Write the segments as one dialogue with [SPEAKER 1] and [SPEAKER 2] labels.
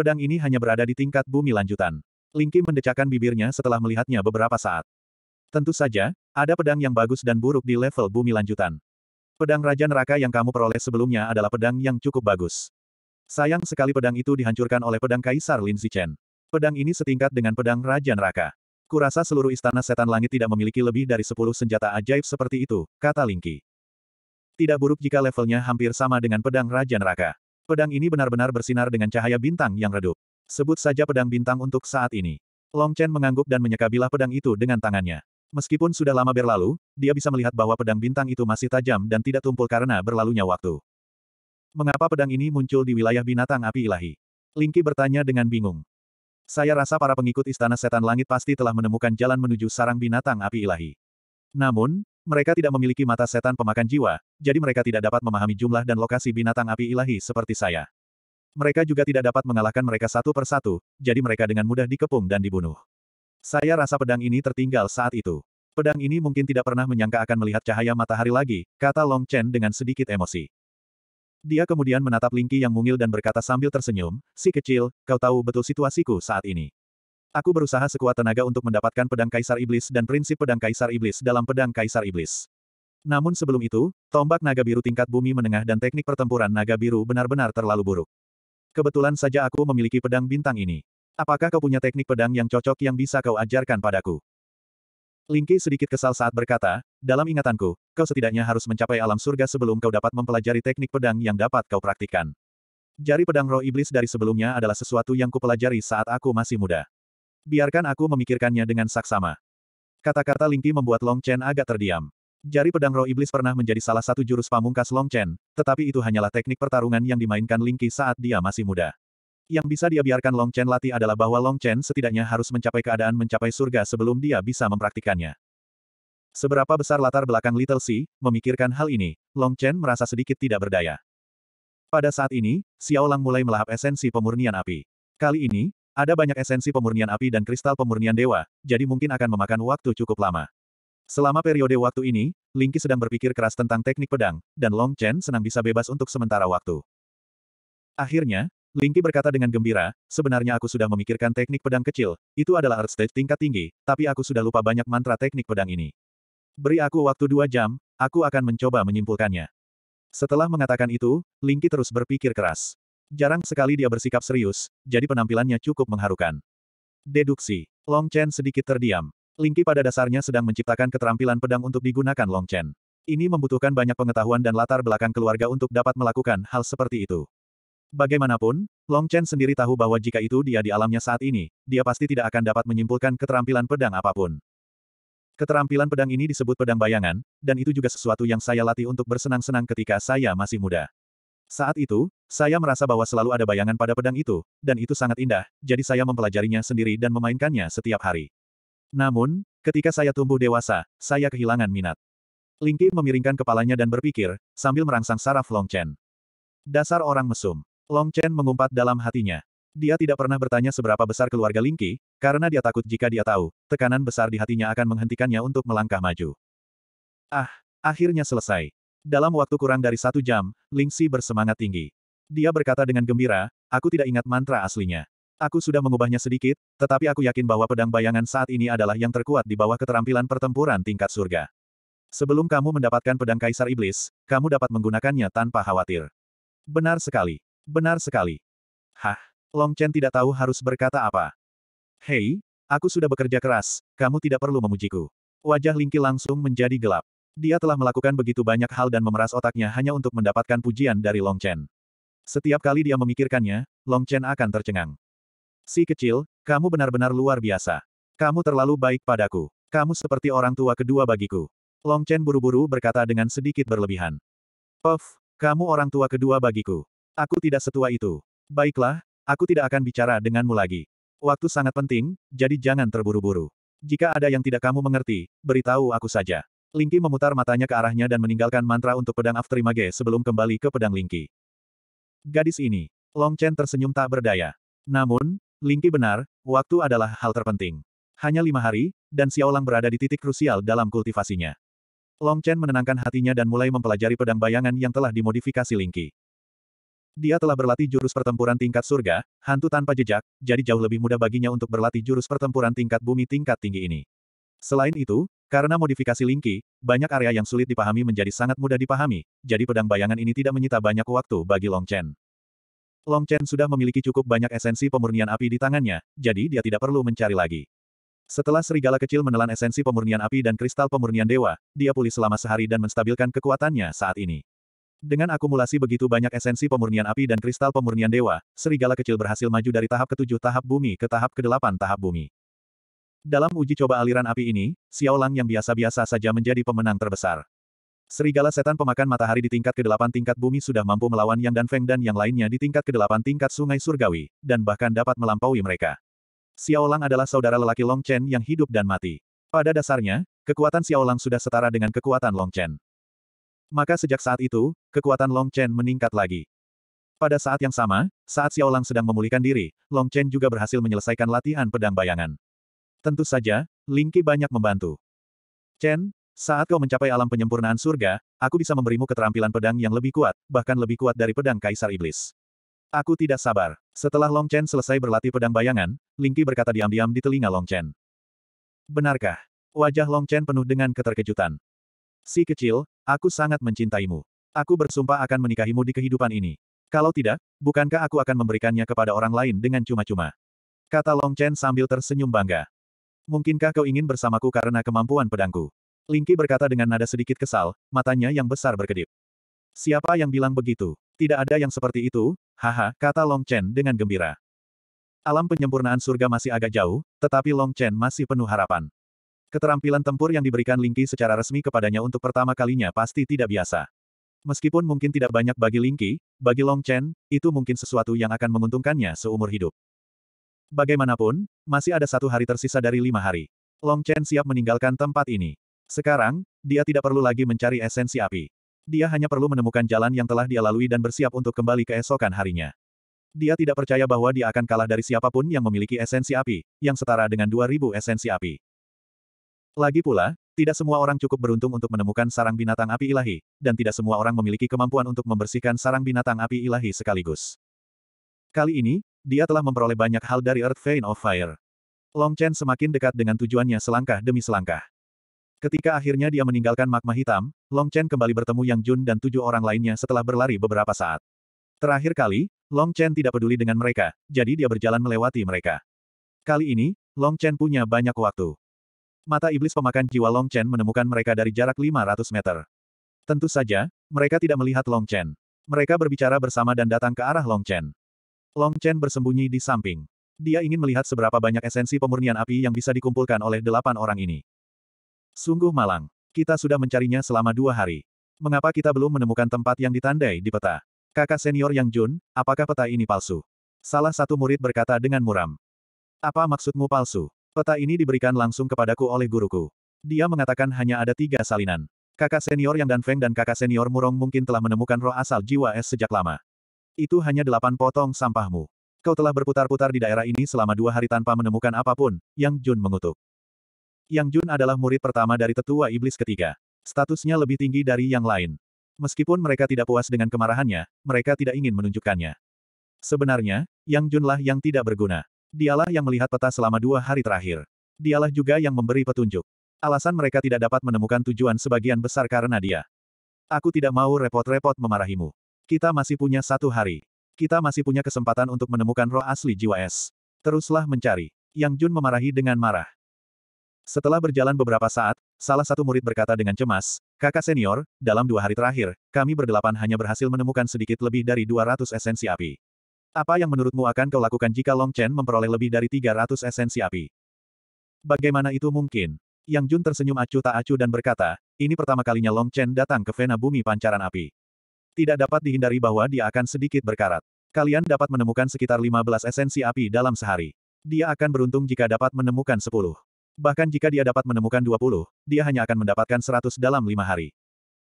[SPEAKER 1] Pedang ini hanya berada di tingkat bumi lanjutan. Lingki mendecakkan bibirnya setelah melihatnya beberapa saat. Tentu saja, ada pedang yang bagus dan buruk di level bumi lanjutan. Pedang Raja Neraka yang kamu peroleh sebelumnya adalah pedang yang cukup bagus. Sayang sekali pedang itu dihancurkan oleh pedang Kaisar Lin Zichen. Pedang ini setingkat dengan pedang Raja Neraka. Kurasa seluruh istana setan langit tidak memiliki lebih dari sepuluh senjata ajaib seperti itu, kata Lingki. Tidak buruk jika levelnya hampir sama dengan pedang Raja Neraka. Pedang ini benar-benar bersinar dengan cahaya bintang yang redup. Sebut saja pedang bintang untuk saat ini. Long Chen mengangguk dan menyeka bilah pedang itu dengan tangannya. Meskipun sudah lama berlalu, dia bisa melihat bahwa pedang bintang itu masih tajam dan tidak tumpul karena berlalunya waktu. Mengapa pedang ini muncul di wilayah binatang api ilahi? Lingki bertanya dengan bingung. Saya rasa para pengikut Istana Setan Langit pasti telah menemukan jalan menuju sarang binatang api ilahi. Namun, mereka tidak memiliki mata setan pemakan jiwa, jadi mereka tidak dapat memahami jumlah dan lokasi binatang api ilahi seperti saya. Mereka juga tidak dapat mengalahkan mereka satu per satu, jadi mereka dengan mudah dikepung dan dibunuh. Saya rasa pedang ini tertinggal saat itu. Pedang ini mungkin tidak pernah menyangka akan melihat cahaya matahari lagi, kata Long Chen dengan sedikit emosi. Dia kemudian menatap Lingqi yang mungil dan berkata sambil tersenyum, si kecil, kau tahu betul situasiku saat ini. Aku berusaha sekuat tenaga untuk mendapatkan pedang Kaisar Iblis dan prinsip pedang Kaisar Iblis dalam pedang Kaisar Iblis. Namun sebelum itu, tombak naga biru tingkat bumi menengah dan teknik pertempuran naga biru benar-benar terlalu buruk. Kebetulan saja aku memiliki pedang bintang ini. Apakah kau punya teknik pedang yang cocok yang bisa kau ajarkan padaku? Lingki sedikit kesal saat berkata, dalam ingatanku, kau setidaknya harus mencapai alam surga sebelum kau dapat mempelajari teknik pedang yang dapat kau praktikkan. Jari pedang roh iblis dari sebelumnya adalah sesuatu yang kupelajari saat aku masih muda. Biarkan aku memikirkannya dengan saksama. Kata-kata Lingqi membuat Long Chen agak terdiam. Jari pedang roh iblis pernah menjadi salah satu jurus pamungkas Long Chen, tetapi itu hanyalah teknik pertarungan yang dimainkan Lingqi saat dia masih muda. Yang bisa dia biarkan Long Chen latih adalah bahwa Long Chen setidaknya harus mencapai keadaan mencapai surga sebelum dia bisa mempraktikannya. Seberapa besar latar belakang Little Si, memikirkan hal ini, Long Chen merasa sedikit tidak berdaya. Pada saat ini, Xiao Lang mulai melahap esensi pemurnian api. Kali ini, ada banyak esensi pemurnian api dan kristal pemurnian dewa, jadi mungkin akan memakan waktu cukup lama. Selama periode waktu ini, Lingqi sedang berpikir keras tentang teknik pedang, dan Long Chen senang bisa bebas untuk sementara waktu. Akhirnya, Lingqi berkata dengan gembira, sebenarnya aku sudah memikirkan teknik pedang kecil, itu adalah Earth Stage tingkat tinggi, tapi aku sudah lupa banyak mantra teknik pedang ini. Beri aku waktu dua jam, aku akan mencoba menyimpulkannya. Setelah mengatakan itu, Lingqi terus berpikir keras. Jarang sekali dia bersikap serius, jadi penampilannya cukup mengharukan. Deduksi. Long Chen sedikit terdiam. Lingki pada dasarnya sedang menciptakan keterampilan pedang untuk digunakan Long Chen. Ini membutuhkan banyak pengetahuan dan latar belakang keluarga untuk dapat melakukan hal seperti itu. Bagaimanapun, Long Chen sendiri tahu bahwa jika itu dia di alamnya saat ini, dia pasti tidak akan dapat menyimpulkan keterampilan pedang apapun. Keterampilan pedang ini disebut pedang bayangan, dan itu juga sesuatu yang saya latih untuk bersenang-senang ketika saya masih muda. Saat itu, saya merasa bahwa selalu ada bayangan pada pedang itu, dan itu sangat indah, jadi saya mempelajarinya sendiri dan memainkannya setiap hari. Namun, ketika saya tumbuh dewasa, saya kehilangan minat. Lingki memiringkan kepalanya dan berpikir, sambil merangsang saraf Long Chen. Dasar orang mesum. Long Chen mengumpat dalam hatinya. Dia tidak pernah bertanya seberapa besar keluarga Lingki, karena dia takut jika dia tahu, tekanan besar di hatinya akan menghentikannya untuk melangkah maju. Ah, akhirnya selesai. Dalam waktu kurang dari satu jam, Ling Xi bersemangat tinggi. Dia berkata dengan gembira, aku tidak ingat mantra aslinya. Aku sudah mengubahnya sedikit, tetapi aku yakin bahwa pedang bayangan saat ini adalah yang terkuat di bawah keterampilan pertempuran tingkat surga. Sebelum kamu mendapatkan pedang Kaisar Iblis, kamu dapat menggunakannya tanpa khawatir. Benar sekali. Benar sekali. Hah, Long Chen tidak tahu harus berkata apa. Hei, aku sudah bekerja keras, kamu tidak perlu memujiku. Wajah Lingki langsung menjadi gelap. Dia telah melakukan begitu banyak hal dan memeras otaknya hanya untuk mendapatkan pujian dari Long Chen. Setiap kali dia memikirkannya, Long Chen akan tercengang. Si kecil, kamu benar-benar luar biasa. Kamu terlalu baik padaku. Kamu seperti orang tua kedua bagiku. Long Chen buru-buru berkata dengan sedikit berlebihan. Puff, kamu orang tua kedua bagiku. Aku tidak setua itu. Baiklah, aku tidak akan bicara denganmu lagi. Waktu sangat penting, jadi jangan terburu-buru. Jika ada yang tidak kamu mengerti, beritahu aku saja. Lingki memutar matanya ke arahnya dan meninggalkan mantra untuk pedang Afterimage sebelum kembali ke pedang Lingki. Gadis ini, Long Chen tersenyum tak berdaya. Namun, Lingki benar, waktu adalah hal terpenting. Hanya lima hari, dan Xiaolang berada di titik krusial dalam kultivasinya. Long Chen menenangkan hatinya dan mulai mempelajari pedang bayangan yang telah dimodifikasi Lingki. Dia telah berlatih jurus pertempuran tingkat surga, hantu tanpa jejak, jadi jauh lebih mudah baginya untuk berlatih jurus pertempuran tingkat bumi tingkat tinggi ini. Selain itu, karena modifikasi Linky, banyak area yang sulit dipahami menjadi sangat mudah dipahami, jadi pedang bayangan ini tidak menyita banyak waktu bagi Long Chen. Long Chen sudah memiliki cukup banyak esensi pemurnian api di tangannya, jadi dia tidak perlu mencari lagi. Setelah serigala kecil menelan esensi pemurnian api dan kristal pemurnian dewa, dia pulih selama sehari dan menstabilkan kekuatannya saat ini. Dengan akumulasi begitu banyak esensi pemurnian api dan kristal pemurnian dewa, serigala kecil berhasil maju dari tahap ketujuh tahap bumi ke tahap kedelapan tahap bumi. Dalam uji coba aliran api ini, Xiao Lang yang biasa-biasa saja menjadi pemenang terbesar. Serigala setan pemakan matahari di tingkat ke-8 tingkat bumi sudah mampu melawan Yang Dan Feng dan yang lainnya di tingkat ke-8 tingkat sungai surgawi, dan bahkan dapat melampaui mereka. Xiao Lang adalah saudara lelaki Long Chen yang hidup dan mati. Pada dasarnya, kekuatan Xiao Lang sudah setara dengan kekuatan Long Chen. Maka sejak saat itu, kekuatan Long Chen meningkat lagi. Pada saat yang sama, saat Xiao Lang sedang memulihkan diri, Long Chen juga berhasil menyelesaikan latihan pedang bayangan. Tentu saja, Lingki banyak membantu. Chen, saat kau mencapai alam penyempurnaan surga, aku bisa memberimu keterampilan pedang yang lebih kuat, bahkan lebih kuat dari pedang Kaisar Iblis. Aku tidak sabar. Setelah Long Chen selesai berlatih pedang bayangan, Lingki berkata diam-diam di telinga Long Chen. Benarkah? Wajah Long Chen penuh dengan keterkejutan. Si kecil, aku sangat mencintaimu. Aku bersumpah akan menikahimu di kehidupan ini. Kalau tidak, bukankah aku akan memberikannya kepada orang lain dengan cuma-cuma? Kata Long Chen sambil tersenyum bangga. Mungkinkah kau ingin bersamaku karena kemampuan pedangku? Lingki berkata dengan nada sedikit kesal, matanya yang besar berkedip. Siapa yang bilang begitu? Tidak ada yang seperti itu, haha, kata Long Chen dengan gembira. Alam penyempurnaan surga masih agak jauh, tetapi Long Chen masih penuh harapan. Keterampilan tempur yang diberikan Lingki secara resmi kepadanya untuk pertama kalinya pasti tidak biasa. Meskipun mungkin tidak banyak bagi Lingki, bagi Long Chen, itu mungkin sesuatu yang akan menguntungkannya seumur hidup. Bagaimanapun, masih ada satu hari tersisa dari lima hari. Long Chen siap meninggalkan tempat ini. Sekarang, dia tidak perlu lagi mencari esensi api. Dia hanya perlu menemukan jalan yang telah dia lalui dan bersiap untuk kembali keesokan harinya. Dia tidak percaya bahwa dia akan kalah dari siapapun yang memiliki esensi api, yang setara dengan 2000 esensi api. Lagi pula, tidak semua orang cukup beruntung untuk menemukan sarang binatang api ilahi, dan tidak semua orang memiliki kemampuan untuk membersihkan sarang binatang api ilahi sekaligus. Kali ini, dia telah memperoleh banyak hal dari Earth Vein of Fire. Long Chen semakin dekat dengan tujuannya selangkah demi selangkah. Ketika akhirnya dia meninggalkan magma hitam, Long Chen kembali bertemu Yang Jun dan tujuh orang lainnya setelah berlari beberapa saat. Terakhir kali, Long Chen tidak peduli dengan mereka, jadi dia berjalan melewati mereka. Kali ini, Long Chen punya banyak waktu. Mata iblis pemakan jiwa Long Chen menemukan mereka dari jarak 500 meter. Tentu saja, mereka tidak melihat Long Chen. Mereka berbicara bersama dan datang ke arah Long Chen. Long Chen bersembunyi di samping. Dia ingin melihat seberapa banyak esensi pemurnian api yang bisa dikumpulkan oleh delapan orang ini. Sungguh malang. Kita sudah mencarinya selama dua hari. Mengapa kita belum menemukan tempat yang ditandai di peta? Kakak senior Yang Jun, apakah peta ini palsu? Salah satu murid berkata dengan muram. Apa maksudmu palsu? Peta ini diberikan langsung kepadaku oleh guruku. Dia mengatakan hanya ada tiga salinan. Kakak senior Yang Dan Feng dan kakak senior Murong mungkin telah menemukan roh asal jiwa es sejak lama. Itu hanya delapan potong sampahmu. Kau telah berputar-putar di daerah ini selama dua hari tanpa menemukan apapun, Yang Jun mengutuk. Yang Jun adalah murid pertama dari tetua iblis ketiga. Statusnya lebih tinggi dari yang lain. Meskipun mereka tidak puas dengan kemarahannya, mereka tidak ingin menunjukkannya. Sebenarnya, Yang Jun lah yang tidak berguna. Dialah yang melihat peta selama dua hari terakhir. Dialah juga yang memberi petunjuk. Alasan mereka tidak dapat menemukan tujuan sebagian besar karena dia. Aku tidak mau repot-repot memarahimu. Kita masih punya satu hari. Kita masih punya kesempatan untuk menemukan roh asli jiwa es. Teruslah mencari. Yang Jun memarahi dengan marah. Setelah berjalan beberapa saat, salah satu murid berkata dengan cemas, kakak senior, dalam dua hari terakhir, kami berdelapan hanya berhasil menemukan sedikit lebih dari 200 esensi api. Apa yang menurutmu akan kau lakukan jika Long Chen memperoleh lebih dari 300 esensi api? Bagaimana itu mungkin? Yang Jun tersenyum acuh tak acuh dan berkata, ini pertama kalinya Long Chen datang ke Vena Bumi Pancaran Api. Tidak dapat dihindari bahwa dia akan sedikit berkarat. Kalian dapat menemukan sekitar 15 esensi api dalam sehari. Dia akan beruntung jika dapat menemukan 10. Bahkan jika dia dapat menemukan 20, dia hanya akan mendapatkan 100 dalam lima hari.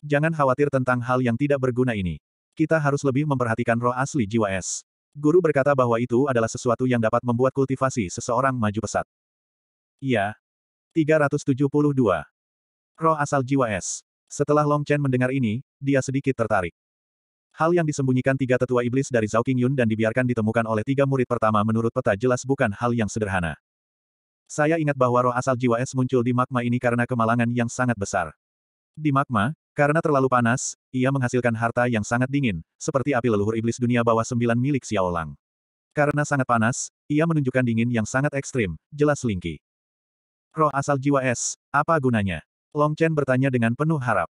[SPEAKER 1] Jangan khawatir tentang hal yang tidak berguna ini. Kita harus lebih memperhatikan roh asli jiwa es. Guru berkata bahwa itu adalah sesuatu yang dapat membuat kultivasi seseorang maju pesat. Iya. 372. Roh asal jiwa es. Setelah Long Chen mendengar ini, dia sedikit tertarik. Hal yang disembunyikan tiga tetua iblis dari Zhao Qingyun dan dibiarkan ditemukan oleh tiga murid pertama menurut peta jelas bukan hal yang sederhana. Saya ingat bahwa roh asal jiwa es muncul di magma ini karena kemalangan yang sangat besar. Di magma, karena terlalu panas, ia menghasilkan harta yang sangat dingin, seperti api leluhur iblis dunia bawah sembilan milik Xiaolang. Karena sangat panas, ia menunjukkan dingin yang sangat ekstrim, jelas Lingki. Roh asal jiwa es, apa gunanya? Long Chen bertanya dengan penuh harap.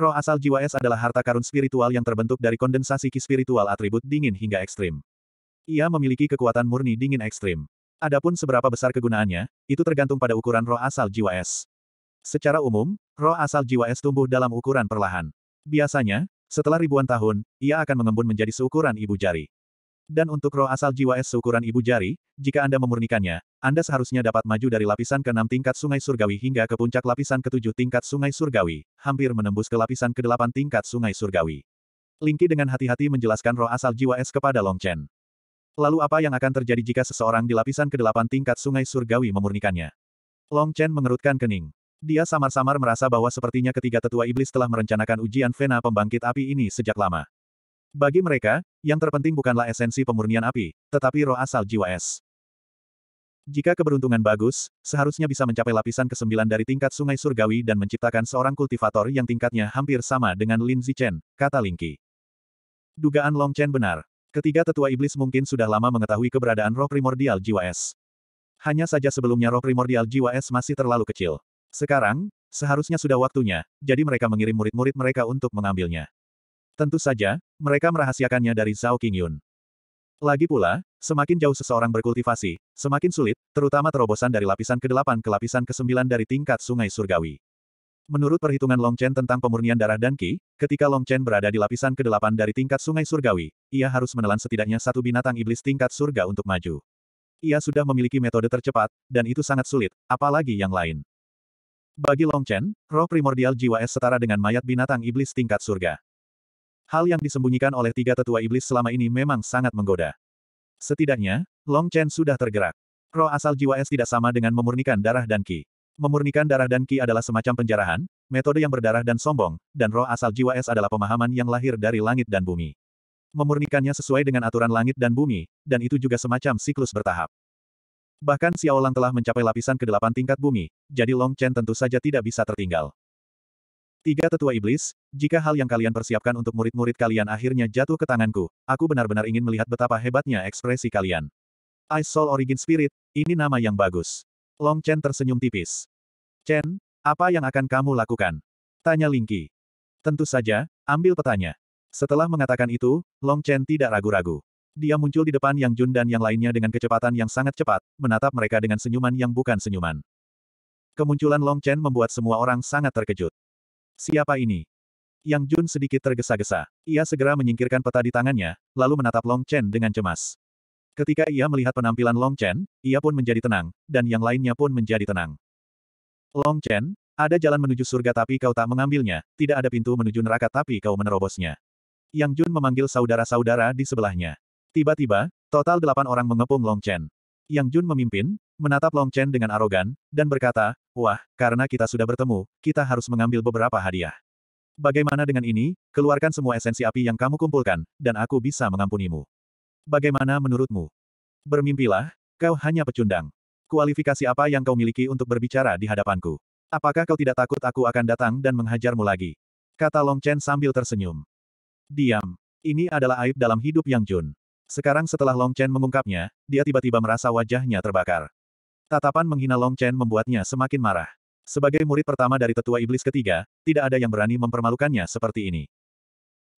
[SPEAKER 1] Roh asal jiwa es adalah harta karun spiritual yang terbentuk dari kondensasi ki spiritual atribut dingin hingga ekstrim. Ia memiliki kekuatan murni dingin ekstrim. Adapun seberapa besar kegunaannya, itu tergantung pada ukuran roh asal jiwa es. Secara umum, roh asal jiwa es tumbuh dalam ukuran perlahan. Biasanya, setelah ribuan tahun, ia akan mengembun menjadi seukuran ibu jari. Dan untuk roh asal jiwa es seukuran ibu jari, jika Anda memurnikannya, Anda seharusnya dapat maju dari lapisan ke-6 tingkat sungai surgawi hingga ke puncak lapisan ke-7 tingkat sungai surgawi, hampir menembus ke lapisan ke-8 tingkat sungai surgawi. Lingki dengan hati-hati menjelaskan roh asal jiwa es kepada Long Chen. Lalu apa yang akan terjadi jika seseorang di lapisan ke-8 tingkat sungai surgawi memurnikannya? Long Chen mengerutkan kening. Dia samar-samar merasa bahwa sepertinya ketiga tetua iblis telah merencanakan ujian Vena pembangkit api ini sejak lama. Bagi mereka, yang terpenting bukanlah esensi pemurnian api, tetapi roh asal jiwa es. Jika keberuntungan bagus, seharusnya bisa mencapai lapisan ke-9 dari tingkat sungai surgawi dan menciptakan seorang kultivator yang tingkatnya hampir sama dengan Lin Zichen, kata Lingqi. Dugaan Long Chen benar. Ketiga tetua iblis mungkin sudah lama mengetahui keberadaan roh primordial jiwa es. Hanya saja sebelumnya roh primordial jiwa es masih terlalu kecil. Sekarang, seharusnya sudah waktunya, jadi mereka mengirim murid-murid mereka untuk mengambilnya. Tentu saja, mereka merahasiakannya dari Zhao Qingyun. Lagi pula, semakin jauh seseorang berkultivasi, semakin sulit, terutama terobosan dari lapisan ke-8 ke lapisan ke-9 dari tingkat sungai surgawi. Menurut perhitungan Long Chen tentang pemurnian darah dan ki, ketika Long Chen berada di lapisan ke-8 dari tingkat sungai surgawi, ia harus menelan setidaknya satu binatang iblis tingkat surga untuk maju. Ia sudah memiliki metode tercepat, dan itu sangat sulit, apalagi yang lain. Bagi Long Chen, roh primordial jiwa es setara dengan mayat binatang iblis tingkat surga. Hal yang disembunyikan oleh tiga tetua iblis selama ini memang sangat menggoda. Setidaknya, Long Chen sudah tergerak. Roh asal jiwa es tidak sama dengan memurnikan darah dan ki. Memurnikan darah dan ki adalah semacam penjarahan, metode yang berdarah dan sombong, dan roh asal jiwa es adalah pemahaman yang lahir dari langit dan bumi. Memurnikannya sesuai dengan aturan langit dan bumi, dan itu juga semacam siklus bertahap. Bahkan Xiaolang telah mencapai lapisan ke-8 tingkat bumi, jadi Long Chen tentu saja tidak bisa tertinggal. Tiga tetua iblis, jika hal yang kalian persiapkan untuk murid-murid kalian akhirnya jatuh ke tanganku, aku benar-benar ingin melihat betapa hebatnya ekspresi kalian. Ice Soul Origin Spirit, ini nama yang bagus. Long Chen tersenyum tipis. Chen, apa yang akan kamu lakukan? Tanya Lingqi. Tentu saja, ambil petanya. Setelah mengatakan itu, Long Chen tidak ragu-ragu. Dia muncul di depan Yang Jun dan yang lainnya dengan kecepatan yang sangat cepat, menatap mereka dengan senyuman yang bukan senyuman. Kemunculan Long Chen membuat semua orang sangat terkejut. Siapa ini? Yang Jun sedikit tergesa-gesa. Ia segera menyingkirkan peta di tangannya, lalu menatap Long Chen dengan cemas. Ketika ia melihat penampilan Long Chen, ia pun menjadi tenang, dan yang lainnya pun menjadi tenang. Long Chen, ada jalan menuju surga tapi kau tak mengambilnya, tidak ada pintu menuju neraka tapi kau menerobosnya. Yang Jun memanggil saudara-saudara di sebelahnya. Tiba-tiba, total delapan orang mengepung Long Chen. Yang Jun memimpin, menatap Long Chen dengan arogan, dan berkata, Wah, karena kita sudah bertemu, kita harus mengambil beberapa hadiah. Bagaimana dengan ini, keluarkan semua esensi api yang kamu kumpulkan, dan aku bisa mengampunimu. Bagaimana menurutmu? Bermimpilah, kau hanya pecundang. Kualifikasi apa yang kau miliki untuk berbicara di hadapanku? Apakah kau tidak takut aku akan datang dan menghajarmu lagi? Kata Long Chen sambil tersenyum. Diam. Ini adalah aib dalam hidup Yang Jun. Sekarang setelah Long Chen mengungkapnya, dia tiba-tiba merasa wajahnya terbakar. Tatapan menghina Long Chen membuatnya semakin marah. Sebagai murid pertama dari tetua iblis ketiga, tidak ada yang berani mempermalukannya seperti ini.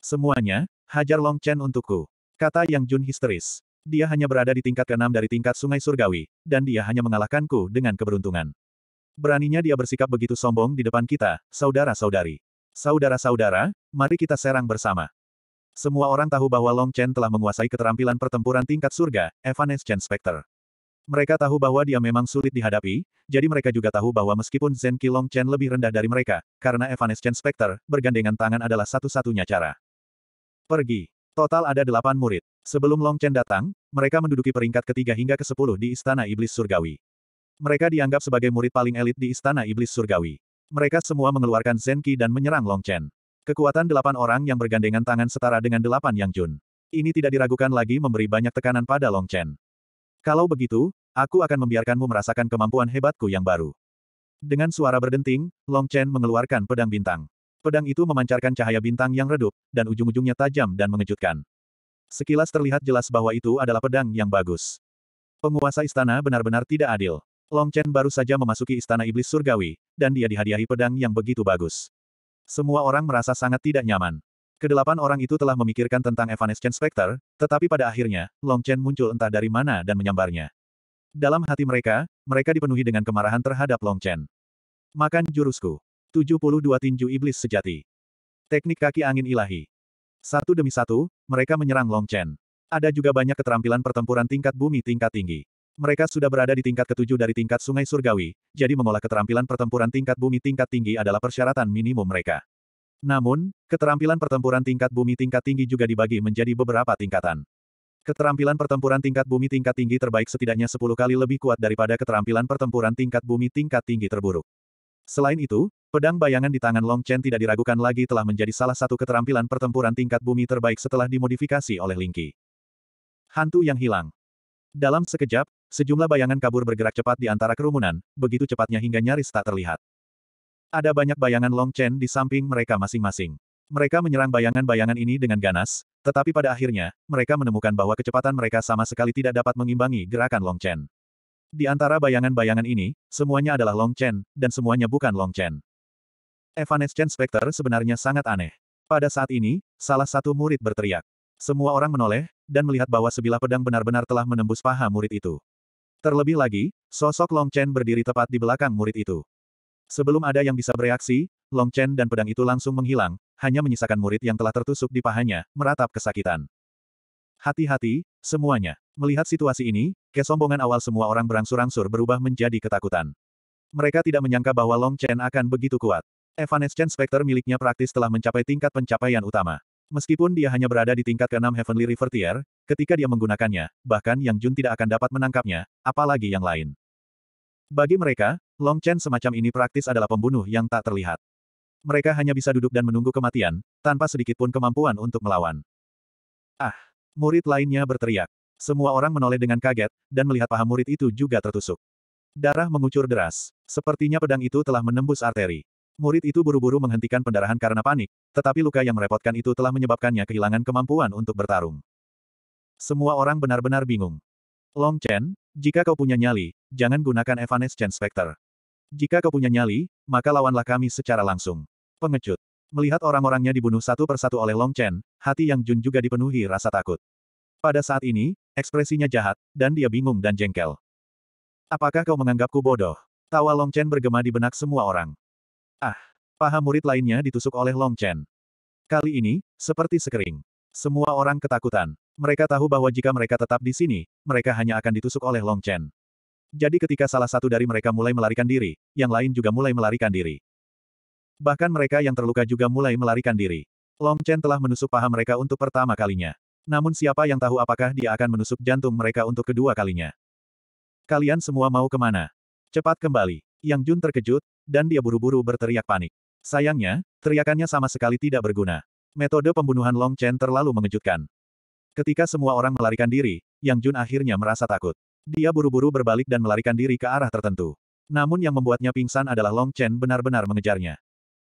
[SPEAKER 1] Semuanya, hajar Long Chen untukku. Kata Yang Jun histeris. Dia hanya berada di tingkat keenam dari tingkat sungai surgawi, dan dia hanya mengalahkanku dengan keberuntungan. Beraninya dia bersikap begitu sombong di depan kita, saudara-saudari. Saudara-saudara, mari kita serang bersama. Semua orang tahu bahwa Long Chen telah menguasai keterampilan pertempuran tingkat surga, Evanescence Specter. Mereka tahu bahwa dia memang sulit dihadapi, jadi mereka juga tahu bahwa meskipun Zen Long Chen lebih rendah dari mereka, karena Evanescence Specter bergandengan tangan adalah satu-satunya cara. Pergi. Total ada delapan murid. Sebelum Long Chen datang, mereka menduduki peringkat ketiga hingga ke sepuluh di Istana Iblis Surgawi. Mereka dianggap sebagai murid paling elit di Istana Iblis Surgawi. Mereka semua mengeluarkan Zen Qi dan menyerang Long Chen. Kekuatan delapan orang yang bergandengan tangan setara dengan delapan Yang Jun. Ini tidak diragukan lagi memberi banyak tekanan pada Long Chen. Kalau begitu, aku akan membiarkanmu merasakan kemampuan hebatku yang baru. Dengan suara berdenting, Long Chen mengeluarkan pedang bintang. Pedang itu memancarkan cahaya bintang yang redup, dan ujung-ujungnya tajam dan mengejutkan. Sekilas terlihat jelas bahwa itu adalah pedang yang bagus. Penguasa istana benar-benar tidak adil. Long Chen baru saja memasuki istana iblis surgawi, dan dia dihadiahi pedang yang begitu bagus. Semua orang merasa sangat tidak nyaman. Kedelapan orang itu telah memikirkan tentang Evanescence Specter, tetapi pada akhirnya, Long Chen muncul entah dari mana dan menyambarnya. Dalam hati mereka, mereka dipenuhi dengan kemarahan terhadap Long Chen. Makan jurusku. 72 tinju iblis sejati. Teknik kaki angin ilahi. Satu demi satu, mereka menyerang Long Chen. Ada juga banyak keterampilan pertempuran tingkat bumi tingkat tinggi. Mereka sudah berada di tingkat ketujuh dari tingkat sungai surgawi, jadi mengolah keterampilan pertempuran tingkat bumi tingkat tinggi adalah persyaratan minimum mereka. Namun, keterampilan pertempuran tingkat bumi tingkat tinggi juga dibagi menjadi beberapa tingkatan. Keterampilan pertempuran tingkat bumi tingkat tinggi terbaik setidaknya 10 kali lebih kuat daripada keterampilan pertempuran tingkat bumi tingkat tinggi terburuk. Selain itu, pedang bayangan di tangan Long Chen tidak diragukan lagi telah menjadi salah satu keterampilan pertempuran tingkat bumi terbaik setelah dimodifikasi oleh Lingqi. Hantu yang hilang. Dalam sekejap, sejumlah bayangan kabur bergerak cepat di antara kerumunan, begitu cepatnya hingga nyaris tak terlihat. Ada banyak bayangan Long Chen di samping mereka masing-masing. Mereka menyerang bayangan-bayangan ini dengan ganas, tetapi pada akhirnya, mereka menemukan bahwa kecepatan mereka sama sekali tidak dapat mengimbangi gerakan Long Chen. Di antara bayangan-bayangan ini, semuanya adalah Long Chen, dan semuanya bukan Long Chen. Evanescence Specter sebenarnya sangat aneh. Pada saat ini, salah satu murid berteriak. Semua orang menoleh, dan melihat bahwa sebilah pedang benar-benar telah menembus paha murid itu. Terlebih lagi, sosok Long Chen berdiri tepat di belakang murid itu. Sebelum ada yang bisa bereaksi, Long Chen dan pedang itu langsung menghilang, hanya menyisakan murid yang telah tertusuk di pahanya, meratap kesakitan. Hati-hati, semuanya. Melihat situasi ini, kesombongan awal semua orang berangsur-angsur berubah menjadi ketakutan. Mereka tidak menyangka bahwa Long Chen akan begitu kuat. Evanescence Specter miliknya praktis telah mencapai tingkat pencapaian utama. Meskipun dia hanya berada di tingkat ke-6 Heavenly River Tier, ketika dia menggunakannya, bahkan Yang Jun tidak akan dapat menangkapnya, apalagi yang lain. Bagi mereka, Long Chen semacam ini praktis adalah pembunuh yang tak terlihat. Mereka hanya bisa duduk dan menunggu kematian, tanpa sedikitpun kemampuan untuk melawan. Ah! Murid lainnya berteriak. Semua orang menoleh dengan kaget, dan melihat paha murid itu juga tertusuk. Darah mengucur deras. Sepertinya pedang itu telah menembus arteri. Murid itu buru-buru menghentikan pendarahan karena panik, tetapi luka yang merepotkan itu telah menyebabkannya kehilangan kemampuan untuk bertarung. Semua orang benar-benar bingung. Long Chen, jika kau punya nyali, jangan gunakan Evanescence Spectre. Jika kau punya nyali, maka lawanlah kami secara langsung. Pengecut. Melihat orang-orangnya dibunuh satu persatu oleh Long Chen, hati Yang Jun juga dipenuhi rasa takut. Pada saat ini, ekspresinya jahat, dan dia bingung dan jengkel. Apakah kau menganggapku bodoh? Tawa Long Chen bergema di benak semua orang. Ah! Paha murid lainnya ditusuk oleh Long Chen. Kali ini, seperti sekering. Semua orang ketakutan. Mereka tahu bahwa jika mereka tetap di sini, mereka hanya akan ditusuk oleh Long Chen. Jadi ketika salah satu dari mereka mulai melarikan diri, yang lain juga mulai melarikan diri. Bahkan mereka yang terluka juga mulai melarikan diri. Long Chen telah menusuk paha mereka untuk pertama kalinya. Namun siapa yang tahu apakah dia akan menusuk jantung mereka untuk kedua kalinya. Kalian semua mau kemana? Cepat kembali. Yang Jun terkejut, dan dia buru-buru berteriak panik. Sayangnya, teriakannya sama sekali tidak berguna. Metode pembunuhan Long Chen terlalu mengejutkan. Ketika semua orang melarikan diri, Yang Jun akhirnya merasa takut. Dia buru-buru berbalik dan melarikan diri ke arah tertentu. Namun yang membuatnya pingsan adalah Long Chen benar-benar mengejarnya.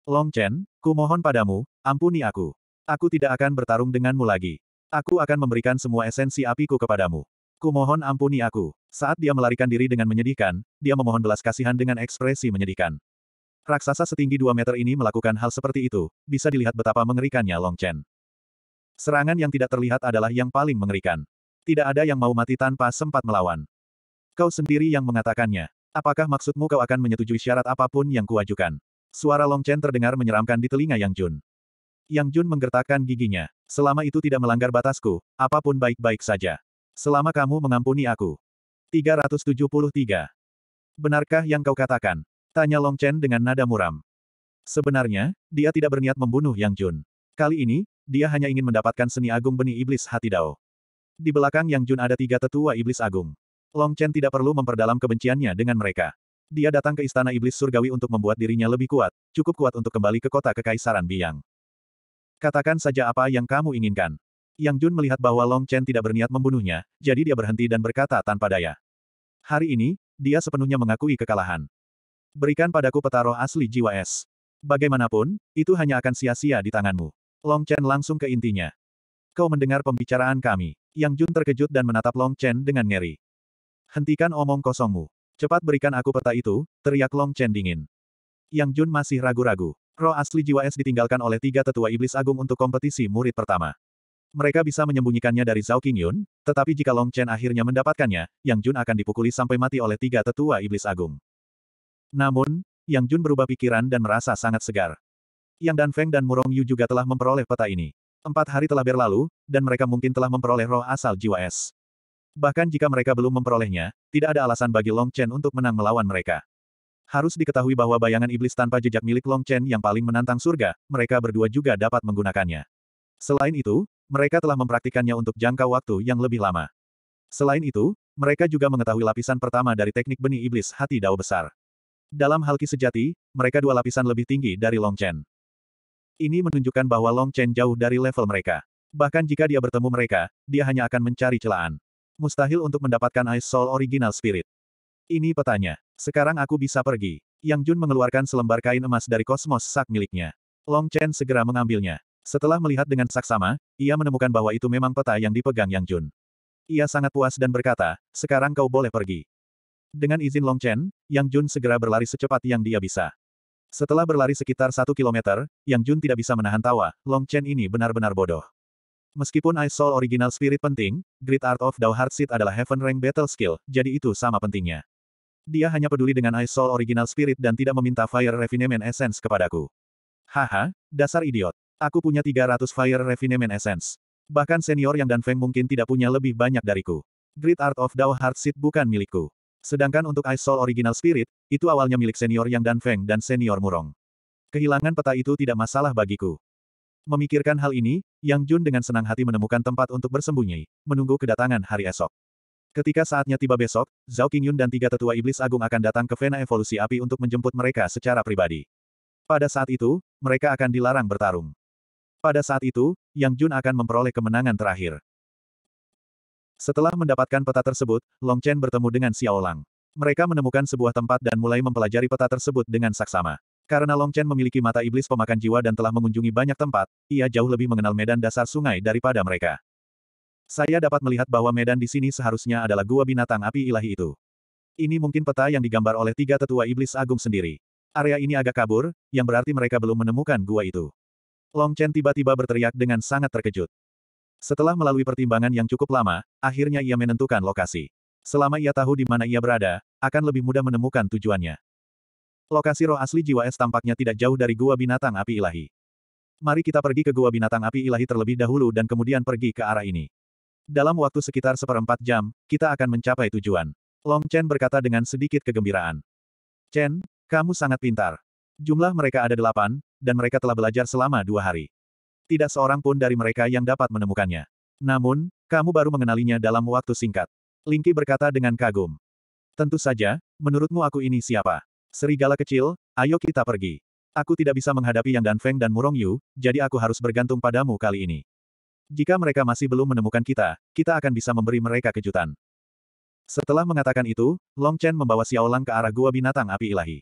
[SPEAKER 1] Long Chen, ku mohon padamu, ampuni aku. Aku tidak akan bertarung denganmu lagi. Aku akan memberikan semua esensi apiku kepadamu. Ku mohon ampuni aku. Saat dia melarikan diri dengan menyedihkan, dia memohon belas kasihan dengan ekspresi menyedihkan. Raksasa setinggi 2 meter ini melakukan hal seperti itu, bisa dilihat betapa mengerikannya Long Chen. Serangan yang tidak terlihat adalah yang paling mengerikan. Tidak ada yang mau mati tanpa sempat melawan. Kau sendiri yang mengatakannya. Apakah maksudmu kau akan menyetujui syarat apapun yang kuajukan? Suara Long Chen terdengar menyeramkan di telinga Yang Jun. Yang Jun menggertakkan giginya. Selama itu tidak melanggar batasku, apapun baik-baik saja. Selama kamu mengampuni aku. 373. Benarkah yang kau katakan? Tanya Long Chen dengan nada muram. Sebenarnya, dia tidak berniat membunuh Yang Jun. Kali ini, dia hanya ingin mendapatkan seni agung benih iblis hati Dao. Di belakang Yang Jun ada tiga tetua iblis agung. Long Chen tidak perlu memperdalam kebenciannya dengan mereka. Dia datang ke istana iblis surgawi untuk membuat dirinya lebih kuat, cukup kuat untuk kembali ke kota kekaisaran Biang. Katakan saja apa yang kamu inginkan. Yang Jun melihat bahwa Long Chen tidak berniat membunuhnya, jadi dia berhenti dan berkata tanpa daya. Hari ini, dia sepenuhnya mengakui kekalahan. Berikan padaku petaruh asli jiwa es. Bagaimanapun, itu hanya akan sia-sia di tanganmu. Long Chen langsung ke intinya. Kau mendengar pembicaraan kami. Yang Jun terkejut dan menatap Long Chen dengan ngeri. Hentikan omong kosongmu. Cepat berikan aku peta itu, teriak Long Chen dingin. Yang Jun masih ragu-ragu. Roh asli jiwa es ditinggalkan oleh tiga tetua iblis agung untuk kompetisi murid pertama. Mereka bisa menyembunyikannya dari Zhao Qingyun, tetapi jika Long Chen akhirnya mendapatkannya, Yang Jun akan dipukuli sampai mati oleh tiga tetua iblis agung. Namun, Yang Jun berubah pikiran dan merasa sangat segar. Yang Dan Feng dan Murong Yu juga telah memperoleh peta ini. Empat hari telah berlalu, dan mereka mungkin telah memperoleh roh asal jiwa es. Bahkan jika mereka belum memperolehnya, tidak ada alasan bagi Long Chen untuk menang melawan mereka. Harus diketahui bahwa bayangan iblis tanpa jejak milik Long Chen yang paling menantang surga, mereka berdua juga dapat menggunakannya. Selain itu, mereka telah mempraktikannya untuk jangka waktu yang lebih lama. Selain itu, mereka juga mengetahui lapisan pertama dari teknik benih iblis hati dao besar. Dalam hal ki sejati, mereka dua lapisan lebih tinggi dari Long Chen. Ini menunjukkan bahwa Long Chen jauh dari level mereka. Bahkan jika dia bertemu mereka, dia hanya akan mencari celaan. Mustahil untuk mendapatkan Ice Soul Original Spirit. Ini petanya. Sekarang aku bisa pergi. Yang Jun mengeluarkan selembar kain emas dari kosmos sak miliknya. Long Chen segera mengambilnya. Setelah melihat dengan saksama, ia menemukan bahwa itu memang peta yang dipegang Yang Jun. Ia sangat puas dan berkata, sekarang kau boleh pergi. Dengan izin Long Chen, Yang Jun segera berlari secepat yang dia bisa. Setelah berlari sekitar satu kilometer, Yang Jun tidak bisa menahan tawa, Long Chen ini benar-benar bodoh. Meskipun Ice Soul Original Spirit penting, Great Art of Dao Heart Seed adalah Heaven Rank Battle Skill, jadi itu sama pentingnya. Dia hanya peduli dengan Ice Soul Original Spirit dan tidak meminta Fire Refinement Essence kepadaku. Haha, dasar idiot. Aku punya 300 Fire Refinement Essence. Bahkan senior yang dan Feng mungkin tidak punya lebih banyak dariku. Great Art of Dao Heart Seed bukan milikku. Sedangkan untuk Ice Soul Original Spirit, itu awalnya milik senior Yang Dan Feng dan senior Murong. Kehilangan peta itu tidak masalah bagiku. Memikirkan hal ini, Yang Jun dengan senang hati menemukan tempat untuk bersembunyi, menunggu kedatangan hari esok. Ketika saatnya tiba besok, Zhao Qingyun dan tiga tetua iblis agung akan datang ke Vena Evolusi Api untuk menjemput mereka secara pribadi. Pada saat itu, mereka akan dilarang bertarung. Pada saat itu, Yang Jun akan memperoleh kemenangan terakhir. Setelah mendapatkan peta tersebut, Long Chen bertemu dengan Xiao Lang. Mereka menemukan sebuah tempat dan mulai mempelajari peta tersebut dengan saksama. Karena Long Chen memiliki mata iblis pemakan jiwa dan telah mengunjungi banyak tempat, ia jauh lebih mengenal medan dasar sungai daripada mereka. Saya dapat melihat bahwa medan di sini seharusnya adalah gua binatang api ilahi itu. Ini mungkin peta yang digambar oleh tiga tetua iblis agung sendiri. Area ini agak kabur, yang berarti mereka belum menemukan gua itu. Long Chen tiba-tiba berteriak dengan sangat terkejut. Setelah melalui pertimbangan yang cukup lama, akhirnya ia menentukan lokasi. Selama ia tahu di mana ia berada, akan lebih mudah menemukan tujuannya. Lokasi roh asli jiwa es tampaknya tidak jauh dari gua binatang api ilahi. Mari kita pergi ke gua binatang api ilahi terlebih dahulu dan kemudian pergi ke arah ini. Dalam waktu sekitar seperempat jam, kita akan mencapai tujuan. Long Chen berkata dengan sedikit kegembiraan. Chen, kamu sangat pintar. Jumlah mereka ada delapan, dan mereka telah belajar selama dua hari. Tidak seorang pun dari mereka yang dapat menemukannya. Namun, kamu baru mengenalinya dalam waktu singkat. Lingki berkata dengan kagum. Tentu saja, menurutmu aku ini siapa? Serigala kecil, ayo kita pergi. Aku tidak bisa menghadapi Yang Dan Feng dan Murong Yu, jadi aku harus bergantung padamu kali ini. Jika mereka masih belum menemukan kita, kita akan bisa memberi mereka kejutan. Setelah mengatakan itu, Long Chen membawa Xiao Lang ke arah gua binatang api ilahi.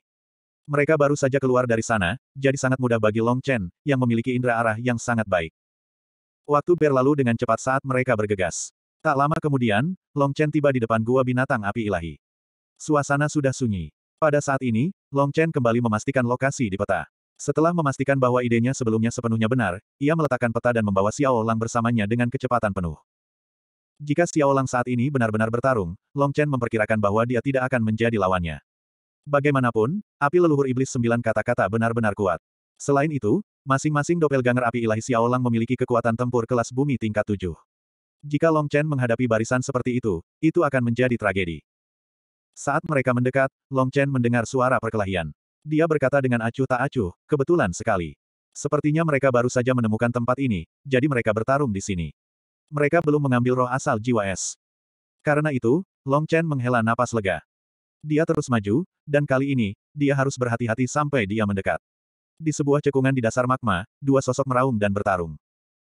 [SPEAKER 1] Mereka baru saja keluar dari sana, jadi sangat mudah bagi Long Chen, yang memiliki indera arah yang sangat baik. Waktu berlalu dengan cepat saat mereka bergegas. Tak lama kemudian, Long Chen tiba di depan gua binatang api ilahi. Suasana sudah sunyi. Pada saat ini, Long Chen kembali memastikan lokasi di peta. Setelah memastikan bahwa idenya sebelumnya sepenuhnya benar, ia meletakkan peta dan membawa Xiao Lang bersamanya dengan kecepatan penuh. Jika Xiao Lang saat ini benar-benar bertarung, Long Chen memperkirakan bahwa dia tidak akan menjadi lawannya. Bagaimanapun, api leluhur iblis sembilan kata-kata benar-benar kuat. Selain itu, masing-masing ganger api ilahi Xiaolang memiliki kekuatan tempur kelas bumi tingkat tujuh. Jika Long Chen menghadapi barisan seperti itu, itu akan menjadi tragedi. Saat mereka mendekat, Long Chen mendengar suara perkelahian. Dia berkata dengan acuh tak acuh, kebetulan sekali. Sepertinya mereka baru saja menemukan tempat ini, jadi mereka bertarung di sini. Mereka belum mengambil roh asal jiwa es. Karena itu, Long Chen menghela napas lega. Dia terus maju, dan kali ini, dia harus berhati-hati sampai dia mendekat. Di sebuah cekungan di dasar magma, dua sosok meraung dan bertarung.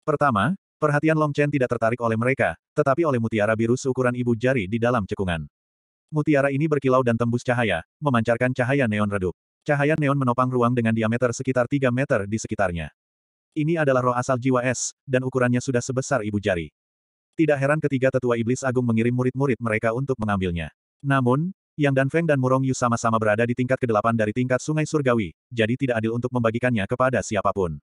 [SPEAKER 1] Pertama, perhatian Long Chen tidak tertarik oleh mereka, tetapi oleh mutiara biru seukuran ibu jari di dalam cekungan. Mutiara ini berkilau dan tembus cahaya, memancarkan cahaya neon redup. Cahaya neon menopang ruang dengan diameter sekitar 3 meter di sekitarnya. Ini adalah roh asal jiwa es, dan ukurannya sudah sebesar ibu jari. Tidak heran ketiga tetua iblis agung mengirim murid-murid mereka untuk mengambilnya. Namun, yang Dan Feng dan Murong Yu sama-sama berada di tingkat ke-8 dari tingkat sungai surgawi, jadi tidak adil untuk membagikannya kepada siapapun.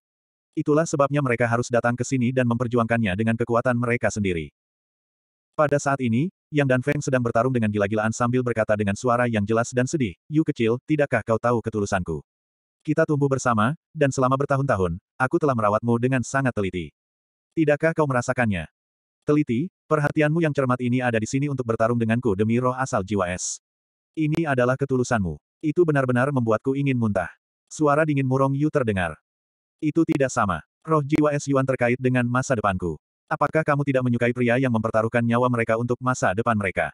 [SPEAKER 1] Itulah sebabnya mereka harus datang ke sini dan memperjuangkannya dengan kekuatan mereka sendiri. Pada saat ini, Yang Dan Feng sedang bertarung dengan gila-gilaan sambil berkata dengan suara yang jelas dan sedih, Yu kecil, tidakkah kau tahu ketulusanku? Kita tumbuh bersama, dan selama bertahun-tahun, aku telah merawatmu dengan sangat teliti. Tidakkah kau merasakannya? Teliti, perhatianmu yang cermat ini ada di sini untuk bertarung denganku demi roh asal jiwa es. Ini adalah ketulusanmu. Itu benar-benar membuatku ingin muntah. Suara dingin murong Yu terdengar. Itu tidak sama. Roh jiwa Es Yuan terkait dengan masa depanku. Apakah kamu tidak menyukai pria yang mempertaruhkan nyawa mereka untuk masa depan mereka?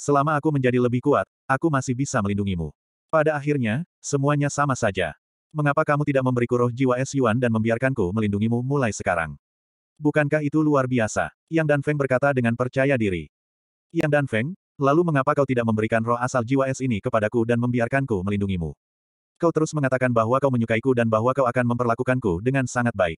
[SPEAKER 1] Selama aku menjadi lebih kuat, aku masih bisa melindungimu. Pada akhirnya, semuanya sama saja. Mengapa kamu tidak memberiku roh jiwa Es Yuan dan membiarkanku melindungimu mulai sekarang? Bukankah itu luar biasa? Yang Dan Feng berkata dengan percaya diri. Yang Dan Feng, Lalu mengapa kau tidak memberikan roh asal jiwa es ini kepadaku dan membiarkanku melindungimu? Kau terus mengatakan bahwa kau menyukaiku dan bahwa kau akan memperlakukanku dengan sangat baik.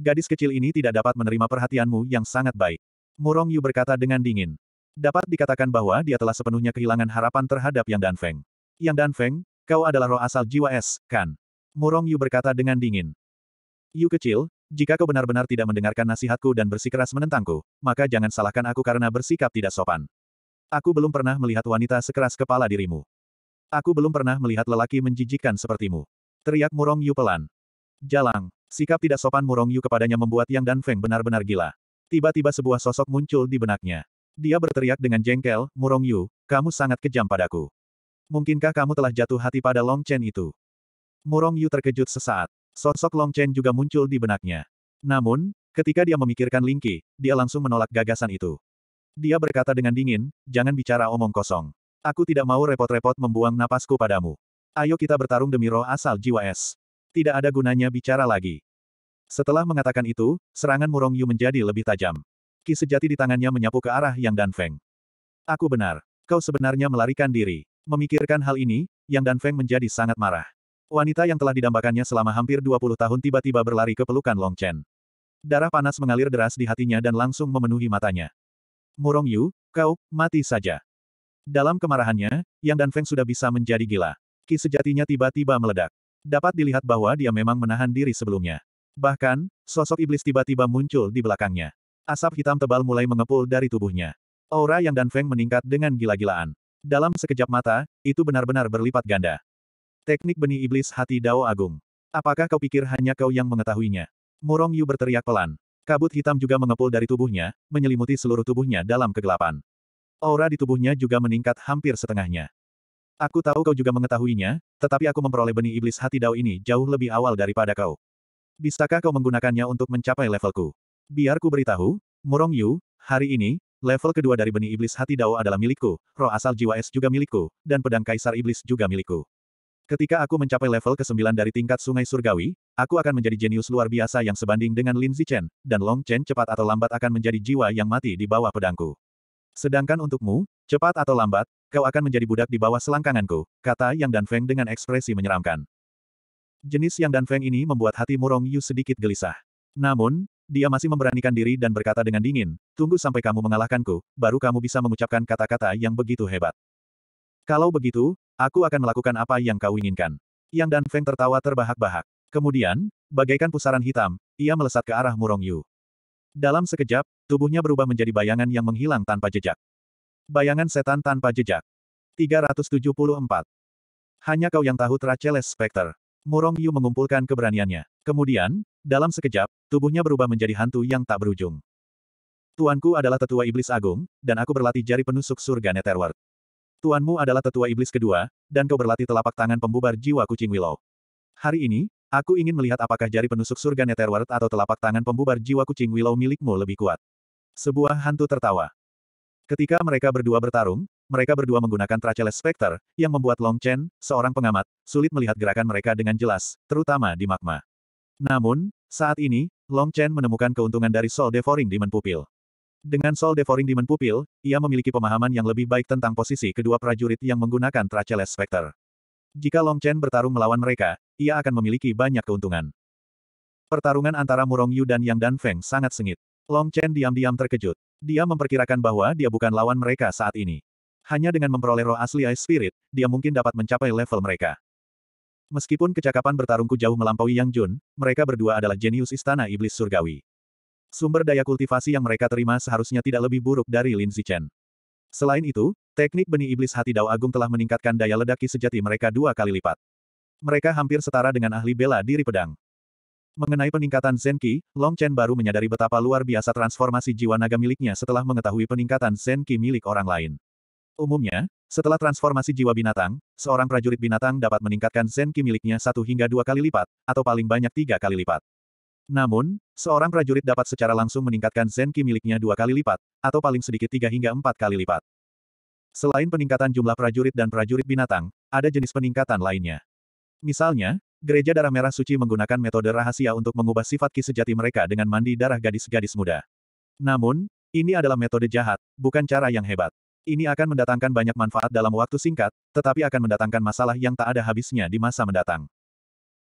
[SPEAKER 1] Gadis kecil ini tidak dapat menerima perhatianmu yang sangat baik. Murong Yu berkata dengan dingin. Dapat dikatakan bahwa dia telah sepenuhnya kehilangan harapan terhadap Yang Danfeng. Yang Danfeng, kau adalah roh asal jiwa es, kan? Murong Yu berkata dengan dingin. Yu kecil, jika kau benar-benar tidak mendengarkan nasihatku dan bersikeras menentangku, maka jangan salahkan aku karena bersikap tidak sopan. Aku belum pernah melihat wanita sekeras kepala dirimu. Aku belum pernah melihat lelaki menjijikkan sepertimu. Teriak Murong Yu pelan. Jalang, sikap tidak sopan Murong Yu kepadanya membuat Yang Dan Feng benar-benar gila. Tiba-tiba sebuah sosok muncul di benaknya. Dia berteriak dengan jengkel, Murong Yu, kamu sangat kejam padaku. Mungkinkah kamu telah jatuh hati pada Long Chen itu? Murong Yu terkejut sesaat. Sosok Long Chen juga muncul di benaknya. Namun, ketika dia memikirkan Lingqi, dia langsung menolak gagasan itu. Dia berkata dengan dingin, jangan bicara omong kosong. Aku tidak mau repot-repot membuang napasku padamu. Ayo kita bertarung demi roh asal jiwa es. Tidak ada gunanya bicara lagi. Setelah mengatakan itu, serangan Murong Yu menjadi lebih tajam. Ki sejati di tangannya menyapu ke arah Yang Danfeng. Aku benar. Kau sebenarnya melarikan diri. Memikirkan hal ini, Yang Danfeng menjadi sangat marah. Wanita yang telah didambakannya selama hampir 20 tahun tiba-tiba berlari ke pelukan Long Chen. Darah panas mengalir deras di hatinya dan langsung memenuhi matanya. Murong Yu, kau, mati saja. Dalam kemarahannya, Yang dan Feng sudah bisa menjadi gila. Ki sejatinya tiba-tiba meledak. Dapat dilihat bahwa dia memang menahan diri sebelumnya. Bahkan, sosok iblis tiba-tiba muncul di belakangnya. Asap hitam tebal mulai mengepul dari tubuhnya. Aura Yang dan Feng meningkat dengan gila-gilaan. Dalam sekejap mata, itu benar-benar berlipat ganda. Teknik benih iblis hati Dao Agung. Apakah kau pikir hanya kau yang mengetahuinya? Murong Yu berteriak pelan. Kabut hitam juga mengepul dari tubuhnya, menyelimuti seluruh tubuhnya dalam kegelapan. Aura di tubuhnya juga meningkat hampir setengahnya. Aku tahu kau juga mengetahuinya, tetapi aku memperoleh benih iblis hati dao ini jauh lebih awal daripada kau. Bisakah kau menggunakannya untuk mencapai levelku? Biar ku beritahu, Murong Yu, hari ini, level kedua dari benih iblis hati dao adalah milikku, roh asal jiwa es juga milikku, dan pedang kaisar iblis juga milikku. Ketika aku mencapai level ke-9 dari tingkat sungai surgawi, aku akan menjadi jenius luar biasa yang sebanding dengan Lin Zichen, dan Long Chen cepat atau lambat akan menjadi jiwa yang mati di bawah pedangku. Sedangkan untukmu, cepat atau lambat, kau akan menjadi budak di bawah selangkanganku, kata Yang Dan Feng dengan ekspresi menyeramkan. Jenis Yang Dan Feng ini membuat hati Murong Yu sedikit gelisah. Namun, dia masih memberanikan diri dan berkata dengan dingin, tunggu sampai kamu mengalahkanku, baru kamu bisa mengucapkan kata-kata yang begitu hebat. Kalau begitu, Aku akan melakukan apa yang kau inginkan. Yang Dan Feng tertawa terbahak-bahak. Kemudian, bagaikan pusaran hitam, ia melesat ke arah Murong Yu. Dalam sekejap, tubuhnya berubah menjadi bayangan yang menghilang tanpa jejak. Bayangan setan tanpa jejak. 374. Hanya kau yang tahu Traceles specter. Murong Yu mengumpulkan keberaniannya. Kemudian, dalam sekejap, tubuhnya berubah menjadi hantu yang tak berujung. Tuanku adalah tetua iblis agung, dan aku berlatih jari penusuk surga Netherworld. Tuanmu adalah tetua iblis kedua, dan kau berlatih telapak tangan pembubar jiwa kucing willow. Hari ini, aku ingin melihat apakah jari penusuk surga Netherworld atau telapak tangan pembubar jiwa kucing willow milikmu lebih kuat. Sebuah hantu tertawa. Ketika mereka berdua bertarung, mereka berdua menggunakan Tracheles specter yang membuat Long Chen, seorang pengamat, sulit melihat gerakan mereka dengan jelas, terutama di magma. Namun, saat ini, Long Chen menemukan keuntungan dari Soul Devouring Demon Pupil. Dengan Soul Devouring Demon Pupil, ia memiliki pemahaman yang lebih baik tentang posisi kedua prajurit yang menggunakan Traceless specter. Jika Long Chen bertarung melawan mereka, ia akan memiliki banyak keuntungan. Pertarungan antara Murong Yu dan Yang Dan Feng sangat sengit. Long Chen diam-diam terkejut. Dia memperkirakan bahwa dia bukan lawan mereka saat ini. Hanya dengan memperoleh roh asli Ice Spirit, dia mungkin dapat mencapai level mereka. Meskipun kecakapan bertarungku jauh melampaui Yang Jun, mereka berdua adalah jenius istana iblis surgawi. Sumber daya kultivasi yang mereka terima seharusnya tidak lebih buruk dari Lin Zichen. Selain itu, teknik benih iblis hati Dao Agung telah meningkatkan daya ledaki sejati mereka dua kali lipat. Mereka hampir setara dengan ahli bela diri pedang. Mengenai peningkatan Zen Qi, Long Chen baru menyadari betapa luar biasa transformasi jiwa naga miliknya setelah mengetahui peningkatan Zen Qi milik orang lain. Umumnya, setelah transformasi jiwa binatang, seorang prajurit binatang dapat meningkatkan Zen Qi miliknya satu hingga dua kali lipat, atau paling banyak tiga kali lipat. Namun, seorang prajurit dapat secara langsung meningkatkan Zenki miliknya dua kali lipat, atau paling sedikit tiga hingga empat kali lipat. Selain peningkatan jumlah prajurit dan prajurit binatang, ada jenis peningkatan lainnya. Misalnya, Gereja Darah Merah Suci menggunakan metode rahasia untuk mengubah sifat ki sejati mereka dengan mandi darah gadis-gadis muda. Namun, ini adalah metode jahat, bukan cara yang hebat. Ini akan mendatangkan banyak manfaat dalam waktu singkat, tetapi akan mendatangkan masalah yang tak ada habisnya di masa mendatang.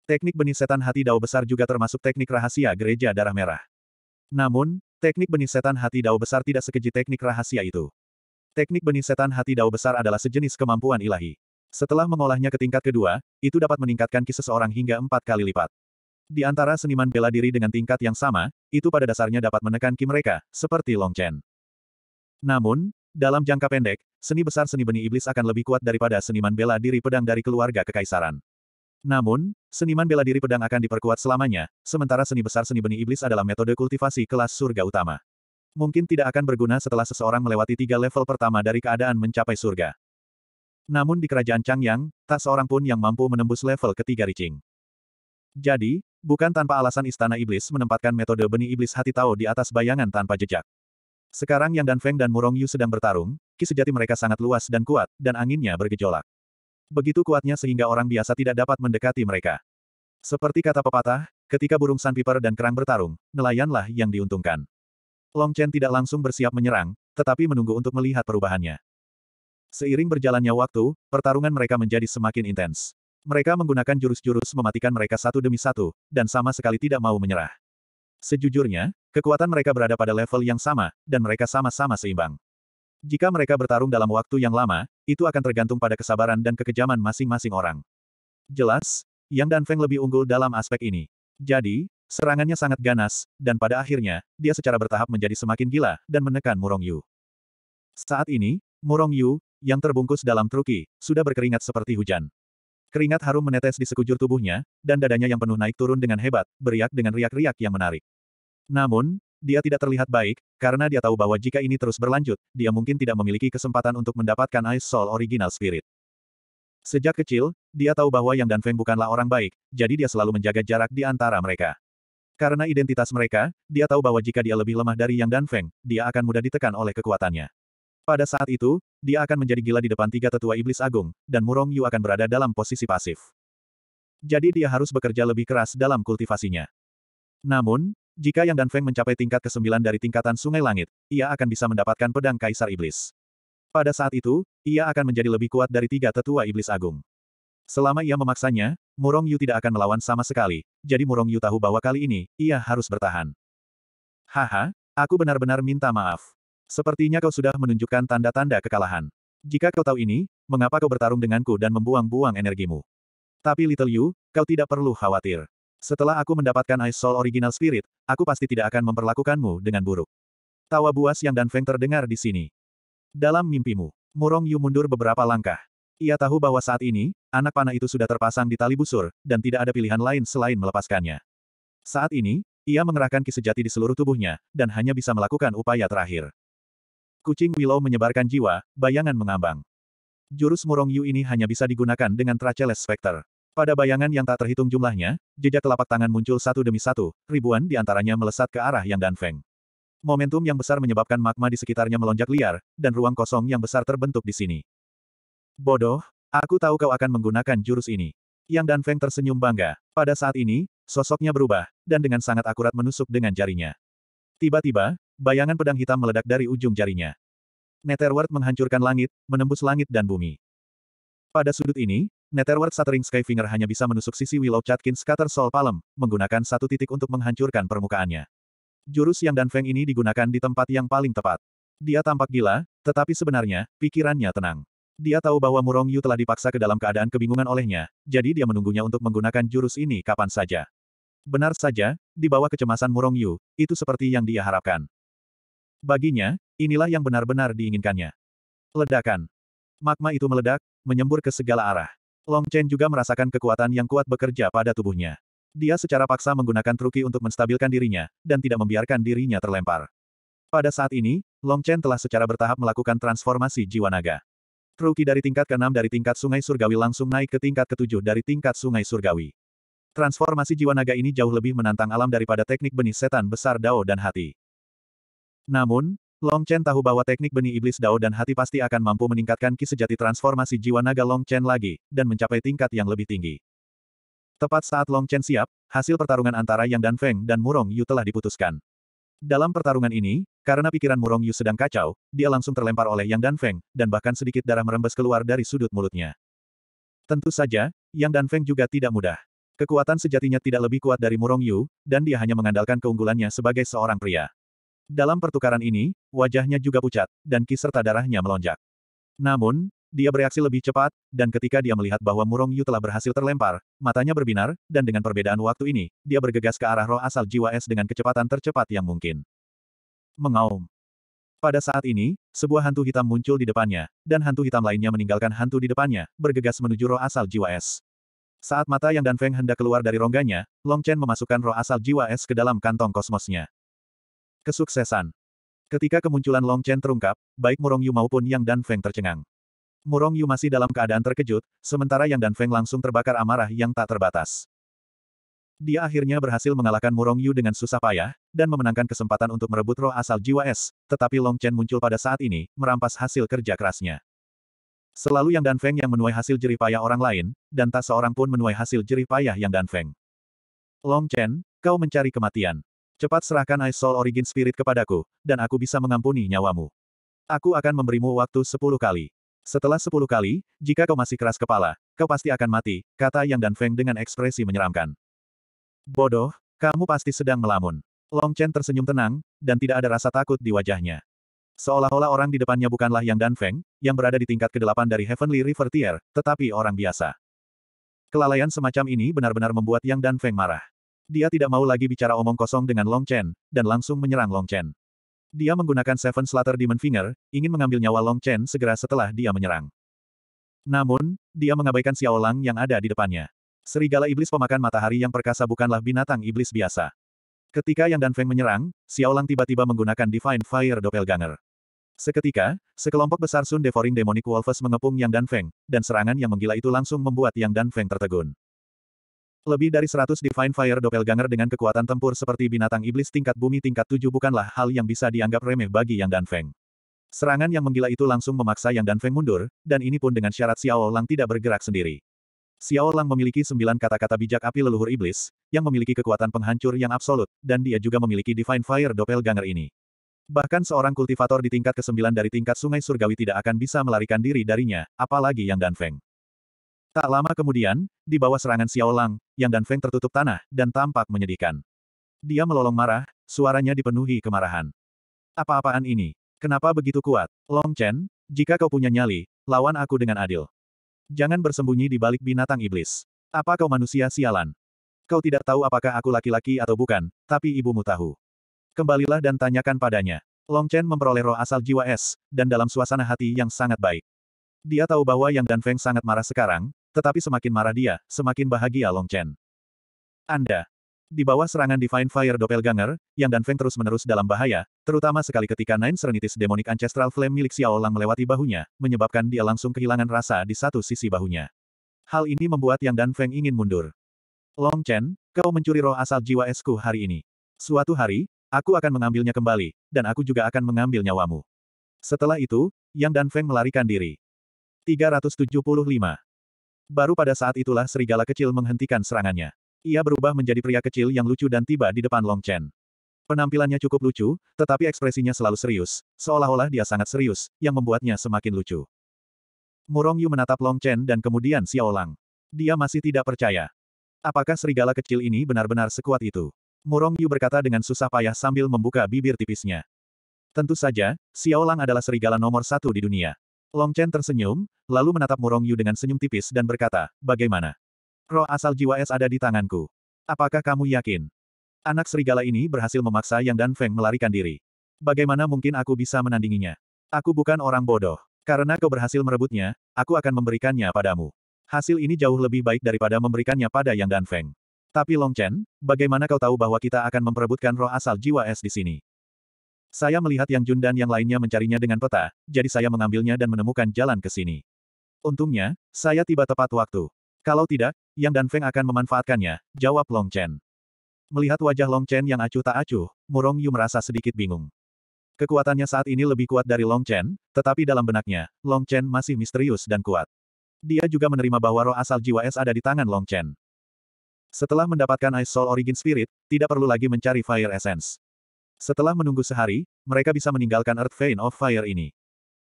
[SPEAKER 1] Teknik benih setan hati dao besar juga termasuk teknik rahasia gereja darah merah. Namun, teknik benih setan hati dao besar tidak sekeji teknik rahasia itu. Teknik benih setan hati dao besar adalah sejenis kemampuan ilahi. Setelah mengolahnya ke tingkat kedua, itu dapat meningkatkan kisah seseorang hingga empat kali lipat. Di antara seniman bela diri dengan tingkat yang sama, itu pada dasarnya dapat menekan ki mereka, seperti Long Chen. Namun, dalam jangka pendek, seni besar seni benih iblis akan lebih kuat daripada seniman bela diri pedang dari keluarga kekaisaran. Namun, seniman bela diri pedang akan diperkuat selamanya, sementara seni besar seni benih iblis adalah metode kultivasi kelas surga utama. Mungkin tidak akan berguna setelah seseorang melewati tiga level pertama dari keadaan mencapai surga. Namun di kerajaan Changyang, tak seorang pun yang mampu menembus level ketiga Ricing. Jadi, bukan tanpa alasan istana iblis menempatkan metode benih iblis hati Tao di atas bayangan tanpa jejak. Sekarang yang Dan Feng dan Murong Yu sedang bertarung, ki sejati mereka sangat luas dan kuat, dan anginnya bergejolak. Begitu kuatnya sehingga orang biasa tidak dapat mendekati mereka. Seperti kata pepatah, ketika burung sandpiper dan kerang bertarung, nelayanlah yang diuntungkan. Long Chen tidak langsung bersiap menyerang, tetapi menunggu untuk melihat perubahannya. Seiring berjalannya waktu, pertarungan mereka menjadi semakin intens. Mereka menggunakan jurus-jurus mematikan mereka satu demi satu, dan sama sekali tidak mau menyerah. Sejujurnya, kekuatan mereka berada pada level yang sama, dan mereka sama-sama seimbang. Jika mereka bertarung dalam waktu yang lama, itu akan tergantung pada kesabaran dan kekejaman masing-masing orang. Jelas, Yang Dan Feng lebih unggul dalam aspek ini. Jadi, serangannya sangat ganas, dan pada akhirnya, dia secara bertahap menjadi semakin gila, dan menekan Murong Yu. Saat ini, Murong Yu, yang terbungkus dalam truki, sudah berkeringat seperti hujan. Keringat harum menetes di sekujur tubuhnya, dan dadanya yang penuh naik turun dengan hebat, beriak dengan riak-riak yang menarik. Namun, dia tidak terlihat baik, karena dia tahu bahwa jika ini terus berlanjut, dia mungkin tidak memiliki kesempatan untuk mendapatkan Ice Soul Original Spirit. Sejak kecil, dia tahu bahwa Yang dan Feng bukanlah orang baik, jadi dia selalu menjaga jarak di antara mereka. Karena identitas mereka, dia tahu bahwa jika dia lebih lemah dari Yang dan Feng, dia akan mudah ditekan oleh kekuatannya. Pada saat itu, dia akan menjadi gila di depan tiga tetua iblis agung, dan Murong Yu akan berada dalam posisi pasif. Jadi dia harus bekerja lebih keras dalam kultivasinya. Namun, jika Yang Dan Feng mencapai tingkat ke-9 dari tingkatan Sungai Langit, ia akan bisa mendapatkan pedang Kaisar Iblis. Pada saat itu, ia akan menjadi lebih kuat dari tiga tetua Iblis Agung. Selama ia memaksanya, Murong Yu tidak akan melawan sama sekali, jadi Murong Yu tahu bahwa kali ini, ia harus bertahan. Haha, aku benar-benar minta maaf. Sepertinya kau sudah menunjukkan tanda-tanda kekalahan. Jika kau tahu ini, mengapa kau bertarung denganku dan membuang-buang energimu? Tapi Little Yu, kau tidak perlu khawatir. Setelah aku mendapatkan Ice Soul Original Spirit, aku pasti tidak akan memperlakukanmu dengan buruk. Tawa buas yang Dan Feng terdengar di sini. Dalam mimpimu, Murong Yu mundur beberapa langkah. Ia tahu bahwa saat ini, anak panah itu sudah terpasang di tali busur, dan tidak ada pilihan lain selain melepaskannya. Saat ini, ia mengerahkan ki sejati di seluruh tubuhnya, dan hanya bisa melakukan upaya terakhir. Kucing Willow menyebarkan jiwa, bayangan mengambang. Jurus Murong Yu ini hanya bisa digunakan dengan Traceles Specter. Pada bayangan yang tak terhitung jumlahnya, jejak telapak tangan muncul satu demi satu, ribuan di antaranya melesat ke arah Yang Danfeng. Momentum yang besar menyebabkan magma di sekitarnya melonjak liar, dan ruang kosong yang besar terbentuk di sini. Bodoh, aku tahu kau akan menggunakan jurus ini. Yang Danfeng tersenyum bangga. Pada saat ini, sosoknya berubah, dan dengan sangat akurat menusuk dengan jarinya. Tiba-tiba, bayangan pedang hitam meledak dari ujung jarinya. Netherworld menghancurkan langit, menembus langit dan bumi. Pada sudut ini, Netherworld Shattering Skyfinger hanya bisa menusuk sisi Willow Chatkin Scatter Soul Palm, menggunakan satu titik untuk menghancurkan permukaannya. Jurus yang Dan Feng ini digunakan di tempat yang paling tepat. Dia tampak gila, tetapi sebenarnya, pikirannya tenang. Dia tahu bahwa Murong Yu telah dipaksa ke dalam keadaan kebingungan olehnya, jadi dia menunggunya untuk menggunakan jurus ini kapan saja. Benar saja, di bawah kecemasan Murong Yu, itu seperti yang dia harapkan. Baginya, inilah yang benar-benar diinginkannya. Ledakan. Magma itu meledak, menyembur ke segala arah. Long Chen juga merasakan kekuatan yang kuat bekerja pada tubuhnya. Dia secara paksa menggunakan truki untuk menstabilkan dirinya, dan tidak membiarkan dirinya terlempar. Pada saat ini, Long Chen telah secara bertahap melakukan transformasi jiwa naga. Truki dari tingkat ke-6 dari tingkat sungai surgawi langsung naik ke tingkat ke-7 dari tingkat sungai surgawi. Transformasi jiwa naga ini jauh lebih menantang alam daripada teknik benih setan besar Dao dan hati. Namun, Long Chen tahu bahwa teknik benih iblis Dao dan hati pasti akan mampu meningkatkan ki sejati transformasi jiwa naga Long Chen lagi, dan mencapai tingkat yang lebih tinggi. Tepat saat Long Chen siap, hasil pertarungan antara Yang Dan Feng dan Murong Yu telah diputuskan. Dalam pertarungan ini, karena pikiran Murong Yu sedang kacau, dia langsung terlempar oleh Yang Dan Feng, dan bahkan sedikit darah merembes keluar dari sudut mulutnya. Tentu saja, Yang Dan Feng juga tidak mudah. Kekuatan sejatinya tidak lebih kuat dari Murong Yu, dan dia hanya mengandalkan keunggulannya sebagai seorang pria. Dalam pertukaran ini, wajahnya juga pucat, dan ki serta darahnya melonjak. Namun, dia bereaksi lebih cepat, dan ketika dia melihat bahwa Murong Yu telah berhasil terlempar, matanya berbinar, dan dengan perbedaan waktu ini, dia bergegas ke arah roh asal jiwa es dengan kecepatan tercepat yang mungkin. Mengaum. Pada saat ini, sebuah hantu hitam muncul di depannya, dan hantu hitam lainnya meninggalkan hantu di depannya, bergegas menuju roh asal jiwa es. Saat mata yang Dan Feng hendak keluar dari rongganya, Long Chen memasukkan roh asal jiwa es ke dalam kantong kosmosnya. Kesuksesan. Ketika kemunculan Long Chen terungkap, baik Murong Yu maupun Yang Dan Feng tercengang. Murong Yu masih dalam keadaan terkejut, sementara Yang Dan Feng langsung terbakar amarah yang tak terbatas. Dia akhirnya berhasil mengalahkan Murong Yu dengan susah payah, dan memenangkan kesempatan untuk merebut roh asal jiwa es, tetapi Long Chen muncul pada saat ini, merampas hasil kerja kerasnya. Selalu Yang Dan Feng yang menuai hasil jerih payah orang lain, dan tak seorang pun menuai hasil jerih payah Yang Dan Feng. Long Chen, kau mencari kematian. Cepat serahkan Ice Soul Origin Spirit kepadaku, dan aku bisa mengampuni nyawamu. Aku akan memberimu waktu sepuluh kali. Setelah sepuluh kali, jika kau masih keras kepala, kau pasti akan mati, kata Yang Dan Feng dengan ekspresi menyeramkan. Bodoh, kamu pasti sedang melamun. Long Chen tersenyum tenang, dan tidak ada rasa takut di wajahnya. Seolah-olah orang di depannya bukanlah Yang Dan Feng, yang berada di tingkat ke-8 dari Heavenly River Tier, tetapi orang biasa. Kelalaian semacam ini benar-benar membuat Yang Dan Feng marah. Dia tidak mau lagi bicara omong kosong dengan Long Chen, dan langsung menyerang Long Chen. Dia menggunakan Seven Slater Demon Finger, ingin mengambil nyawa Long Chen segera setelah dia menyerang. Namun, dia mengabaikan Xiao Lang yang ada di depannya. Serigala iblis pemakan matahari yang perkasa bukanlah binatang iblis biasa. Ketika Yang Dan Feng menyerang, Xiao Lang tiba-tiba menggunakan Divine Fire Doppelganger. Seketika, sekelompok besar Sun Devouring Demonic Wolves mengepung Yang Dan Feng dan serangan yang menggila itu langsung membuat Yang Dan Feng tertegun. Lebih dari 100 Divine Fire Doppelganger dengan kekuatan tempur seperti binatang iblis tingkat bumi tingkat 7 bukanlah hal yang bisa dianggap remeh bagi Yang Dan Feng. Serangan yang menggila itu langsung memaksa Yang Dan Feng mundur, dan ini pun dengan syarat Xiao Lang tidak bergerak sendiri. Xiao Lang memiliki sembilan kata-kata bijak api leluhur iblis, yang memiliki kekuatan penghancur yang absolut, dan dia juga memiliki Divine Fire Doppelganger ini. Bahkan seorang kultivator di tingkat ke-9 dari tingkat sungai surgawi tidak akan bisa melarikan diri darinya, apalagi Yang Dan Feng. Tak lama kemudian, di bawah serangan Xiao Lang, Yang dan Feng tertutup tanah, dan tampak menyedihkan. Dia melolong marah, suaranya dipenuhi kemarahan. Apa-apaan ini? Kenapa begitu kuat? Long Chen, jika kau punya nyali, lawan aku dengan adil. Jangan bersembunyi di balik binatang iblis. Apa kau manusia sialan? Kau tidak tahu apakah aku laki-laki atau bukan, tapi ibumu tahu. Kembalilah dan tanyakan padanya. Long Chen memperoleh roh asal jiwa es, dan dalam suasana hati yang sangat baik. Dia tahu bahwa Yang Dan Feng sangat marah sekarang, tetapi semakin marah dia, semakin bahagia Long Chen. Anda. Di bawah serangan Divine Fire Doppelganger, Yang Dan Feng terus-menerus dalam bahaya, terutama sekali ketika Nine Serenities Demonic Ancestral Flame milik Xiao Lang melewati bahunya, menyebabkan dia langsung kehilangan rasa di satu sisi bahunya. Hal ini membuat Yang Dan Feng ingin mundur. Long Chen, kau mencuri roh asal jiwa esku hari ini. Suatu hari, aku akan mengambilnya kembali, dan aku juga akan mengambil nyawamu. Setelah itu, Yang Dan Feng melarikan diri. 375. Baru pada saat itulah serigala kecil menghentikan serangannya. Ia berubah menjadi pria kecil yang lucu dan tiba di depan Long Chen. Penampilannya cukup lucu, tetapi ekspresinya selalu serius, seolah-olah dia sangat serius, yang membuatnya semakin lucu. Murong Yu menatap Long Chen dan kemudian Xiao Lang. Dia masih tidak percaya. Apakah serigala kecil ini benar-benar sekuat itu? Murong Yu berkata dengan susah payah sambil membuka bibir tipisnya. Tentu saja, Xiao Lang adalah serigala nomor satu di dunia. Long Chen tersenyum, lalu menatap Murong Yu dengan senyum tipis dan berkata, bagaimana? Roh asal jiwa es ada di tanganku. Apakah kamu yakin? Anak serigala ini berhasil memaksa Yang Dan Feng melarikan diri. Bagaimana mungkin aku bisa menandinginya? Aku bukan orang bodoh. Karena kau berhasil merebutnya, aku akan memberikannya padamu. Hasil ini jauh lebih baik daripada memberikannya pada Yang Dan Feng. Tapi Long Chen, bagaimana kau tahu bahwa kita akan memperebutkan roh asal jiwa es di sini? Saya melihat Yang Jun dan yang lainnya mencarinya dengan peta, jadi saya mengambilnya dan menemukan jalan ke sini. Untungnya, saya tiba tepat waktu. Kalau tidak, Yang dan Feng akan memanfaatkannya, jawab Long Chen. Melihat wajah Long Chen yang acuh tak acuh, Murong Yu merasa sedikit bingung. Kekuatannya saat ini lebih kuat dari Long Chen, tetapi dalam benaknya, Long Chen masih misterius dan kuat. Dia juga menerima bahwa roh asal jiwa es ada di tangan Long Chen. Setelah mendapatkan Ice Soul Origin Spirit, tidak perlu lagi mencari Fire Essence. Setelah menunggu sehari, mereka bisa meninggalkan Earth Vein of Fire ini.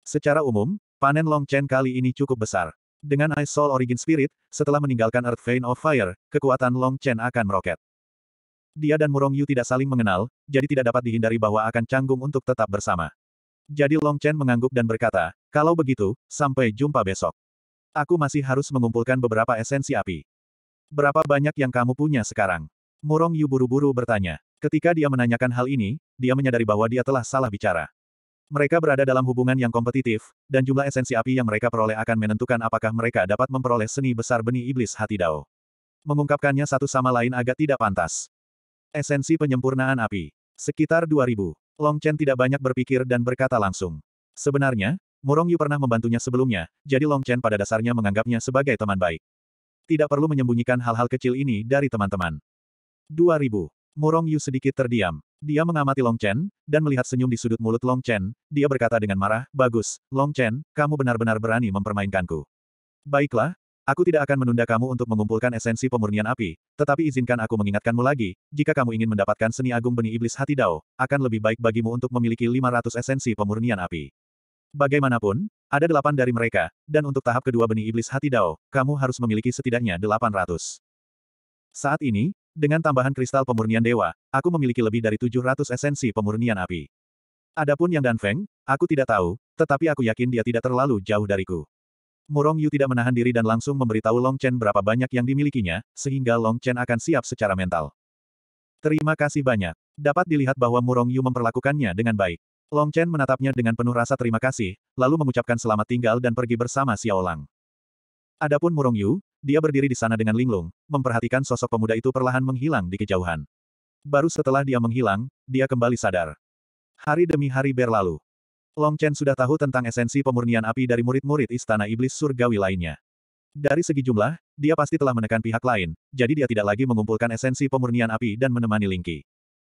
[SPEAKER 1] Secara umum, panen Long Chen kali ini cukup besar. Dengan Ice Soul Origin Spirit, setelah meninggalkan Earth Vein of Fire, kekuatan Long Chen akan meroket. Dia dan Murong Yu tidak saling mengenal, jadi tidak dapat dihindari bahwa akan canggung untuk tetap bersama. Jadi Long Chen mengangguk dan berkata, kalau begitu, sampai jumpa besok. Aku masih harus mengumpulkan beberapa esensi api. Berapa banyak yang kamu punya sekarang? Murong Yu buru-buru bertanya. Ketika dia menanyakan hal ini, dia menyadari bahwa dia telah salah bicara. Mereka berada dalam hubungan yang kompetitif, dan jumlah esensi api yang mereka peroleh akan menentukan apakah mereka dapat memperoleh seni besar benih iblis hati Dao. Mengungkapkannya satu sama lain agak tidak pantas. Esensi penyempurnaan api. Sekitar 2000. Long Chen tidak banyak berpikir dan berkata langsung. Sebenarnya, Murong Yu pernah membantunya sebelumnya, jadi Long Chen pada dasarnya menganggapnya sebagai teman baik. Tidak perlu menyembunyikan hal-hal kecil ini dari teman-teman. 2000. Murong Yu sedikit terdiam. Dia mengamati Long Chen, dan melihat senyum di sudut mulut Long Chen, dia berkata dengan marah, Bagus, Long Chen, kamu benar-benar berani mempermainkanku. Baiklah, aku tidak akan menunda kamu untuk mengumpulkan esensi pemurnian api, tetapi izinkan aku mengingatkanmu lagi, jika kamu ingin mendapatkan seni agung benih iblis hati Dao, akan lebih baik bagimu untuk memiliki 500 esensi pemurnian api. Bagaimanapun, ada delapan dari mereka, dan untuk tahap kedua benih iblis hati Dao, kamu harus memiliki setidaknya 800. Saat ini, dengan tambahan kristal pemurnian dewa, aku memiliki lebih dari 700 esensi pemurnian api. Adapun yang Dan Feng, aku tidak tahu, tetapi aku yakin dia tidak terlalu jauh dariku. Murong Yu tidak menahan diri dan langsung memberitahu Long Chen berapa banyak yang dimilikinya, sehingga Long Chen akan siap secara mental. Terima kasih banyak. Dapat dilihat bahwa Murong Yu memperlakukannya dengan baik. Long Chen menatapnya dengan penuh rasa terima kasih, lalu mengucapkan selamat tinggal dan pergi bersama Xiao Lang. Adapun Murong Yu, dia berdiri di sana dengan linglung, memperhatikan sosok pemuda itu perlahan menghilang di kejauhan. Baru setelah dia menghilang, dia kembali sadar. Hari demi hari berlalu. Long Chen sudah tahu tentang esensi pemurnian api dari murid-murid Istana Iblis Surgawi lainnya. Dari segi jumlah, dia pasti telah menekan pihak lain, jadi dia tidak lagi mengumpulkan esensi pemurnian api dan menemani Lingqi.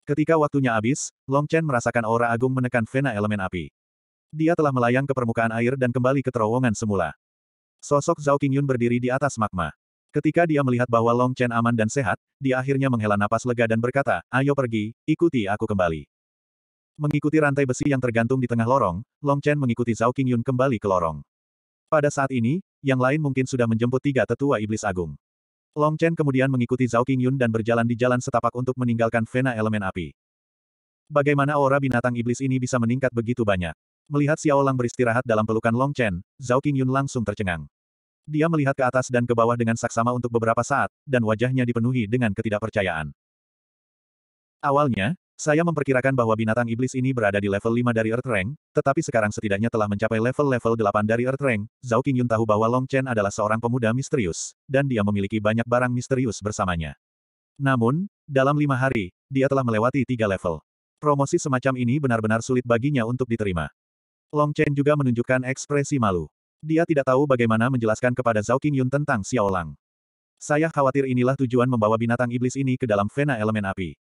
[SPEAKER 1] Ketika waktunya habis, Long Chen merasakan aura agung menekan vena elemen api. Dia telah melayang ke permukaan air dan kembali ke terowongan semula. Sosok Zhao Qingyun berdiri di atas magma. Ketika dia melihat bahwa Long Chen aman dan sehat, dia akhirnya menghela napas lega dan berkata, ayo pergi, ikuti aku kembali. Mengikuti rantai besi yang tergantung di tengah lorong, Long Chen mengikuti Zhao Qingyun kembali ke lorong. Pada saat ini, yang lain mungkin sudah menjemput tiga tetua iblis agung. Long Chen kemudian mengikuti Zhao Qingyun dan berjalan di jalan setapak untuk meninggalkan vena elemen api. Bagaimana aura binatang iblis ini bisa meningkat begitu banyak? Melihat Xiao Lang beristirahat dalam pelukan Long Chen, Zhao Qingyun langsung tercengang. Dia melihat ke atas dan ke bawah dengan saksama untuk beberapa saat, dan wajahnya dipenuhi dengan ketidakpercayaan. Awalnya, saya memperkirakan bahwa binatang iblis ini berada di level 5 dari Earth Rank, tetapi sekarang setidaknya telah mencapai level-level 8 dari Earth Rank. Zhao Qingyun tahu bahwa Long Chen adalah seorang pemuda misterius, dan dia memiliki banyak barang misterius bersamanya. Namun, dalam lima hari, dia telah melewati tiga level. Promosi semacam ini benar-benar sulit baginya untuk diterima. Long Chen juga menunjukkan ekspresi malu. Dia tidak tahu bagaimana menjelaskan kepada Zhao Qingyun tentang Xiao Lang. Saya khawatir inilah tujuan membawa binatang iblis ini ke dalam vena elemen api.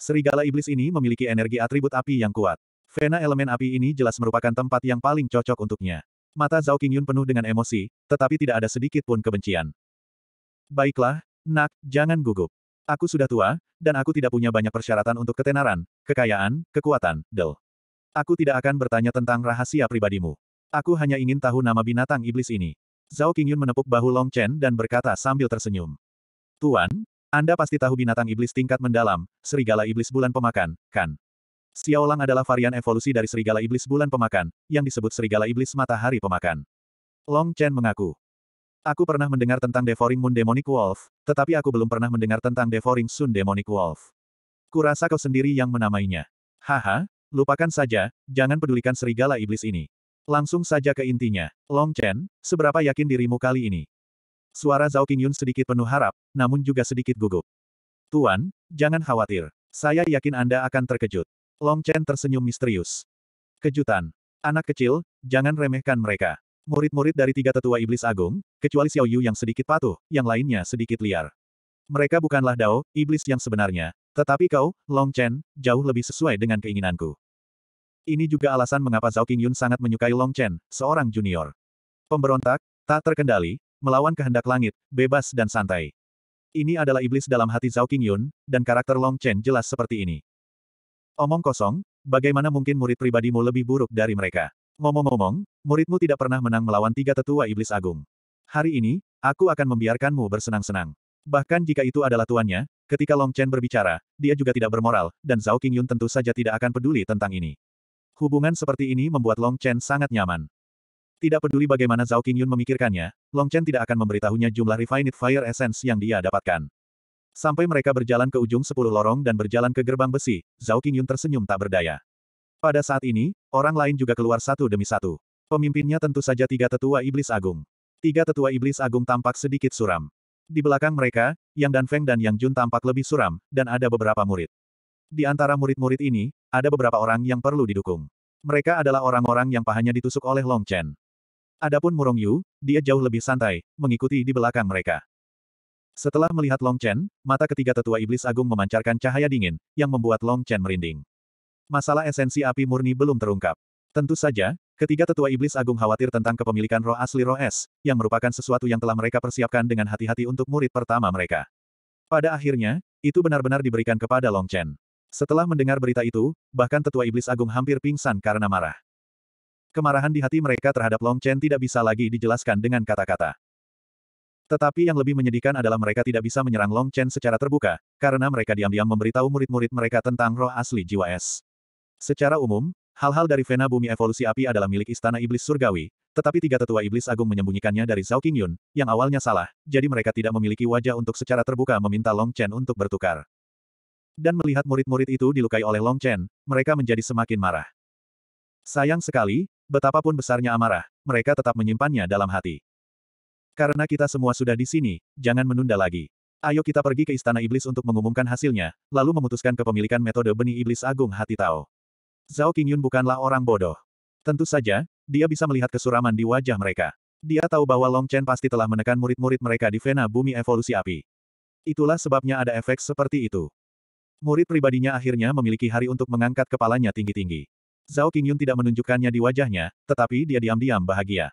[SPEAKER 1] Serigala iblis ini memiliki energi atribut api yang kuat. Vena elemen api ini jelas merupakan tempat yang paling cocok untuknya. Mata Zhao Qingyun penuh dengan emosi, tetapi tidak ada sedikit pun kebencian. Baiklah, nak, jangan gugup. Aku sudah tua, dan aku tidak punya banyak persyaratan untuk ketenaran, kekayaan, kekuatan, del. Aku tidak akan bertanya tentang rahasia pribadimu. Aku hanya ingin tahu nama binatang iblis ini. Zhao Qingyun menepuk bahu Long Chen dan berkata sambil tersenyum. Tuan, Anda pasti tahu binatang iblis tingkat mendalam, serigala iblis bulan pemakan, kan? Xiaolang adalah varian evolusi dari serigala iblis bulan pemakan, yang disebut serigala iblis matahari pemakan. Long Chen mengaku. Aku pernah mendengar tentang Devouring Moon Demonic Wolf, tetapi aku belum pernah mendengar tentang Devouring Sun Demonic Wolf. Kurasa kau sendiri yang menamainya. Haha, Lupakan saja, jangan pedulikan serigala iblis ini. Langsung saja ke intinya. Long Chen, seberapa yakin dirimu kali ini? Suara Zhao Qingyun sedikit penuh harap, namun juga sedikit gugup. Tuan, jangan khawatir. Saya yakin Anda akan terkejut. Long Chen tersenyum misterius. Kejutan. Anak kecil, jangan remehkan mereka. Murid-murid dari tiga tetua iblis agung, kecuali Xiao Yu yang sedikit patuh, yang lainnya sedikit liar. Mereka bukanlah Dao, iblis yang sebenarnya, tetapi kau, Long Chen, jauh lebih sesuai dengan keinginanku. Ini juga alasan mengapa Zhao Qingyun sangat menyukai Long Chen, seorang junior. Pemberontak, tak terkendali, melawan kehendak langit, bebas dan santai. Ini adalah iblis dalam hati Zhao Qingyun, dan karakter Long Chen jelas seperti ini. Omong kosong, bagaimana mungkin murid pribadimu lebih buruk dari mereka? Ngomong-ngomong, muridmu tidak pernah menang melawan tiga tetua iblis agung. Hari ini, aku akan membiarkanmu bersenang-senang. Bahkan jika itu adalah tuannya, ketika Long Chen berbicara, dia juga tidak bermoral, dan Zhao Qingyun tentu saja tidak akan peduli tentang ini. Hubungan seperti ini membuat Long Chen sangat nyaman. Tidak peduli bagaimana Zhao Qingyun memikirkannya, Long Chen tidak akan memberitahunya jumlah Refined Fire Essence yang dia dapatkan. Sampai mereka berjalan ke ujung sepuluh lorong dan berjalan ke gerbang besi, Zhao Qingyun tersenyum tak berdaya. Pada saat ini, orang lain juga keluar satu demi satu. Pemimpinnya tentu saja tiga tetua iblis agung. Tiga tetua iblis agung tampak sedikit suram. Di belakang mereka, Yang Dan Feng dan Yang Jun tampak lebih suram, dan ada beberapa murid. Di antara murid-murid ini, ada beberapa orang yang perlu didukung. Mereka adalah orang-orang yang pahanya ditusuk oleh Long Chen. Adapun Murong Yu, dia jauh lebih santai, mengikuti di belakang mereka. Setelah melihat Long Chen, mata ketiga tetua iblis agung memancarkan cahaya dingin, yang membuat Long Chen merinding. Masalah esensi api murni belum terungkap. Tentu saja, Ketiga tetua iblis agung khawatir tentang kepemilikan roh asli roh es, yang merupakan sesuatu yang telah mereka persiapkan dengan hati-hati untuk murid pertama mereka. Pada akhirnya, itu benar-benar diberikan kepada Long Chen. Setelah mendengar berita itu, bahkan tetua iblis agung hampir pingsan karena marah. Kemarahan di hati mereka terhadap Long Chen tidak bisa lagi dijelaskan dengan kata-kata. Tetapi yang lebih menyedihkan adalah mereka tidak bisa menyerang Long Chen secara terbuka, karena mereka diam-diam memberitahu murid-murid mereka tentang roh asli jiwa es. Secara umum, Hal-hal dari Vena Bumi Evolusi Api adalah milik Istana Iblis Surgawi, tetapi tiga tetua Iblis Agung menyembunyikannya dari Zhao Qingyun, yang awalnya salah, jadi mereka tidak memiliki wajah untuk secara terbuka meminta Long Chen untuk bertukar. Dan melihat murid-murid itu dilukai oleh Long Chen, mereka menjadi semakin marah. Sayang sekali, betapapun besarnya amarah, mereka tetap menyimpannya dalam hati. Karena kita semua sudah di sini, jangan menunda lagi. Ayo kita pergi ke Istana Iblis untuk mengumumkan hasilnya, lalu memutuskan kepemilikan metode benih Iblis Agung Hati Tao. Zhao Qingyun bukanlah orang bodoh. Tentu saja, dia bisa melihat kesuraman di wajah mereka. Dia tahu bahwa Long Chen pasti telah menekan murid-murid mereka di Vena Bumi Evolusi Api. Itulah sebabnya ada efek seperti itu. Murid pribadinya akhirnya memiliki hari untuk mengangkat kepalanya tinggi-tinggi. Zhao Qingyun tidak menunjukkannya di wajahnya, tetapi dia diam-diam bahagia.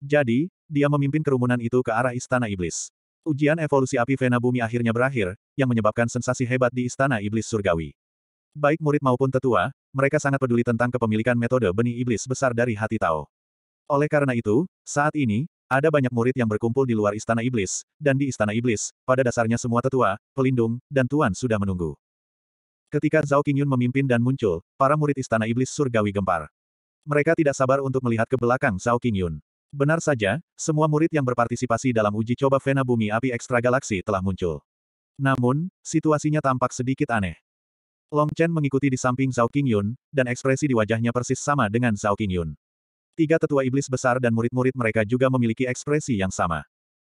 [SPEAKER 1] Jadi, dia memimpin kerumunan itu ke arah Istana Iblis. Ujian evolusi api Vena Bumi akhirnya berakhir, yang menyebabkan sensasi hebat di Istana Iblis Surgawi. Baik murid maupun tetua, mereka sangat peduli tentang kepemilikan metode benih iblis besar dari hati Tao. Oleh karena itu, saat ini, ada banyak murid yang berkumpul di luar Istana Iblis, dan di Istana Iblis, pada dasarnya semua tetua, pelindung, dan tuan sudah menunggu. Ketika Zhao Qingyun memimpin dan muncul, para murid Istana Iblis surgawi gempar. Mereka tidak sabar untuk melihat ke belakang Zhao Qingyun. Benar saja, semua murid yang berpartisipasi dalam uji coba Vena Bumi Api Ekstra Galaksi telah muncul. Namun, situasinya tampak sedikit aneh. Long Chen mengikuti di samping Zhao Qingyun, dan ekspresi di wajahnya persis sama dengan Zhao Qingyun. Tiga tetua iblis besar dan murid-murid mereka juga memiliki ekspresi yang sama.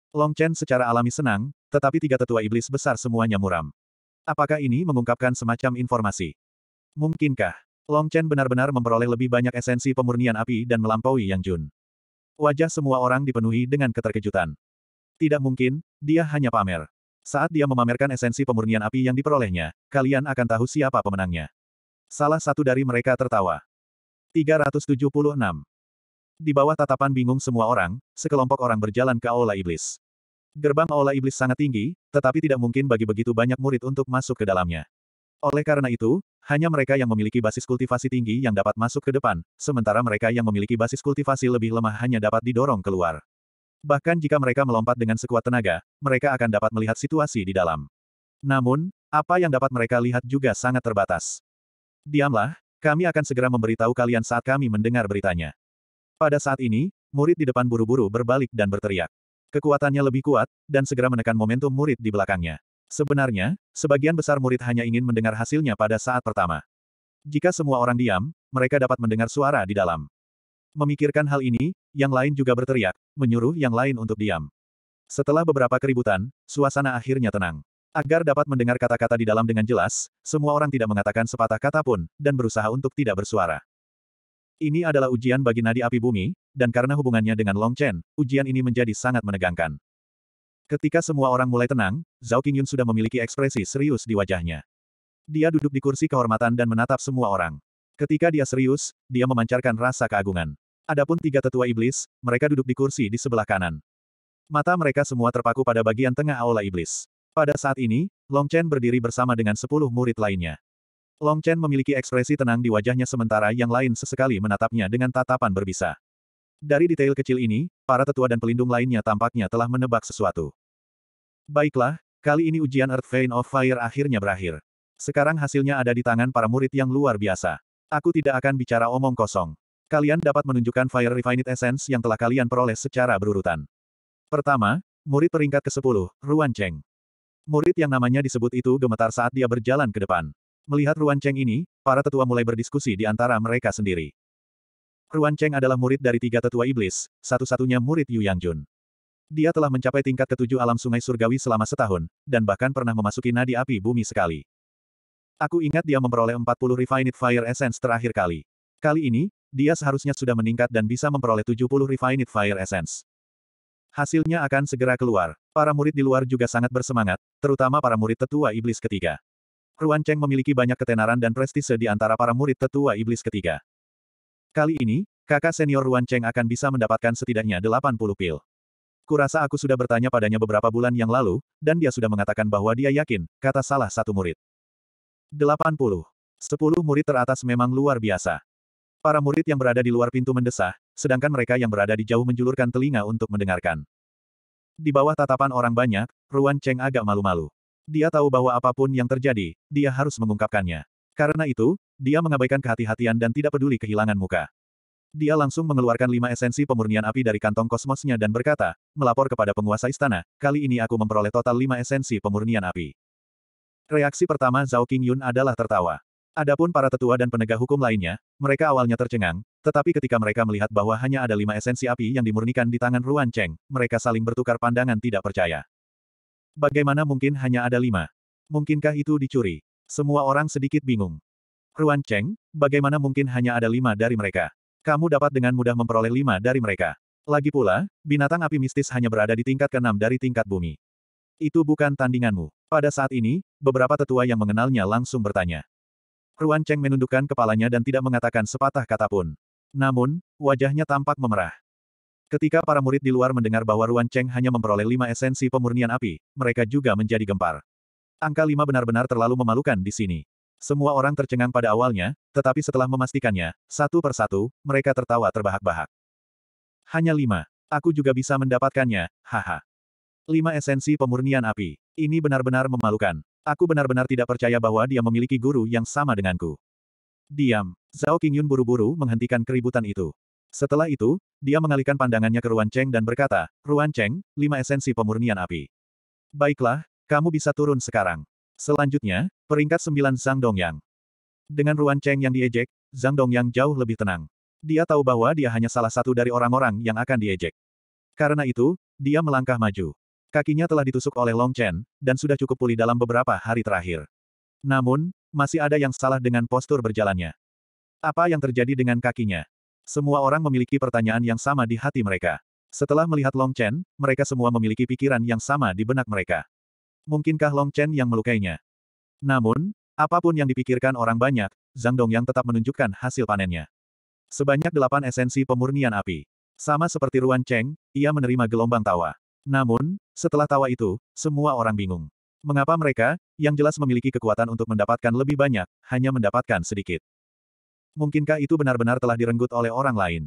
[SPEAKER 1] Long Chen secara alami senang, tetapi tiga tetua iblis besar semuanya muram. Apakah ini mengungkapkan semacam informasi? Mungkinkah? Long Chen benar-benar memperoleh lebih banyak esensi pemurnian api dan melampaui Yang Jun. Wajah semua orang dipenuhi dengan keterkejutan. Tidak mungkin, dia hanya pamer. Saat dia memamerkan esensi pemurnian api yang diperolehnya, kalian akan tahu siapa pemenangnya. Salah satu dari mereka tertawa. 376. Di bawah tatapan bingung semua orang, sekelompok orang berjalan ke Aula Iblis. Gerbang Aula Iblis sangat tinggi, tetapi tidak mungkin bagi begitu banyak murid untuk masuk ke dalamnya. Oleh karena itu, hanya mereka yang memiliki basis kultivasi tinggi yang dapat masuk ke depan, sementara mereka yang memiliki basis kultivasi lebih lemah hanya dapat didorong keluar. Bahkan jika mereka melompat dengan sekuat tenaga, mereka akan dapat melihat situasi di dalam. Namun, apa yang dapat mereka lihat juga sangat terbatas. Diamlah, kami akan segera memberitahu kalian saat kami mendengar beritanya. Pada saat ini, murid di depan buru-buru berbalik dan berteriak. Kekuatannya lebih kuat, dan segera menekan momentum murid di belakangnya. Sebenarnya, sebagian besar murid hanya ingin mendengar hasilnya pada saat pertama. Jika semua orang diam, mereka dapat mendengar suara di dalam. Memikirkan hal ini, yang lain juga berteriak, menyuruh yang lain untuk diam. Setelah beberapa keributan, suasana akhirnya tenang. Agar dapat mendengar kata-kata di dalam dengan jelas, semua orang tidak mengatakan sepatah kata pun, dan berusaha untuk tidak bersuara. Ini adalah ujian bagi nadi api bumi, dan karena hubungannya dengan Long Chen, ujian ini menjadi sangat menegangkan. Ketika semua orang mulai tenang, Zhao Qingyun sudah memiliki ekspresi serius di wajahnya. Dia duduk di kursi kehormatan dan menatap semua orang. Ketika dia serius, dia memancarkan rasa keagungan. Adapun tiga tetua iblis, mereka duduk di kursi di sebelah kanan. Mata mereka semua terpaku pada bagian tengah aula iblis. Pada saat ini, Long Chen berdiri bersama dengan sepuluh murid lainnya. Long Chen memiliki ekspresi tenang di wajahnya sementara yang lain sesekali menatapnya dengan tatapan berbisa. Dari detail kecil ini, para tetua dan pelindung lainnya tampaknya telah menebak sesuatu. Baiklah, kali ini ujian Earth Vein of Fire akhirnya berakhir. Sekarang hasilnya ada di tangan para murid yang luar biasa. Aku tidak akan bicara omong kosong. Kalian dapat menunjukkan Fire Refined Essence yang telah kalian peroleh secara berurutan. Pertama, murid peringkat ke-10, Ruan Cheng. Murid yang namanya disebut itu gemetar saat dia berjalan ke depan. Melihat Ruan Cheng ini, para tetua mulai berdiskusi di antara mereka sendiri. Ruan Cheng adalah murid dari tiga tetua iblis, satu-satunya murid Yu Yang Jun. Dia telah mencapai tingkat ketujuh alam sungai surgawi selama setahun, dan bahkan pernah memasuki nadi api bumi sekali. Aku ingat dia memperoleh 40 Refined Fire Essence terakhir kali. Kali ini, dia seharusnya sudah meningkat dan bisa memperoleh 70 Refined Fire Essence. Hasilnya akan segera keluar. Para murid di luar juga sangat bersemangat, terutama para murid tetua iblis ketiga. Ruan Cheng memiliki banyak ketenaran dan prestise di antara para murid tetua iblis ketiga. Kali ini, kakak senior Ruan Cheng akan bisa mendapatkan setidaknya 80 pil. Kurasa aku sudah bertanya padanya beberapa bulan yang lalu, dan dia sudah mengatakan bahwa dia yakin, kata salah satu murid. 80. 10 murid teratas memang luar biasa. Para murid yang berada di luar pintu mendesah, sedangkan mereka yang berada di jauh menjulurkan telinga untuk mendengarkan. Di bawah tatapan orang banyak, Ruan Cheng agak malu-malu. Dia tahu bahwa apapun yang terjadi, dia harus mengungkapkannya. Karena itu, dia mengabaikan kehati-hatian dan tidak peduli kehilangan muka. Dia langsung mengeluarkan lima esensi pemurnian api dari kantong kosmosnya dan berkata, melapor kepada penguasa istana, kali ini aku memperoleh total lima esensi pemurnian api. Reaksi pertama Zhao Qingyun adalah tertawa. Adapun para tetua dan penegak hukum lainnya, mereka awalnya tercengang, tetapi ketika mereka melihat bahwa hanya ada lima esensi api yang dimurnikan di tangan Ruan Cheng, mereka saling bertukar pandangan tidak percaya. Bagaimana mungkin hanya ada lima? Mungkinkah itu dicuri? Semua orang sedikit bingung. Ruan Cheng, bagaimana mungkin hanya ada lima dari mereka? Kamu dapat dengan mudah memperoleh lima dari mereka. Lagi pula, binatang api mistis hanya berada di tingkat keenam dari tingkat bumi. Itu bukan tandinganmu. Pada saat ini, beberapa tetua yang mengenalnya langsung bertanya. Ruan Cheng menundukkan kepalanya dan tidak mengatakan sepatah kata pun. Namun, wajahnya tampak memerah. Ketika para murid di luar mendengar bahwa Ruan Cheng hanya memperoleh lima esensi pemurnian api, mereka juga menjadi gempar. Angka lima benar-benar terlalu memalukan di sini. Semua orang tercengang pada awalnya, tetapi setelah memastikannya, satu persatu, mereka tertawa terbahak-bahak. Hanya lima. Aku juga bisa mendapatkannya, haha. Lima esensi pemurnian api. Ini benar-benar memalukan. Aku benar-benar tidak percaya bahwa dia memiliki guru yang sama denganku. Diam. Zhao Qingyun buru-buru menghentikan keributan itu. Setelah itu, dia mengalihkan pandangannya ke Ruan Cheng dan berkata, Ruan Cheng, lima esensi pemurnian api. Baiklah, kamu bisa turun sekarang. Selanjutnya, peringkat sembilan Zhang Dongyang. Dengan Ruan Cheng yang diejek, Zhang Dongyang jauh lebih tenang. Dia tahu bahwa dia hanya salah satu dari orang-orang yang akan diejek. Karena itu, dia melangkah maju. Kakinya telah ditusuk oleh Long Chen, dan sudah cukup pulih dalam beberapa hari terakhir. Namun, masih ada yang salah dengan postur berjalannya. Apa yang terjadi dengan kakinya? Semua orang memiliki pertanyaan yang sama di hati mereka. Setelah melihat Long Chen, mereka semua memiliki pikiran yang sama di benak mereka. Mungkinkah Long Chen yang melukainya? Namun, apapun yang dipikirkan orang banyak, Zhang Dong yang tetap menunjukkan hasil panennya. Sebanyak delapan esensi pemurnian api. Sama seperti Ruan Cheng, ia menerima gelombang tawa. Namun, setelah tawa itu, semua orang bingung. Mengapa mereka, yang jelas memiliki kekuatan untuk mendapatkan lebih banyak, hanya mendapatkan sedikit? Mungkinkah itu benar-benar telah direnggut oleh orang lain?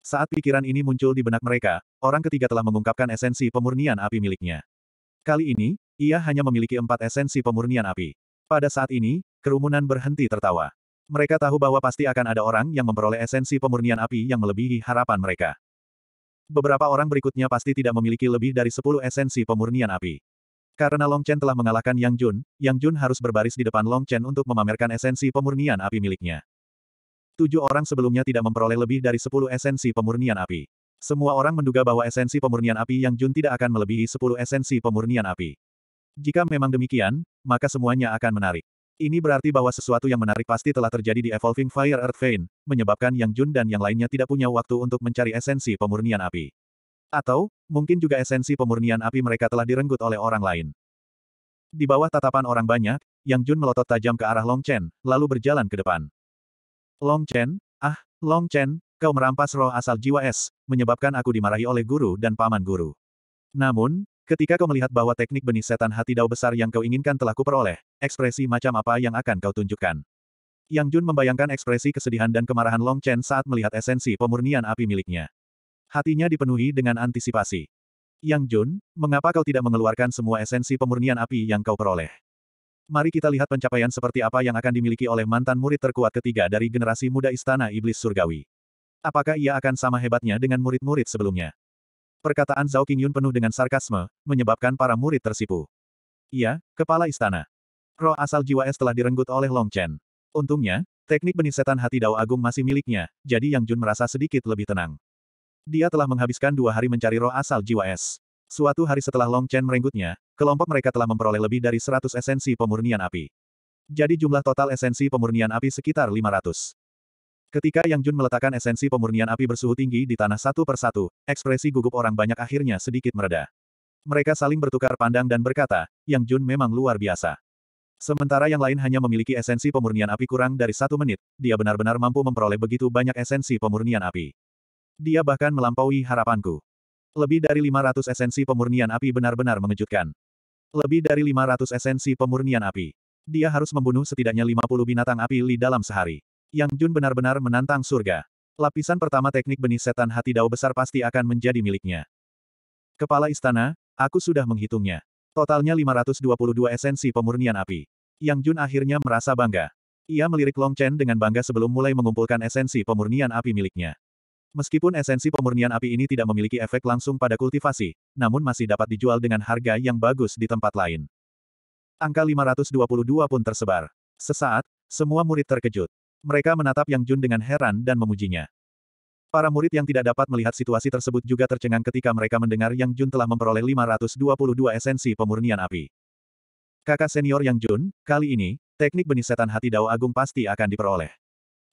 [SPEAKER 1] Saat pikiran ini muncul di benak mereka, orang ketiga telah mengungkapkan esensi pemurnian api miliknya. Kali ini, ia hanya memiliki empat esensi pemurnian api. Pada saat ini, kerumunan berhenti tertawa. Mereka tahu bahwa pasti akan ada orang yang memperoleh esensi pemurnian api yang melebihi harapan mereka. Beberapa orang berikutnya pasti tidak memiliki lebih dari 10 esensi pemurnian api. Karena Long Chen telah mengalahkan Yang Jun, Yang Jun harus berbaris di depan Long Chen untuk memamerkan esensi pemurnian api miliknya. Tujuh orang sebelumnya tidak memperoleh lebih dari 10 esensi pemurnian api. Semua orang menduga bahwa esensi pemurnian api Yang Jun tidak akan melebihi 10 esensi pemurnian api. Jika memang demikian, maka semuanya akan menarik. Ini berarti bahwa sesuatu yang menarik pasti telah terjadi di Evolving Fire Earth Vein, menyebabkan Yang Jun dan yang lainnya tidak punya waktu untuk mencari esensi pemurnian api. Atau, mungkin juga esensi pemurnian api mereka telah direnggut oleh orang lain. Di bawah tatapan orang banyak, Yang Jun melotot tajam ke arah Long Chen, lalu berjalan ke depan. Long Chen, ah, Long Chen, kau merampas roh asal jiwa es, menyebabkan aku dimarahi oleh guru dan paman guru. Namun, Ketika kau melihat bahwa teknik benih setan hati dao besar yang kau inginkan telah kuperoleh, ekspresi macam apa yang akan kau tunjukkan? Yang Jun membayangkan ekspresi kesedihan dan kemarahan Long Chen saat melihat esensi pemurnian api miliknya. Hatinya dipenuhi dengan antisipasi. Yang Jun, mengapa kau tidak mengeluarkan semua esensi pemurnian api yang kau peroleh? Mari kita lihat pencapaian seperti apa yang akan dimiliki oleh mantan murid terkuat ketiga dari generasi muda Istana Iblis Surgawi. Apakah ia akan sama hebatnya dengan murid-murid sebelumnya? Perkataan Zhao Qingyun penuh dengan sarkasme, menyebabkan para murid tersipu. Iya, kepala istana. Roh asal jiwa es telah direnggut oleh Long Chen. Untungnya, teknik setan hati Dao Agung masih miliknya, jadi Yang Jun merasa sedikit lebih tenang. Dia telah menghabiskan dua hari mencari roh asal jiwa es. Suatu hari setelah Long Chen merenggutnya, kelompok mereka telah memperoleh lebih dari 100 esensi pemurnian api. Jadi jumlah total esensi pemurnian api sekitar 500. Ketika Yang Jun meletakkan esensi pemurnian api bersuhu tinggi di tanah satu persatu, ekspresi gugup orang banyak akhirnya sedikit mereda. Mereka saling bertukar pandang dan berkata, Yang Jun memang luar biasa. Sementara yang lain hanya memiliki esensi pemurnian api kurang dari satu menit, dia benar-benar mampu memperoleh begitu banyak esensi pemurnian api. Dia bahkan melampaui harapanku. Lebih dari 500 esensi pemurnian api benar-benar mengejutkan. Lebih dari 500 esensi pemurnian api. Dia harus membunuh setidaknya 50 binatang api li dalam sehari. Yang Jun benar-benar menantang surga. Lapisan pertama teknik benih setan hati dao besar pasti akan menjadi miliknya. Kepala istana, aku sudah menghitungnya. Totalnya 522 esensi pemurnian api. Yang Jun akhirnya merasa bangga. Ia melirik Long Chen dengan bangga sebelum mulai mengumpulkan esensi pemurnian api miliknya. Meskipun esensi pemurnian api ini tidak memiliki efek langsung pada kultivasi, namun masih dapat dijual dengan harga yang bagus di tempat lain. Angka 522 pun tersebar. Sesaat, semua murid terkejut. Mereka menatap Yang Jun dengan heran dan memujinya. Para murid yang tidak dapat melihat situasi tersebut juga tercengang ketika mereka mendengar Yang Jun telah memperoleh 522 esensi pemurnian api. Kakak senior Yang Jun, kali ini, teknik benih setan hati Dao Agung pasti akan diperoleh.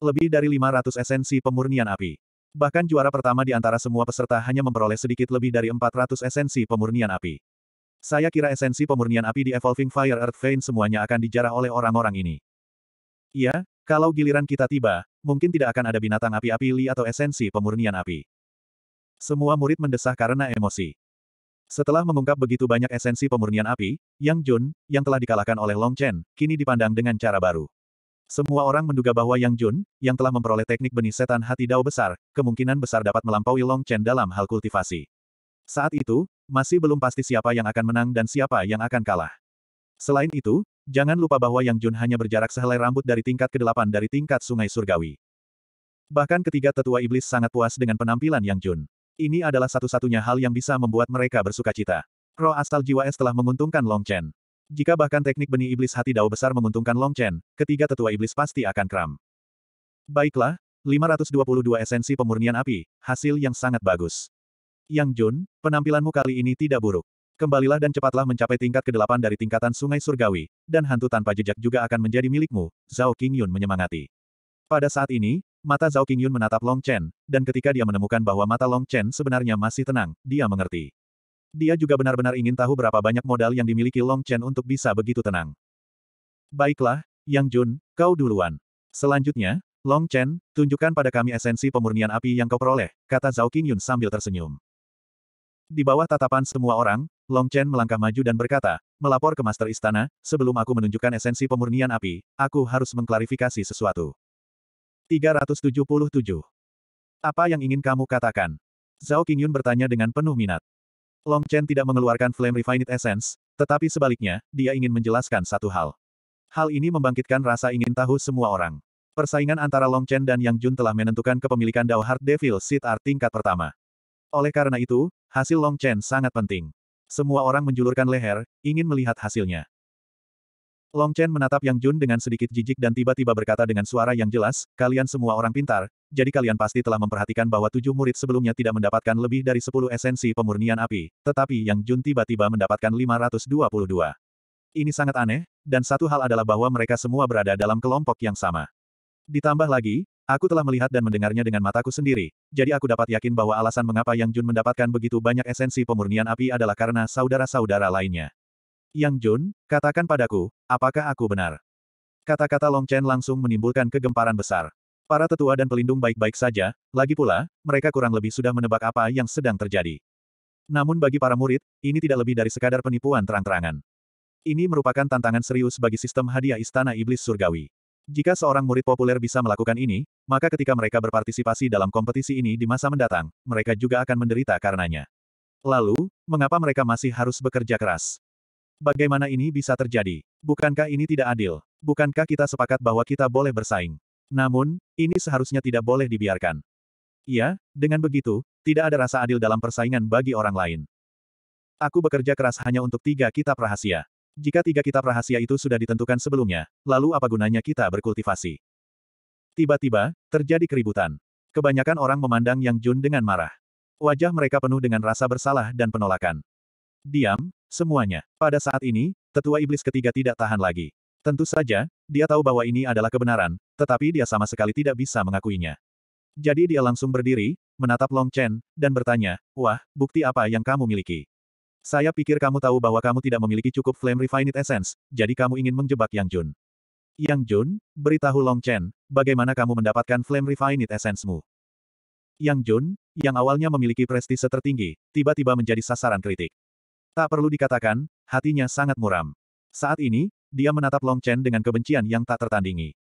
[SPEAKER 1] Lebih dari 500 esensi pemurnian api. Bahkan juara pertama di antara semua peserta hanya memperoleh sedikit lebih dari 400 esensi pemurnian api. Saya kira esensi pemurnian api di Evolving Fire Earth Vein semuanya akan dijarah oleh orang-orang ini. Iya, kalau giliran kita tiba, mungkin tidak akan ada binatang api-api Li atau esensi pemurnian api. Semua murid mendesah karena emosi. Setelah mengungkap begitu banyak esensi pemurnian api, Yang Jun, yang telah dikalahkan oleh Long Chen, kini dipandang dengan cara baru. Semua orang menduga bahwa Yang Jun, yang telah memperoleh teknik benih setan hati dao besar, kemungkinan besar dapat melampaui Long Chen dalam hal kultivasi. Saat itu, masih belum pasti siapa yang akan menang dan siapa yang akan kalah. Selain itu, Jangan lupa bahwa Yang Jun hanya berjarak sehelai rambut dari tingkat ke-8 dari tingkat sungai surgawi. Bahkan ketiga tetua iblis sangat puas dengan penampilan Yang Jun. Ini adalah satu-satunya hal yang bisa membuat mereka bersuka cita. Roh asal jiwa es telah menguntungkan Long Chen. Jika bahkan teknik benih iblis hati dao besar menguntungkan Long Chen, ketiga tetua iblis pasti akan kram. Baiklah, 522 esensi pemurnian api, hasil yang sangat bagus. Yang Jun, penampilanmu kali ini tidak buruk. Kembalilah dan cepatlah mencapai tingkat ke-8 dari tingkatan sungai surgawi, dan hantu tanpa jejak juga akan menjadi milikmu, Zhao Qingyun menyemangati. Pada saat ini, mata Zhao Qingyun menatap Long Chen, dan ketika dia menemukan bahwa mata Long Chen sebenarnya masih tenang, dia mengerti. Dia juga benar-benar ingin tahu berapa banyak modal yang dimiliki Long Chen untuk bisa begitu tenang. Baiklah, Yang Jun, kau duluan. Selanjutnya, Long Chen, tunjukkan pada kami esensi pemurnian api yang kau peroleh, kata Zhao Qingyun sambil tersenyum. Di bawah tatapan semua orang, Long Chen melangkah maju dan berkata, melapor ke Master Istana, sebelum aku menunjukkan esensi pemurnian api, aku harus mengklarifikasi sesuatu. 377. Apa yang ingin kamu katakan? Zhao Qingyun bertanya dengan penuh minat. Long Chen tidak mengeluarkan Flame Refined Essence, tetapi sebaliknya, dia ingin menjelaskan satu hal. Hal ini membangkitkan rasa ingin tahu semua orang. Persaingan antara Long Chen dan Yang Jun telah menentukan kepemilikan Dao Heart Devil Seed Art tingkat pertama. Oleh karena itu, hasil Long Chen sangat penting. Semua orang menjulurkan leher, ingin melihat hasilnya. Long Chen menatap Yang Jun dengan sedikit jijik dan tiba-tiba berkata dengan suara yang jelas, kalian semua orang pintar, jadi kalian pasti telah memperhatikan bahwa tujuh murid sebelumnya tidak mendapatkan lebih dari sepuluh esensi pemurnian api, tetapi Yang Jun tiba-tiba mendapatkan 522. Ini sangat aneh, dan satu hal adalah bahwa mereka semua berada dalam kelompok yang sama. Ditambah lagi, Aku telah melihat dan mendengarnya dengan mataku sendiri, jadi aku dapat yakin bahwa alasan mengapa Yang Jun mendapatkan begitu banyak esensi pemurnian api adalah karena saudara-saudara lainnya. Yang Jun, katakan padaku, apakah aku benar? Kata-kata Long Chen langsung menimbulkan kegemparan besar. Para tetua dan pelindung baik-baik saja, lagi pula, mereka kurang lebih sudah menebak apa yang sedang terjadi. Namun bagi para murid, ini tidak lebih dari sekadar penipuan terang-terangan. Ini merupakan tantangan serius bagi sistem hadiah Istana Iblis Surgawi. Jika seorang murid populer bisa melakukan ini, maka ketika mereka berpartisipasi dalam kompetisi ini di masa mendatang, mereka juga akan menderita karenanya. Lalu, mengapa mereka masih harus bekerja keras? Bagaimana ini bisa terjadi? Bukankah ini tidak adil? Bukankah kita sepakat bahwa kita boleh bersaing? Namun, ini seharusnya tidak boleh dibiarkan. Iya, dengan begitu, tidak ada rasa adil dalam persaingan bagi orang lain. Aku bekerja keras hanya untuk tiga kitab rahasia. Jika tiga kitab rahasia itu sudah ditentukan sebelumnya, lalu apa gunanya kita berkultivasi? Tiba-tiba, terjadi keributan. Kebanyakan orang memandang Yang Jun dengan marah. Wajah mereka penuh dengan rasa bersalah dan penolakan. Diam, semuanya. Pada saat ini, tetua iblis ketiga tidak tahan lagi. Tentu saja, dia tahu bahwa ini adalah kebenaran, tetapi dia sama sekali tidak bisa mengakuinya. Jadi dia langsung berdiri, menatap Long Chen, dan bertanya, Wah, bukti apa yang kamu miliki? Saya pikir kamu tahu bahwa kamu tidak memiliki cukup Flame Refined Essence, jadi kamu ingin menjebak Yang Jun. Yang Jun, beritahu Long Chen, bagaimana kamu mendapatkan Flame Refined Essence-mu. Yang Jun, yang awalnya memiliki prestise tertinggi, tiba-tiba menjadi sasaran kritik. Tak perlu dikatakan, hatinya sangat muram. Saat ini, dia menatap Long Chen dengan kebencian yang tak tertandingi.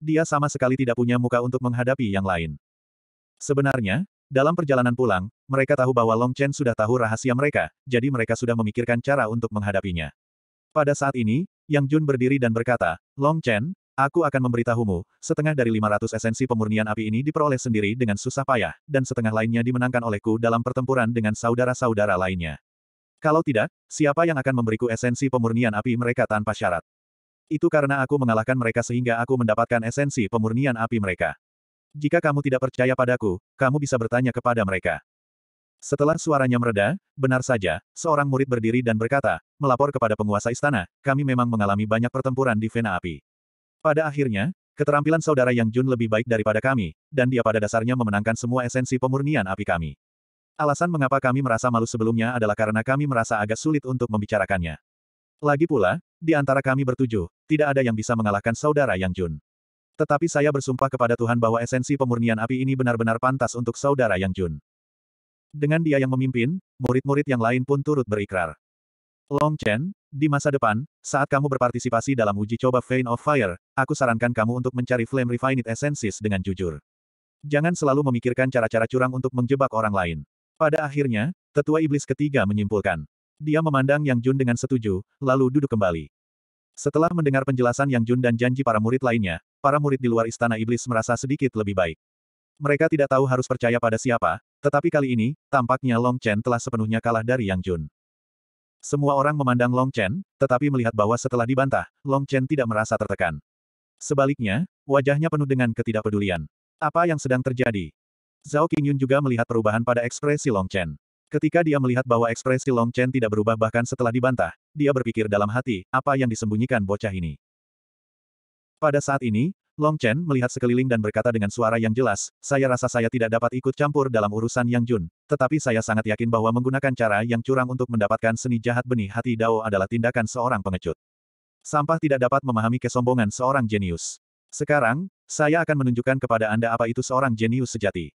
[SPEAKER 1] Dia sama sekali tidak punya muka untuk menghadapi yang lain. Sebenarnya, dalam perjalanan pulang, mereka tahu bahwa Long Chen sudah tahu rahasia mereka, jadi mereka sudah memikirkan cara untuk menghadapinya. Pada saat ini, Yang Jun berdiri dan berkata, Long Chen, aku akan memberitahumu, setengah dari 500 esensi pemurnian api ini diperoleh sendiri dengan susah payah, dan setengah lainnya dimenangkan olehku dalam pertempuran dengan saudara-saudara lainnya. Kalau tidak, siapa yang akan memberiku esensi pemurnian api mereka tanpa syarat? Itu karena aku mengalahkan mereka sehingga aku mendapatkan esensi pemurnian api mereka. Jika kamu tidak percaya padaku, kamu bisa bertanya kepada mereka. Setelah suaranya mereda, benar saja, seorang murid berdiri dan berkata, melapor kepada penguasa istana, kami memang mengalami banyak pertempuran di Vena Api. Pada akhirnya, keterampilan saudara Yang Jun lebih baik daripada kami, dan dia pada dasarnya memenangkan semua esensi pemurnian api kami. Alasan mengapa kami merasa malu sebelumnya adalah karena kami merasa agak sulit untuk membicarakannya. Lagi pula, di antara kami bertujuh, tidak ada yang bisa mengalahkan saudara Yang Jun. Tetapi saya bersumpah kepada Tuhan bahwa esensi pemurnian api ini benar-benar pantas untuk saudara Yang Jun. Dengan dia yang memimpin, murid-murid yang lain pun turut berikrar. Long Chen, di masa depan, saat kamu berpartisipasi dalam uji coba Vein of Fire, aku sarankan kamu untuk mencari Flame Refined Essences dengan jujur. Jangan selalu memikirkan cara-cara curang untuk menjebak orang lain. Pada akhirnya, tetua iblis ketiga menyimpulkan. Dia memandang Yang Jun dengan setuju, lalu duduk kembali. Setelah mendengar penjelasan Yang Jun dan janji para murid lainnya, para murid di luar istana iblis merasa sedikit lebih baik. Mereka tidak tahu harus percaya pada siapa, tetapi kali ini, tampaknya Long Chen telah sepenuhnya kalah dari Yang Jun. Semua orang memandang Long Chen, tetapi melihat bahwa setelah dibantah, Long Chen tidak merasa tertekan. Sebaliknya, wajahnya penuh dengan ketidakpedulian. Apa yang sedang terjadi? Zhao Qingyun juga melihat perubahan pada ekspresi Long Chen. Ketika dia melihat bahwa ekspresi Long Chen tidak berubah bahkan setelah dibantah, dia berpikir dalam hati, apa yang disembunyikan bocah ini. Pada saat ini, Long Chen melihat sekeliling dan berkata dengan suara yang jelas, saya rasa saya tidak dapat ikut campur dalam urusan Yang Jun, tetapi saya sangat yakin bahwa menggunakan cara yang curang untuk mendapatkan seni jahat benih hati Dao adalah tindakan seorang pengecut. Sampah tidak dapat memahami kesombongan seorang jenius. Sekarang, saya akan menunjukkan kepada Anda apa itu seorang jenius sejati.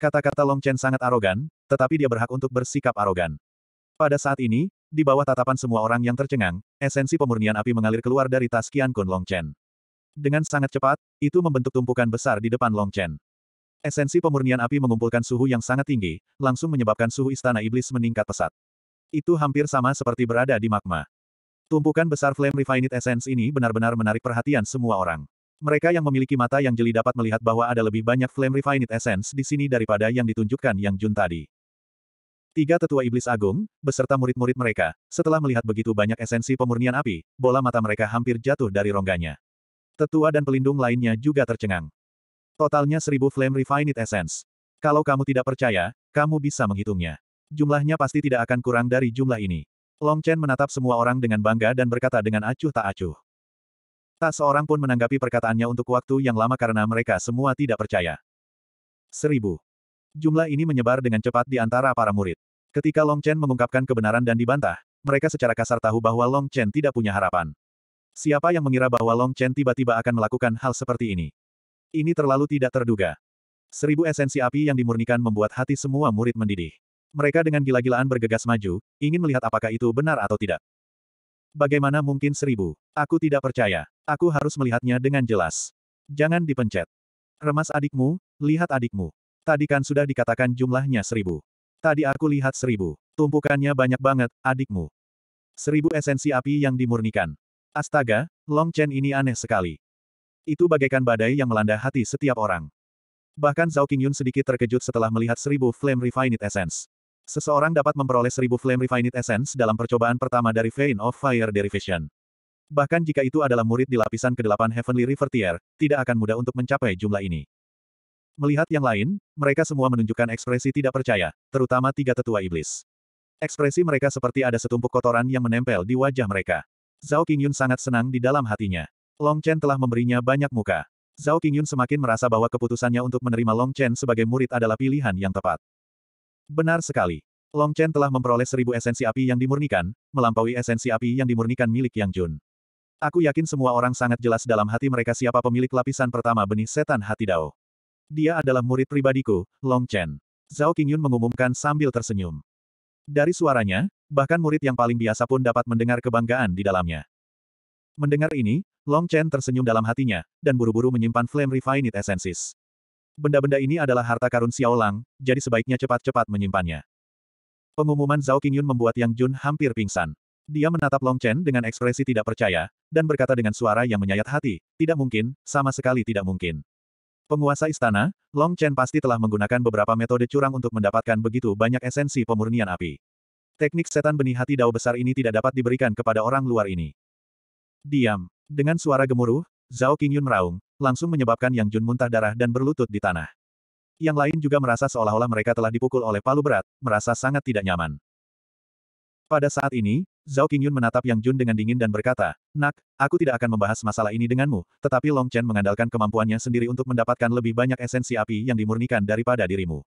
[SPEAKER 1] Kata-kata Long Chen sangat arogan, tetapi dia berhak untuk bersikap arogan. Pada saat ini, di bawah tatapan semua orang yang tercengang, esensi pemurnian api mengalir keluar dari tas Qian Kun Long Chen. Dengan sangat cepat, itu membentuk tumpukan besar di depan Long Chen. Esensi pemurnian api mengumpulkan suhu yang sangat tinggi, langsung menyebabkan suhu istana iblis meningkat pesat. Itu hampir sama seperti berada di magma. Tumpukan besar Flame Refined Essence ini benar-benar menarik perhatian semua orang. Mereka yang memiliki mata yang jeli dapat melihat bahwa ada lebih banyak Flame Refined Essence di sini daripada yang ditunjukkan Yang Jun tadi. Tiga tetua iblis agung, beserta murid-murid mereka, setelah melihat begitu banyak esensi pemurnian api, bola mata mereka hampir jatuh dari rongganya. Tetua dan pelindung lainnya juga tercengang. Totalnya seribu Flame Refined Essence. Kalau kamu tidak percaya, kamu bisa menghitungnya. Jumlahnya pasti tidak akan kurang dari jumlah ini. Long Chen menatap semua orang dengan bangga dan berkata dengan acuh tak acuh. Tak seorang pun menanggapi perkataannya untuk waktu yang lama karena mereka semua tidak percaya. Seribu. Jumlah ini menyebar dengan cepat di antara para murid. Ketika Long Chen mengungkapkan kebenaran dan dibantah, mereka secara kasar tahu bahwa Long Chen tidak punya harapan. Siapa yang mengira bahwa Long Chen tiba-tiba akan melakukan hal seperti ini? Ini terlalu tidak terduga. Seribu esensi api yang dimurnikan membuat hati semua murid mendidih. Mereka dengan gila-gilaan bergegas maju, ingin melihat apakah itu benar atau tidak. Bagaimana mungkin seribu? Aku tidak percaya. Aku harus melihatnya dengan jelas. Jangan dipencet. Remas adikmu, lihat adikmu. Tadi kan sudah dikatakan jumlahnya seribu. Tadi aku lihat seribu. Tumpukannya banyak banget, adikmu. Seribu esensi api yang dimurnikan. Astaga, Long Chen ini aneh sekali. Itu bagaikan badai yang melanda hati setiap orang. Bahkan Zhao Qingyun sedikit terkejut setelah melihat seribu Flame Refined Essence. Seseorang dapat memperoleh seribu Flame Refined Essence dalam percobaan pertama dari Vein of Fire Derivation. Bahkan jika itu adalah murid di lapisan ke-8 Heavenly River Tier, tidak akan mudah untuk mencapai jumlah ini. Melihat yang lain, mereka semua menunjukkan ekspresi tidak percaya, terutama tiga tetua iblis. Ekspresi mereka seperti ada setumpuk kotoran yang menempel di wajah mereka. Zhao Qingyun sangat senang di dalam hatinya. Long Chen telah memberinya banyak muka. Zhao Qingyun semakin merasa bahwa keputusannya untuk menerima Long Chen sebagai murid adalah pilihan yang tepat. Benar sekali. Long Chen telah memperoleh seribu esensi api yang dimurnikan, melampaui esensi api yang dimurnikan milik Yang Jun. Aku yakin semua orang sangat jelas dalam hati mereka siapa pemilik lapisan pertama benih setan hati Dao. Dia adalah murid pribadiku, Long Chen. Zhao Qingyun mengumumkan sambil tersenyum. Dari suaranya, bahkan murid yang paling biasa pun dapat mendengar kebanggaan di dalamnya. Mendengar ini, Long Chen tersenyum dalam hatinya, dan buru-buru menyimpan Flame Refined Essences. Benda-benda ini adalah harta karun Xiao Lang, jadi sebaiknya cepat-cepat menyimpannya. Pengumuman Zhao Qingyun membuat Yang Jun hampir pingsan. Dia menatap Long Chen dengan ekspresi tidak percaya, dan berkata dengan suara yang menyayat hati, tidak mungkin, sama sekali tidak mungkin. Penguasa istana, Long Chen pasti telah menggunakan beberapa metode curang untuk mendapatkan begitu banyak esensi pemurnian api. Teknik setan benih hati dao besar ini tidak dapat diberikan kepada orang luar ini. Diam. Dengan suara gemuruh, Zhao Qingyun meraung, langsung menyebabkan Yang Jun muntah darah dan berlutut di tanah. Yang lain juga merasa seolah-olah mereka telah dipukul oleh palu berat, merasa sangat tidak nyaman. Pada saat ini, Zhao Qingyun menatap Yang Jun dengan dingin dan berkata, Nak, aku tidak akan membahas masalah ini denganmu, tetapi Long Chen mengandalkan kemampuannya sendiri untuk mendapatkan lebih banyak esensi api yang dimurnikan daripada dirimu.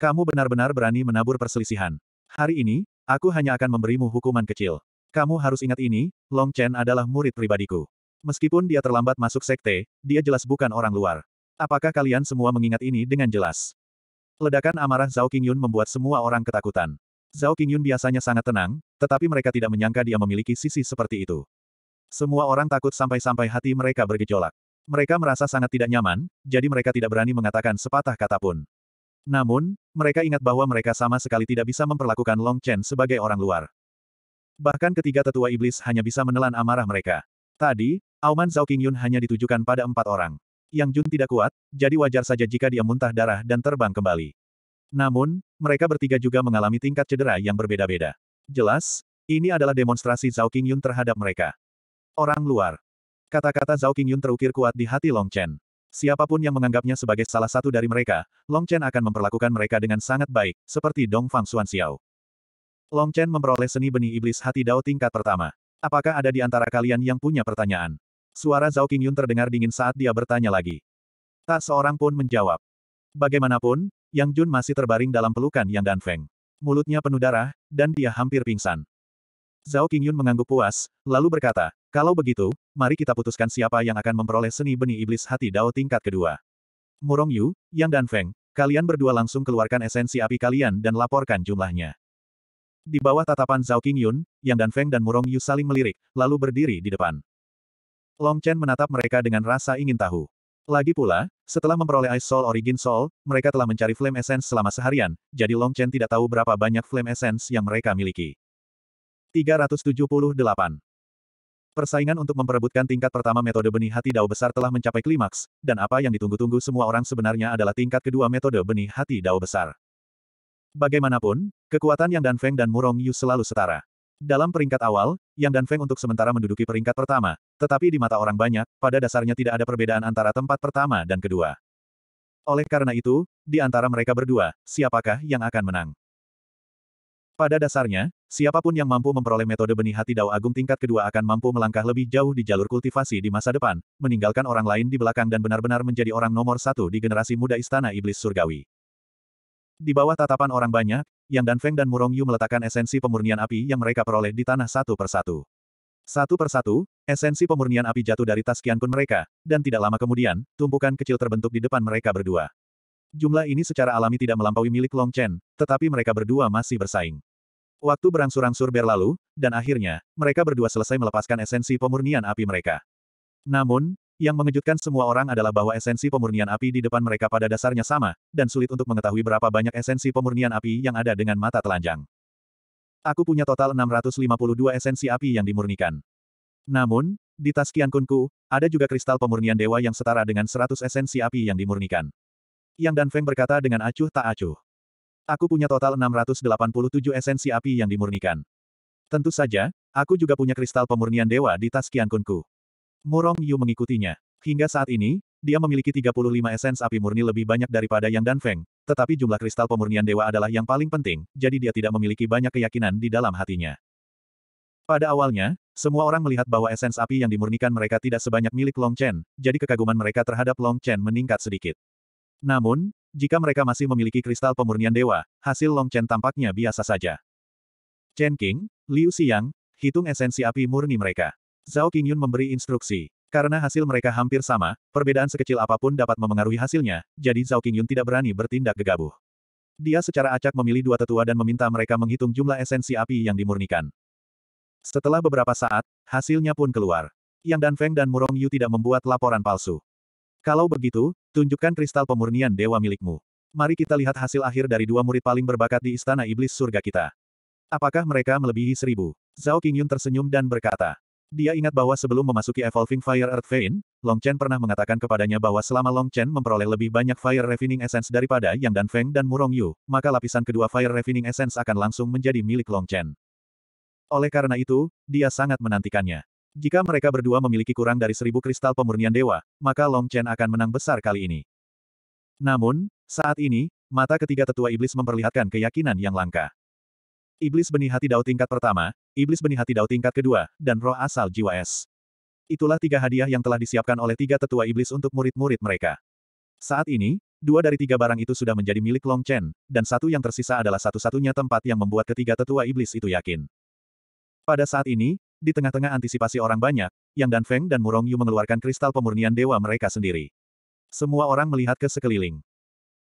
[SPEAKER 1] Kamu benar-benar berani menabur perselisihan. Hari ini, Aku hanya akan memberimu hukuman kecil. Kamu harus ingat ini, Long Chen adalah murid pribadiku. Meskipun dia terlambat masuk sekte, dia jelas bukan orang luar. Apakah kalian semua mengingat ini dengan jelas? Ledakan amarah Zhao Qingyun membuat semua orang ketakutan. Zhao Qingyun biasanya sangat tenang, tetapi mereka tidak menyangka dia memiliki sisi seperti itu. Semua orang takut sampai-sampai hati mereka bergejolak. Mereka merasa sangat tidak nyaman, jadi mereka tidak berani mengatakan sepatah kata pun. Namun, mereka ingat bahwa mereka sama sekali tidak bisa memperlakukan Long Chen sebagai orang luar. Bahkan ketiga tetua iblis hanya bisa menelan amarah mereka. Tadi, auman Zhao Qingyun hanya ditujukan pada empat orang. Yang Jun tidak kuat, jadi wajar saja jika dia muntah darah dan terbang kembali. Namun, mereka bertiga juga mengalami tingkat cedera yang berbeda-beda. Jelas, ini adalah demonstrasi Zhao Qingyun terhadap mereka. Orang luar. Kata-kata Zhao Qingyun terukir kuat di hati Long Chen. Siapapun yang menganggapnya sebagai salah satu dari mereka, Long Chen akan memperlakukan mereka dengan sangat baik, seperti Dong Fang Xuan Xiao. Long Chen memperoleh seni benih iblis hati Dao tingkat pertama. Apakah ada di antara kalian yang punya pertanyaan? Suara Zhao Qingyun terdengar dingin saat dia bertanya lagi. Tak seorang pun menjawab. Bagaimanapun, Yang Jun masih terbaring dalam pelukan Yang Dan Feng. Mulutnya penuh darah, dan dia hampir pingsan. Zhao Qingyun mengangguk puas, lalu berkata, kalau begitu, mari kita putuskan siapa yang akan memperoleh seni benih iblis hati Dao tingkat kedua. Murong Yu, Yang dan Feng, kalian berdua langsung keluarkan esensi api kalian dan laporkan jumlahnya. Di bawah tatapan Zhao Qingyun, Yang dan Feng dan Murong Yu saling melirik, lalu berdiri di depan. Long Chen menatap mereka dengan rasa ingin tahu. Lagi pula, setelah memperoleh Ice Soul Origin Soul, mereka telah mencari Flame Essence selama seharian, jadi Long Chen tidak tahu berapa banyak Flame Essence yang mereka miliki. 378. Persaingan untuk memperebutkan tingkat pertama metode benih hati dao besar telah mencapai klimaks, dan apa yang ditunggu-tunggu semua orang sebenarnya adalah tingkat kedua metode benih hati dao besar. Bagaimanapun, kekuatan Yang dan Feng dan Murong Yu selalu setara. Dalam peringkat awal, Yang dan Feng untuk sementara menduduki peringkat pertama, tetapi di mata orang banyak, pada dasarnya tidak ada perbedaan antara tempat pertama dan kedua. Oleh karena itu, di antara mereka berdua, siapakah yang akan menang? Pada dasarnya, siapapun yang mampu memperoleh metode benih hati Dao Agung tingkat kedua akan mampu melangkah lebih jauh di jalur kultivasi di masa depan, meninggalkan orang lain di belakang dan benar-benar menjadi orang nomor satu di generasi muda Istana Iblis Surgawi. Di bawah tatapan orang banyak, Yang Dan Feng dan Murong Yu meletakkan esensi pemurnian api yang mereka peroleh di tanah satu persatu. Satu persatu, esensi pemurnian api jatuh dari tas Kun mereka, dan tidak lama kemudian, tumpukan kecil terbentuk di depan mereka berdua. Jumlah ini secara alami tidak melampaui milik Long Chen, tetapi mereka berdua masih bersaing. Waktu berangsur-angsur berlalu, dan akhirnya, mereka berdua selesai melepaskan esensi pemurnian api mereka. Namun, yang mengejutkan semua orang adalah bahwa esensi pemurnian api di depan mereka pada dasarnya sama, dan sulit untuk mengetahui berapa banyak esensi pemurnian api yang ada dengan mata telanjang. Aku punya total 652 esensi api yang dimurnikan. Namun, di tas Kiankunku, ada juga kristal pemurnian dewa yang setara dengan 100 esensi api yang dimurnikan. Yang Dan Feng berkata dengan acuh tak acuh. Aku punya total 687 esensi api yang dimurnikan. Tentu saja, aku juga punya kristal pemurnian dewa di tas Kiankunku. Murong Yu mengikutinya. Hingga saat ini, dia memiliki 35 esens api murni lebih banyak daripada Yang dan Feng. tetapi jumlah kristal pemurnian dewa adalah yang paling penting, jadi dia tidak memiliki banyak keyakinan di dalam hatinya. Pada awalnya, semua orang melihat bahwa esens api yang dimurnikan mereka tidak sebanyak milik Long Chen, jadi kekaguman mereka terhadap Long Chen meningkat sedikit. Namun, jika mereka masih memiliki kristal pemurnian dewa, hasil Long Chen tampaknya biasa saja. Chen King, Liu Xiang, hitung esensi api murni mereka. Zhao Qingyun memberi instruksi. Karena hasil mereka hampir sama, perbedaan sekecil apapun dapat memengaruhi hasilnya, jadi Zhao Qingyun tidak berani bertindak gegabah. Dia secara acak memilih dua tetua dan meminta mereka menghitung jumlah esensi api yang dimurnikan. Setelah beberapa saat, hasilnya pun keluar. Yang Dan Feng dan Murong Yu tidak membuat laporan palsu. Kalau begitu, tunjukkan kristal pemurnian dewa milikmu. Mari kita lihat hasil akhir dari dua murid paling berbakat di istana iblis surga kita. Apakah mereka melebihi seribu? Zhao Qingyun tersenyum dan berkata. Dia ingat bahwa sebelum memasuki Evolving Fire Earth Vein, Long Chen pernah mengatakan kepadanya bahwa selama Long Chen memperoleh lebih banyak Fire Refining Essence daripada Yang Dan Feng dan Murong Yu, maka lapisan kedua Fire Refining Essence akan langsung menjadi milik Long Chen. Oleh karena itu, dia sangat menantikannya. Jika mereka berdua memiliki kurang dari seribu kristal pemurnian dewa, maka Long Chen akan menang besar kali ini. Namun, saat ini, mata ketiga tetua iblis memperlihatkan keyakinan yang langka. Iblis benih hati dao tingkat pertama, iblis benih hati dao tingkat kedua, dan roh asal jiwa es. Itulah tiga hadiah yang telah disiapkan oleh tiga tetua iblis untuk murid-murid mereka. Saat ini, dua dari tiga barang itu sudah menjadi milik Long Chen, dan satu yang tersisa adalah satu-satunya tempat yang membuat ketiga tetua iblis itu yakin. Pada saat ini, di tengah-tengah antisipasi orang banyak, Yang Dan Feng dan Murong Yu mengeluarkan kristal pemurnian dewa mereka sendiri. Semua orang melihat ke sekeliling.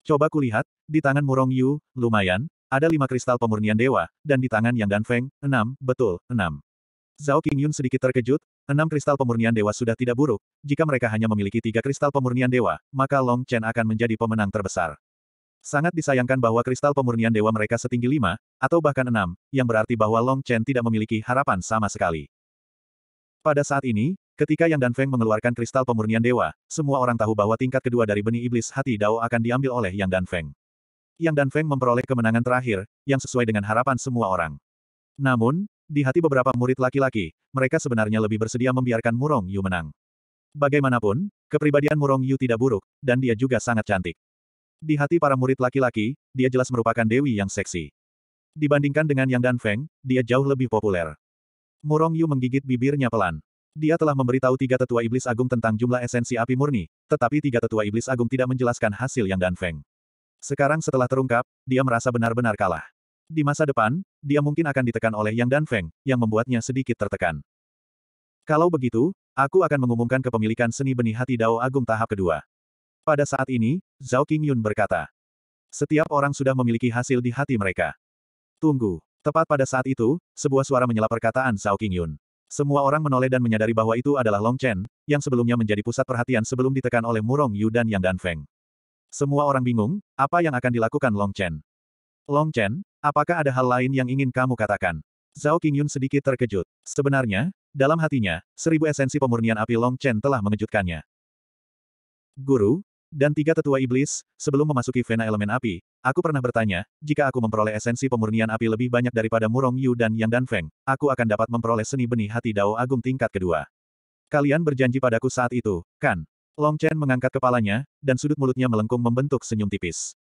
[SPEAKER 1] Coba kulihat, di tangan Murong Yu, lumayan, ada lima kristal pemurnian dewa, dan di tangan Yang Dan Feng, enam, betul, enam. Zhao Qingyun sedikit terkejut, enam kristal pemurnian dewa sudah tidak buruk, jika mereka hanya memiliki tiga kristal pemurnian dewa, maka Long Chen akan menjadi pemenang terbesar. Sangat disayangkan bahwa kristal pemurnian dewa mereka setinggi lima, atau bahkan enam, yang berarti bahwa Long Chen tidak memiliki harapan sama sekali. Pada saat ini, ketika Yang Dan Feng mengeluarkan kristal pemurnian dewa, semua orang tahu bahwa tingkat kedua dari benih iblis hati Dao akan diambil oleh Yang Dan Feng. Yang Dan Feng memperoleh kemenangan terakhir, yang sesuai dengan harapan semua orang. Namun, di hati beberapa murid laki-laki, mereka sebenarnya lebih bersedia membiarkan Murong Yu menang. Bagaimanapun, kepribadian Murong Yu tidak buruk, dan dia juga sangat cantik. Di hati para murid laki-laki, dia jelas merupakan dewi yang seksi. Dibandingkan dengan Yang Dan Feng, dia jauh lebih populer. Murong Yu menggigit bibirnya pelan. Dia telah memberitahu tiga tetua iblis agung tentang jumlah esensi api murni, tetapi tiga tetua iblis agung tidak menjelaskan hasil yang Dan Feng. Sekarang setelah terungkap, dia merasa benar-benar kalah. Di masa depan, dia mungkin akan ditekan oleh Yang Dan Feng, yang membuatnya sedikit tertekan. Kalau begitu, aku akan mengumumkan kepemilikan seni benih hati Dao Agung tahap kedua. Pada saat ini, Zhao Qingyun berkata. Setiap orang sudah memiliki hasil di hati mereka. Tunggu. Tepat pada saat itu, sebuah suara menyela perkataan Zhao Qingyun. Semua orang menoleh dan menyadari bahwa itu adalah Long Chen, yang sebelumnya menjadi pusat perhatian sebelum ditekan oleh Murong Yu dan Yang Dan Feng. Semua orang bingung, apa yang akan dilakukan Long Chen? Long Chen, apakah ada hal lain yang ingin kamu katakan? Zhao Qingyun sedikit terkejut. Sebenarnya, dalam hatinya, seribu esensi pemurnian api Long Chen telah mengejutkannya. Guru, dan tiga tetua iblis, sebelum memasuki vena elemen api, aku pernah bertanya, jika aku memperoleh esensi pemurnian api lebih banyak daripada Murong Yu dan Yang Dan Feng, aku akan dapat memperoleh seni benih hati Dao Agung tingkat kedua. Kalian berjanji padaku saat itu, kan? Long Chen mengangkat kepalanya, dan sudut mulutnya melengkung membentuk senyum tipis.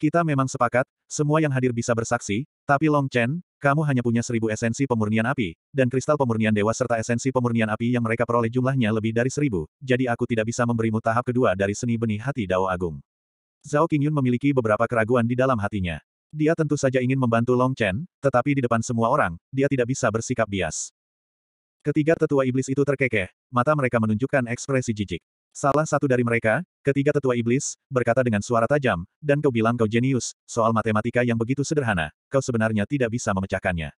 [SPEAKER 1] Kita memang sepakat, semua yang hadir bisa bersaksi, tapi Long Chen, kamu hanya punya seribu esensi pemurnian api, dan kristal pemurnian dewa serta esensi pemurnian api yang mereka peroleh jumlahnya lebih dari seribu, jadi aku tidak bisa memberimu tahap kedua dari seni benih hati Dao Agung. Zhao Qingyun memiliki beberapa keraguan di dalam hatinya. Dia tentu saja ingin membantu Long Chen, tetapi di depan semua orang, dia tidak bisa bersikap bias. Ketiga tetua iblis itu terkekeh, mata mereka menunjukkan ekspresi jijik. Salah satu dari mereka, ketiga tetua iblis, berkata dengan suara tajam, dan kau bilang kau jenius, soal matematika yang begitu sederhana, kau sebenarnya tidak bisa memecahkannya.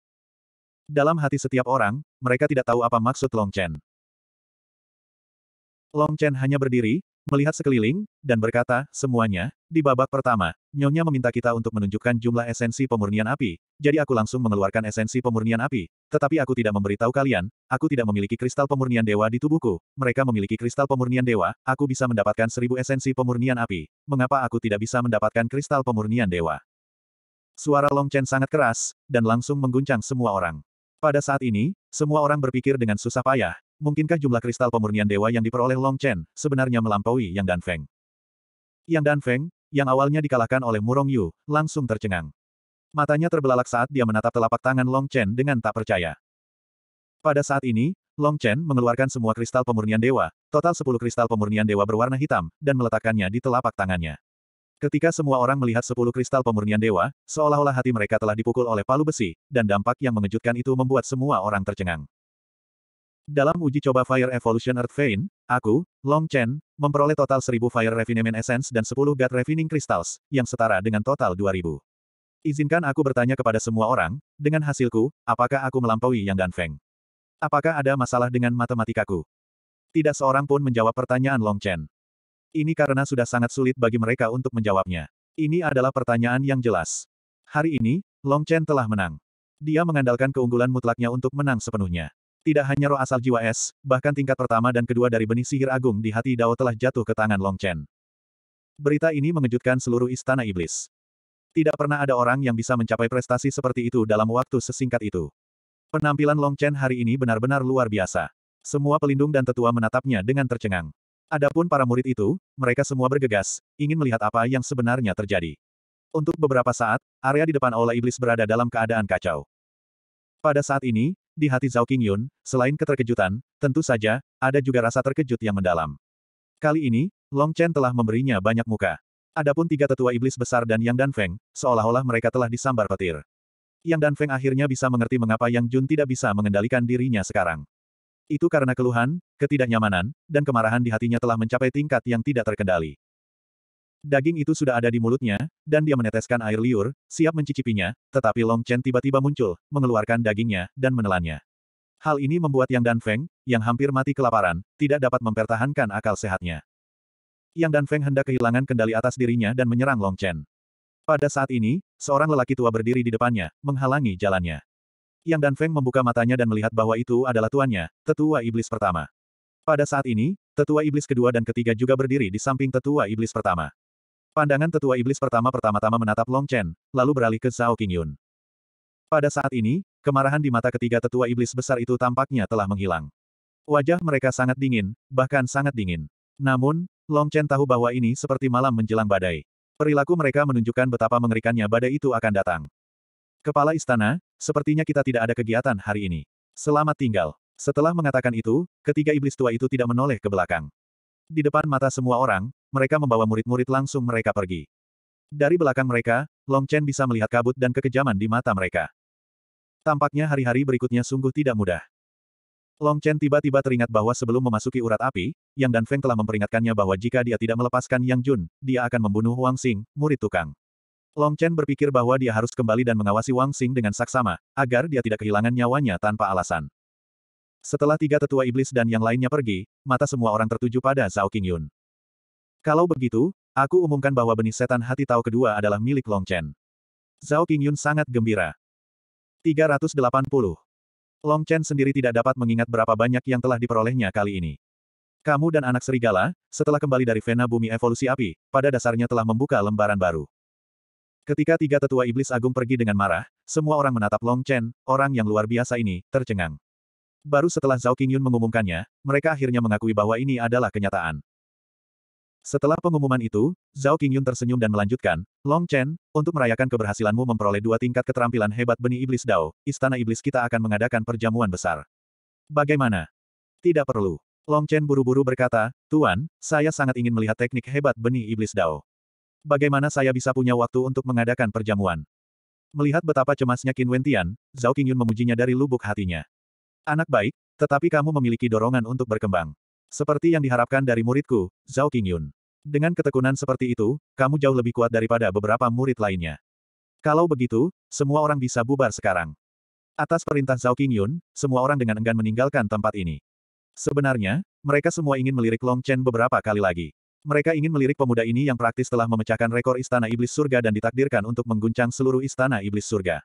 [SPEAKER 1] Dalam hati setiap orang, mereka tidak tahu apa maksud Long Chen. Long Chen hanya berdiri, melihat sekeliling, dan berkata, semuanya, di babak pertama, Nyonya meminta kita untuk menunjukkan jumlah esensi pemurnian api, jadi aku langsung mengeluarkan esensi pemurnian api, tetapi aku tidak memberitahu kalian, aku tidak memiliki kristal pemurnian dewa di tubuhku, mereka memiliki kristal pemurnian dewa, aku bisa mendapatkan seribu esensi pemurnian api, mengapa aku tidak bisa mendapatkan kristal pemurnian dewa? Suara Long Chen sangat keras, dan langsung mengguncang semua orang. Pada saat ini, semua orang berpikir dengan susah payah, mungkinkah jumlah kristal pemurnian dewa yang diperoleh Long Chen, sebenarnya melampaui Yang Dan Feng? Yang Dan Feng, yang awalnya dikalahkan oleh Murong Yu, langsung tercengang. Matanya terbelalak saat dia menatap telapak tangan Long Chen dengan tak percaya. Pada saat ini, Long Chen mengeluarkan semua kristal pemurnian dewa, total 10 kristal pemurnian dewa berwarna hitam, dan meletakkannya di telapak tangannya. Ketika semua orang melihat sepuluh kristal pemurnian dewa, seolah-olah hati mereka telah dipukul oleh palu besi, dan dampak yang mengejutkan itu membuat semua orang tercengang. Dalam uji coba Fire Evolution Earth Vein, Aku, Long Chen, memperoleh total 1000 Fire Refinement Essence dan 10 God Refining Crystals, yang setara dengan total 2000. Izinkan aku bertanya kepada semua orang, dengan hasilku, apakah aku melampaui Yang Danfeng? Apakah ada masalah dengan matematikaku? Tidak seorang pun menjawab pertanyaan Long Chen. Ini karena sudah sangat sulit bagi mereka untuk menjawabnya. Ini adalah pertanyaan yang jelas. Hari ini, Long Chen telah menang. Dia mengandalkan keunggulan mutlaknya untuk menang sepenuhnya. Tidak hanya roh asal jiwa es, bahkan tingkat pertama dan kedua dari benih sihir agung di hati Dao telah jatuh ke tangan Long Chen. Berita ini mengejutkan seluruh istana iblis. Tidak pernah ada orang yang bisa mencapai prestasi seperti itu dalam waktu sesingkat itu. Penampilan Long Chen hari ini benar-benar luar biasa. Semua pelindung dan tetua menatapnya dengan tercengang. Adapun para murid itu, mereka semua bergegas, ingin melihat apa yang sebenarnya terjadi. Untuk beberapa saat, area di depan aula iblis berada dalam keadaan kacau. Pada saat ini, di hati Zhao Qingyun, selain keterkejutan, tentu saja, ada juga rasa terkejut yang mendalam. Kali ini, Long Chen telah memberinya banyak muka. Adapun tiga tetua iblis besar dan Yang Dan Feng, seolah-olah mereka telah disambar petir. Yang Dan Feng akhirnya bisa mengerti mengapa Yang Jun tidak bisa mengendalikan dirinya sekarang. Itu karena keluhan, ketidaknyamanan, dan kemarahan di hatinya telah mencapai tingkat yang tidak terkendali. Daging itu sudah ada di mulutnya, dan dia meneteskan air liur, siap mencicipinya, tetapi Long Chen tiba-tiba muncul, mengeluarkan dagingnya, dan menelannya. Hal ini membuat Yang Dan Feng, yang hampir mati kelaparan, tidak dapat mempertahankan akal sehatnya. Yang Dan Feng hendak kehilangan kendali atas dirinya dan menyerang Long Chen. Pada saat ini, seorang lelaki tua berdiri di depannya, menghalangi jalannya. Yang Dan Feng membuka matanya dan melihat bahwa itu adalah tuannya, tetua iblis pertama. Pada saat ini, tetua iblis kedua dan ketiga juga berdiri di samping tetua iblis pertama. Pandangan tetua iblis pertama pertama-tama menatap Long Chen, lalu beralih ke Zhao Qingyun. Pada saat ini, kemarahan di mata ketiga tetua iblis besar itu tampaknya telah menghilang. Wajah mereka sangat dingin, bahkan sangat dingin. Namun, Long Chen tahu bahwa ini seperti malam menjelang badai. Perilaku mereka menunjukkan betapa mengerikannya badai itu akan datang. Kepala istana, sepertinya kita tidak ada kegiatan hari ini. Selamat tinggal. Setelah mengatakan itu, ketiga iblis tua itu tidak menoleh ke belakang. Di depan mata semua orang, mereka membawa murid-murid langsung mereka pergi. Dari belakang mereka, Long Chen bisa melihat kabut dan kekejaman di mata mereka. Tampaknya hari-hari berikutnya sungguh tidak mudah. Long Chen tiba-tiba teringat bahwa sebelum memasuki urat api, Yang Dan Feng telah memperingatkannya bahwa jika dia tidak melepaskan Yang Jun, dia akan membunuh Wang Xing, murid tukang. Long Chen berpikir bahwa dia harus kembali dan mengawasi Wang Xing dengan saksama, agar dia tidak kehilangan nyawanya tanpa alasan. Setelah tiga tetua iblis dan yang lainnya pergi, mata semua orang tertuju pada Zhao Qingyun. Kalau begitu, aku umumkan bahwa benih setan hati tau kedua adalah milik Long Chen. Zhao Qingyun sangat gembira. 380. Long Chen sendiri tidak dapat mengingat berapa banyak yang telah diperolehnya kali ini. Kamu dan anak serigala, setelah kembali dari Vena Bumi Evolusi Api, pada dasarnya telah membuka lembaran baru. Ketika tiga tetua iblis agung pergi dengan marah, semua orang menatap Long Chen, orang yang luar biasa ini, tercengang. Baru setelah Zhao Qingyun mengumumkannya, mereka akhirnya mengakui bahwa ini adalah kenyataan. Setelah pengumuman itu, Zhao Qingyun tersenyum dan melanjutkan, Long Chen, untuk merayakan keberhasilanmu memperoleh dua tingkat keterampilan hebat benih iblis Dao, Istana Iblis kita akan mengadakan perjamuan besar. Bagaimana? Tidak perlu. Long Chen buru-buru berkata, Tuan, saya sangat ingin melihat teknik hebat benih iblis Dao. Bagaimana saya bisa punya waktu untuk mengadakan perjamuan? Melihat betapa cemasnya Qin Wentian, Zhao Qingyun memujinya dari lubuk hatinya. Anak baik, tetapi kamu memiliki dorongan untuk berkembang. Seperti yang diharapkan dari muridku, Zhao Qingyun. Dengan ketekunan seperti itu, kamu jauh lebih kuat daripada beberapa murid lainnya. Kalau begitu, semua orang bisa bubar sekarang. Atas perintah Zhao Qingyun, semua orang dengan enggan meninggalkan tempat ini. Sebenarnya, mereka semua ingin melirik Long Chen beberapa kali lagi. Mereka ingin melirik pemuda ini yang praktis telah memecahkan rekor istana iblis surga dan ditakdirkan untuk mengguncang seluruh istana iblis surga.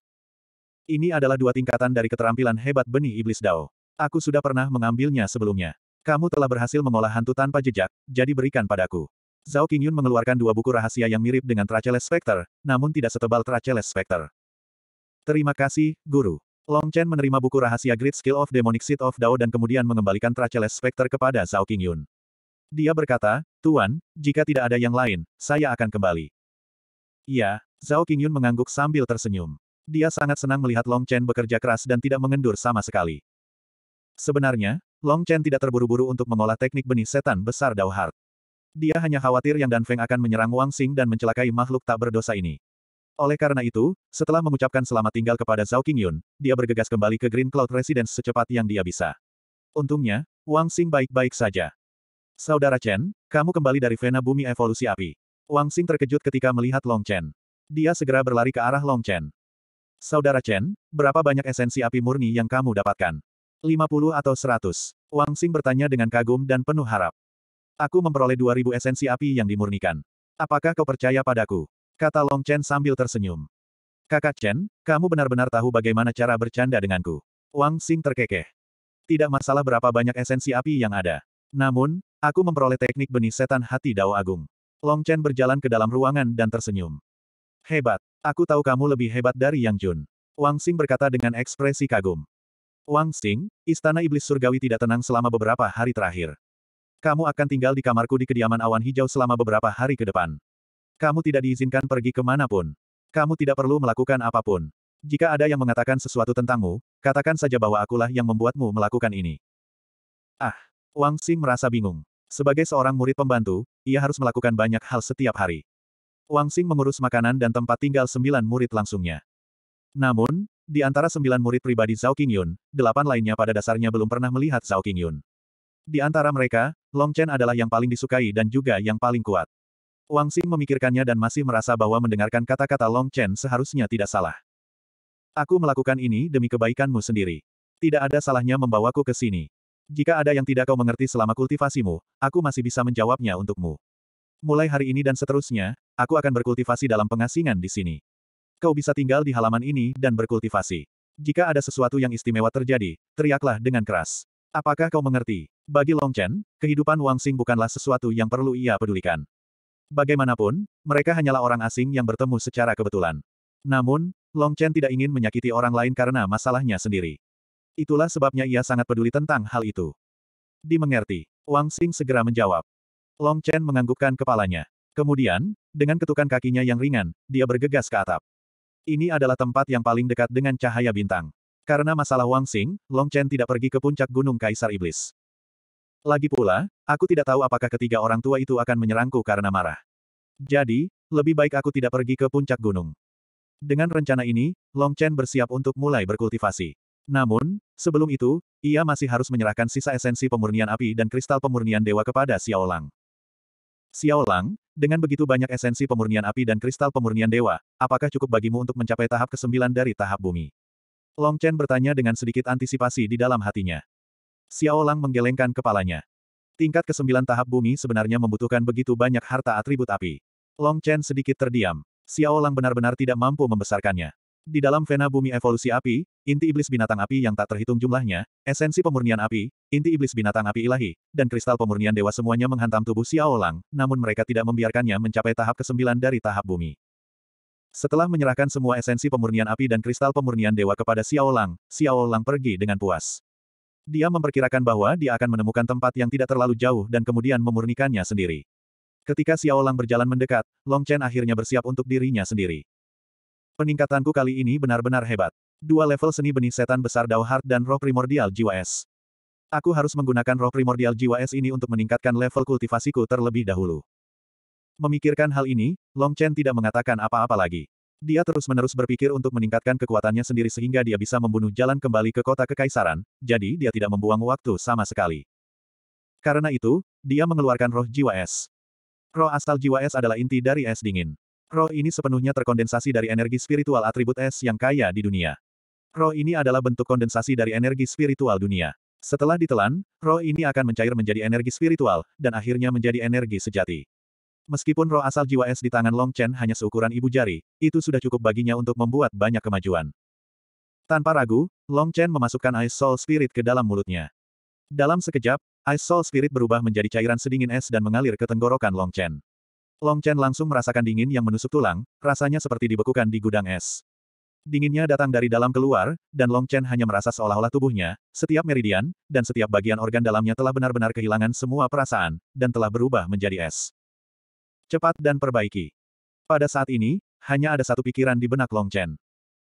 [SPEAKER 1] Ini adalah dua tingkatan dari keterampilan hebat benih iblis Dao. Aku sudah pernah mengambilnya sebelumnya. Kamu telah berhasil mengolah hantu tanpa jejak, jadi berikan padaku. Zhao Qingyun mengeluarkan dua buku rahasia yang mirip dengan Traceles Specter, namun tidak setebal Traceles Specter. Terima kasih, Guru. Long Chen menerima buku rahasia Great Skill of Demonic Seed of Dao dan kemudian mengembalikan Traceles Specter kepada Zhao Qingyun. Dia berkata, Tuan, jika tidak ada yang lain, saya akan kembali. Ya, Zhao Qingyun mengangguk sambil tersenyum. Dia sangat senang melihat Long Chen bekerja keras dan tidak mengendur sama sekali. Sebenarnya, Long Chen tidak terburu-buru untuk mengolah teknik benih setan besar Dao Heart. Dia hanya khawatir Yang Dan Feng akan menyerang Wang Xing dan mencelakai makhluk tak berdosa ini. Oleh karena itu, setelah mengucapkan selamat tinggal kepada Zhao Qingyun, dia bergegas kembali ke Green Cloud Residence secepat yang dia bisa. Untungnya, Wang Xing baik-baik saja. Saudara Chen, kamu kembali dari Vena Bumi Evolusi Api. Wang Xing terkejut ketika melihat Long Chen. Dia segera berlari ke arah Long Chen. Saudara Chen, berapa banyak esensi api murni yang kamu dapatkan? 50 atau 100? Wang Xing bertanya dengan kagum dan penuh harap. Aku memperoleh 2000 esensi api yang dimurnikan. Apakah kau percaya padaku? Kata Long Chen sambil tersenyum. Kakak Chen, kamu benar-benar tahu bagaimana cara bercanda denganku. Wang Xing terkekeh. Tidak masalah berapa banyak esensi api yang ada. Namun, aku memperoleh teknik benih setan hati Dao Agung. Long Chen berjalan ke dalam ruangan dan tersenyum. Hebat, aku tahu kamu lebih hebat dari Yang Jun. Wang Xing berkata dengan ekspresi kagum. Wang Xing, Istana Iblis Surgawi tidak tenang selama beberapa hari terakhir. Kamu akan tinggal di kamarku di kediaman awan hijau selama beberapa hari ke depan. Kamu tidak diizinkan pergi kemanapun. Kamu tidak perlu melakukan apapun. Jika ada yang mengatakan sesuatu tentangmu, katakan saja bahwa akulah yang membuatmu melakukan ini. Ah, Wang Xing merasa bingung. Sebagai seorang murid pembantu, ia harus melakukan banyak hal setiap hari. Wang Xing mengurus makanan dan tempat tinggal sembilan murid langsungnya. Namun, di antara sembilan murid pribadi Zhao Qingyun, delapan lainnya pada dasarnya belum pernah melihat Zhao Qingyun. Di antara mereka, Long Chen adalah yang paling disukai dan juga yang paling kuat. Wang Xing memikirkannya dan masih merasa bahwa mendengarkan kata-kata Long Chen seharusnya tidak salah. Aku melakukan ini demi kebaikanmu sendiri. Tidak ada salahnya membawaku ke sini. Jika ada yang tidak kau mengerti selama kultivasimu, aku masih bisa menjawabnya untukmu. Mulai hari ini dan seterusnya, aku akan berkultivasi dalam pengasingan di sini kau bisa tinggal di halaman ini dan berkultivasi. Jika ada sesuatu yang istimewa terjadi, teriaklah dengan keras. Apakah kau mengerti? Bagi Long Chen, kehidupan Wang Xing bukanlah sesuatu yang perlu ia pedulikan. Bagaimanapun, mereka hanyalah orang asing yang bertemu secara kebetulan. Namun, Long Chen tidak ingin menyakiti orang lain karena masalahnya sendiri. Itulah sebabnya ia sangat peduli tentang hal itu. Dimengerti, Wang Xing segera menjawab. Long Chen menganggukkan kepalanya. Kemudian, dengan ketukan kakinya yang ringan, dia bergegas ke atap. Ini adalah tempat yang paling dekat dengan cahaya bintang. Karena masalah Wang Xing, Long Chen tidak pergi ke puncak Gunung Kaisar Iblis. Lagi pula, aku tidak tahu apakah ketiga orang tua itu akan menyerangku karena marah. Jadi, lebih baik aku tidak pergi ke puncak gunung. Dengan rencana ini, Long Chen bersiap untuk mulai berkultivasi. Namun, sebelum itu, ia masih harus menyerahkan sisa esensi pemurnian api dan kristal pemurnian dewa kepada Xiao Lang. Xiao Lang, dengan begitu banyak esensi pemurnian api dan kristal pemurnian dewa, apakah cukup bagimu untuk mencapai tahap ke-9 dari tahap bumi? Long Chen bertanya dengan sedikit antisipasi di dalam hatinya. Xiao Lang menggelengkan kepalanya. Tingkat ke-9 tahap bumi sebenarnya membutuhkan begitu banyak harta atribut api. Long Chen sedikit terdiam. Xiao Lang benar-benar tidak mampu membesarkannya. Di dalam vena bumi evolusi api, inti iblis binatang api yang tak terhitung jumlahnya, esensi pemurnian api, inti iblis binatang api ilahi, dan kristal pemurnian dewa semuanya menghantam tubuh Xiao Lang, namun mereka tidak membiarkannya mencapai tahap kesembilan dari tahap bumi. Setelah menyerahkan semua esensi pemurnian api dan kristal pemurnian dewa kepada Xiao Lang, Xiao Lang pergi dengan puas. Dia memperkirakan bahwa dia akan menemukan tempat yang tidak terlalu jauh dan kemudian memurnikannya sendiri. Ketika Xiao Lang berjalan mendekat, Long Chen akhirnya bersiap untuk dirinya sendiri. Peningkatanku kali ini benar-benar hebat. Dua level seni benih setan besar Dao Heart dan roh primordial jiwa es. Aku harus menggunakan roh primordial jiwa es ini untuk meningkatkan level kultivasiku terlebih dahulu. Memikirkan hal ini, Long Chen tidak mengatakan apa-apa lagi. Dia terus-menerus berpikir untuk meningkatkan kekuatannya sendiri sehingga dia bisa membunuh jalan kembali ke kota kekaisaran, jadi dia tidak membuang waktu sama sekali. Karena itu, dia mengeluarkan roh jiwa es. Roh asal jiwa es adalah inti dari es dingin. Roh ini sepenuhnya terkondensasi dari energi spiritual atribut es yang kaya di dunia. Roh ini adalah bentuk kondensasi dari energi spiritual dunia. Setelah ditelan, roh ini akan mencair menjadi energi spiritual, dan akhirnya menjadi energi sejati. Meskipun roh asal jiwa es di tangan Long Chen hanya seukuran ibu jari, itu sudah cukup baginya untuk membuat banyak kemajuan. Tanpa ragu, Long Chen memasukkan Ice Soul Spirit ke dalam mulutnya. Dalam sekejap, Ice Soul Spirit berubah menjadi cairan sedingin es dan mengalir ke tenggorokan Long Chen. Long Chen langsung merasakan dingin yang menusuk tulang, rasanya seperti dibekukan di gudang es. Dinginnya datang dari dalam keluar, dan Long Chen hanya merasa seolah-olah tubuhnya, setiap meridian, dan setiap bagian organ dalamnya telah benar-benar kehilangan semua perasaan, dan telah berubah menjadi es. Cepat dan perbaiki. Pada saat ini, hanya ada satu pikiran di benak Long Chen.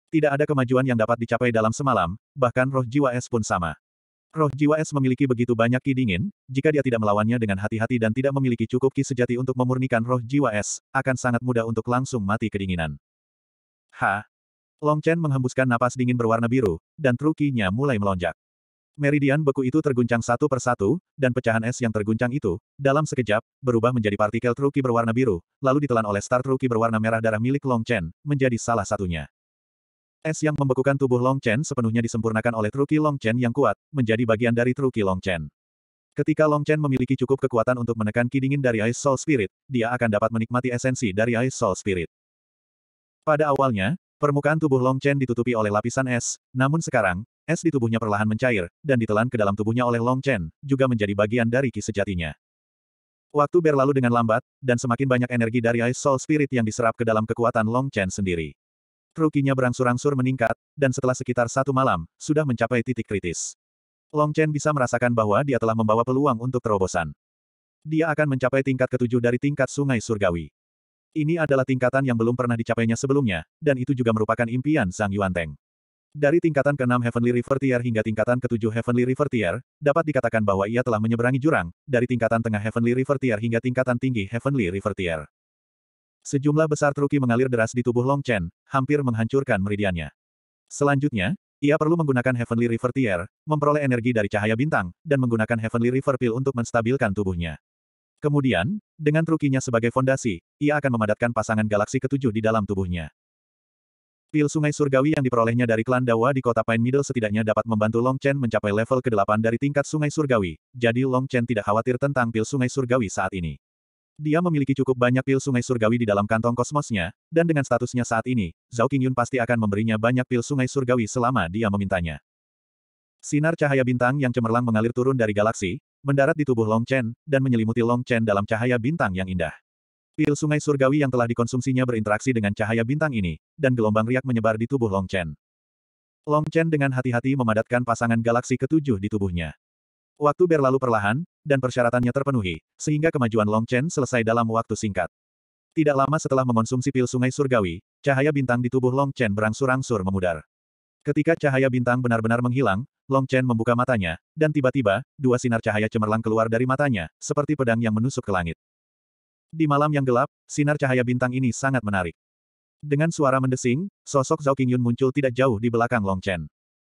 [SPEAKER 1] Tidak ada kemajuan yang dapat dicapai dalam semalam, bahkan roh jiwa es pun sama. Roh jiwa es memiliki begitu banyak ki dingin, jika dia tidak melawannya dengan hati-hati dan tidak memiliki cukup ki sejati untuk memurnikan roh jiwa es, akan sangat mudah untuk langsung mati kedinginan. Ha! Long Chen menghembuskan napas dingin berwarna biru, dan trukinya mulai melonjak. Meridian beku itu terguncang satu persatu, dan pecahan es yang terguncang itu, dalam sekejap, berubah menjadi partikel truki berwarna biru, lalu ditelan oleh star truki berwarna merah darah milik Long Chen, menjadi salah satunya. Es yang membekukan tubuh Long Chen sepenuhnya disempurnakan oleh Truki Long Chen yang kuat, menjadi bagian dari Truki Long Chen. Ketika Long Chen memiliki cukup kekuatan untuk menekan ki dingin dari Ice Soul Spirit, dia akan dapat menikmati esensi dari Ice Soul Spirit. Pada awalnya, permukaan tubuh Long Chen ditutupi oleh lapisan es, namun sekarang, es di tubuhnya perlahan mencair, dan ditelan ke dalam tubuhnya oleh Long Chen, juga menjadi bagian dari ki sejatinya. Waktu berlalu dengan lambat, dan semakin banyak energi dari Ice Soul Spirit yang diserap ke dalam kekuatan Long Chen sendiri. Rukinya berangsur-angsur meningkat, dan setelah sekitar satu malam, sudah mencapai titik kritis. Long Chen bisa merasakan bahwa dia telah membawa peluang untuk terobosan. Dia akan mencapai tingkat ketujuh dari tingkat sungai surgawi. Ini adalah tingkatan yang belum pernah dicapainya sebelumnya, dan itu juga merupakan impian Zhang Yuanteng. Dari tingkatan ke-6 Heavenly River Tier hingga tingkatan ke-7 Heavenly River Tier, dapat dikatakan bahwa ia telah menyeberangi jurang, dari tingkatan tengah Heavenly River Tier hingga tingkatan tinggi Heavenly River Tier. Sejumlah besar truki mengalir deras di tubuh Long Chen, hampir menghancurkan meridiannya. Selanjutnya, ia perlu menggunakan Heavenly River Tier, memperoleh energi dari cahaya bintang, dan menggunakan Heavenly River Pill untuk menstabilkan tubuhnya. Kemudian, dengan trukinya sebagai fondasi, ia akan memadatkan pasangan galaksi ketujuh di dalam tubuhnya. Pil sungai surgawi yang diperolehnya dari klan Dawa di kota Pine Middle setidaknya dapat membantu Long Chen mencapai level ke-8 dari tingkat sungai surgawi, jadi Long Chen tidak khawatir tentang pil sungai surgawi saat ini. Dia memiliki cukup banyak pil sungai surgawi di dalam kantong kosmosnya, dan dengan statusnya saat ini, Zhao Qingyun pasti akan memberinya banyak pil sungai surgawi selama dia memintanya. Sinar cahaya bintang yang cemerlang mengalir turun dari galaksi, mendarat di tubuh Long Chen, dan menyelimuti Long Chen dalam cahaya bintang yang indah. Pil sungai surgawi yang telah dikonsumsinya berinteraksi dengan cahaya bintang ini, dan gelombang riak menyebar di tubuh Long Chen. Long Chen dengan hati-hati memadatkan pasangan galaksi ketujuh di tubuhnya. Waktu berlalu perlahan, dan persyaratannya terpenuhi, sehingga kemajuan Long Chen selesai dalam waktu singkat. Tidak lama setelah mengonsumsi pil sungai surgawi, cahaya bintang di tubuh Long Chen berangsur-angsur memudar. Ketika cahaya bintang benar-benar menghilang, Long Chen membuka matanya, dan tiba-tiba, dua sinar cahaya cemerlang keluar dari matanya, seperti pedang yang menusuk ke langit. Di malam yang gelap, sinar cahaya bintang ini sangat menarik. Dengan suara mendesing, sosok Zhao Qingyun muncul tidak jauh di belakang Long Chen.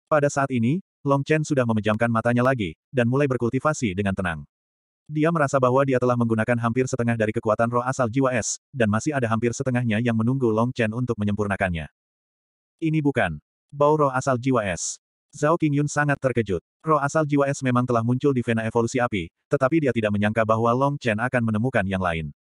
[SPEAKER 1] Pada saat ini, Long Chen sudah memejamkan matanya lagi, dan mulai berkultivasi dengan tenang. Dia merasa bahwa dia telah menggunakan hampir setengah dari kekuatan roh asal jiwa es, dan masih ada hampir setengahnya yang menunggu Long Chen untuk menyempurnakannya. Ini bukan bau roh asal jiwa es. Zhao Qingyun sangat terkejut. Roh asal jiwa es memang telah muncul di vena evolusi api, tetapi dia tidak menyangka bahwa Long Chen akan menemukan yang lain.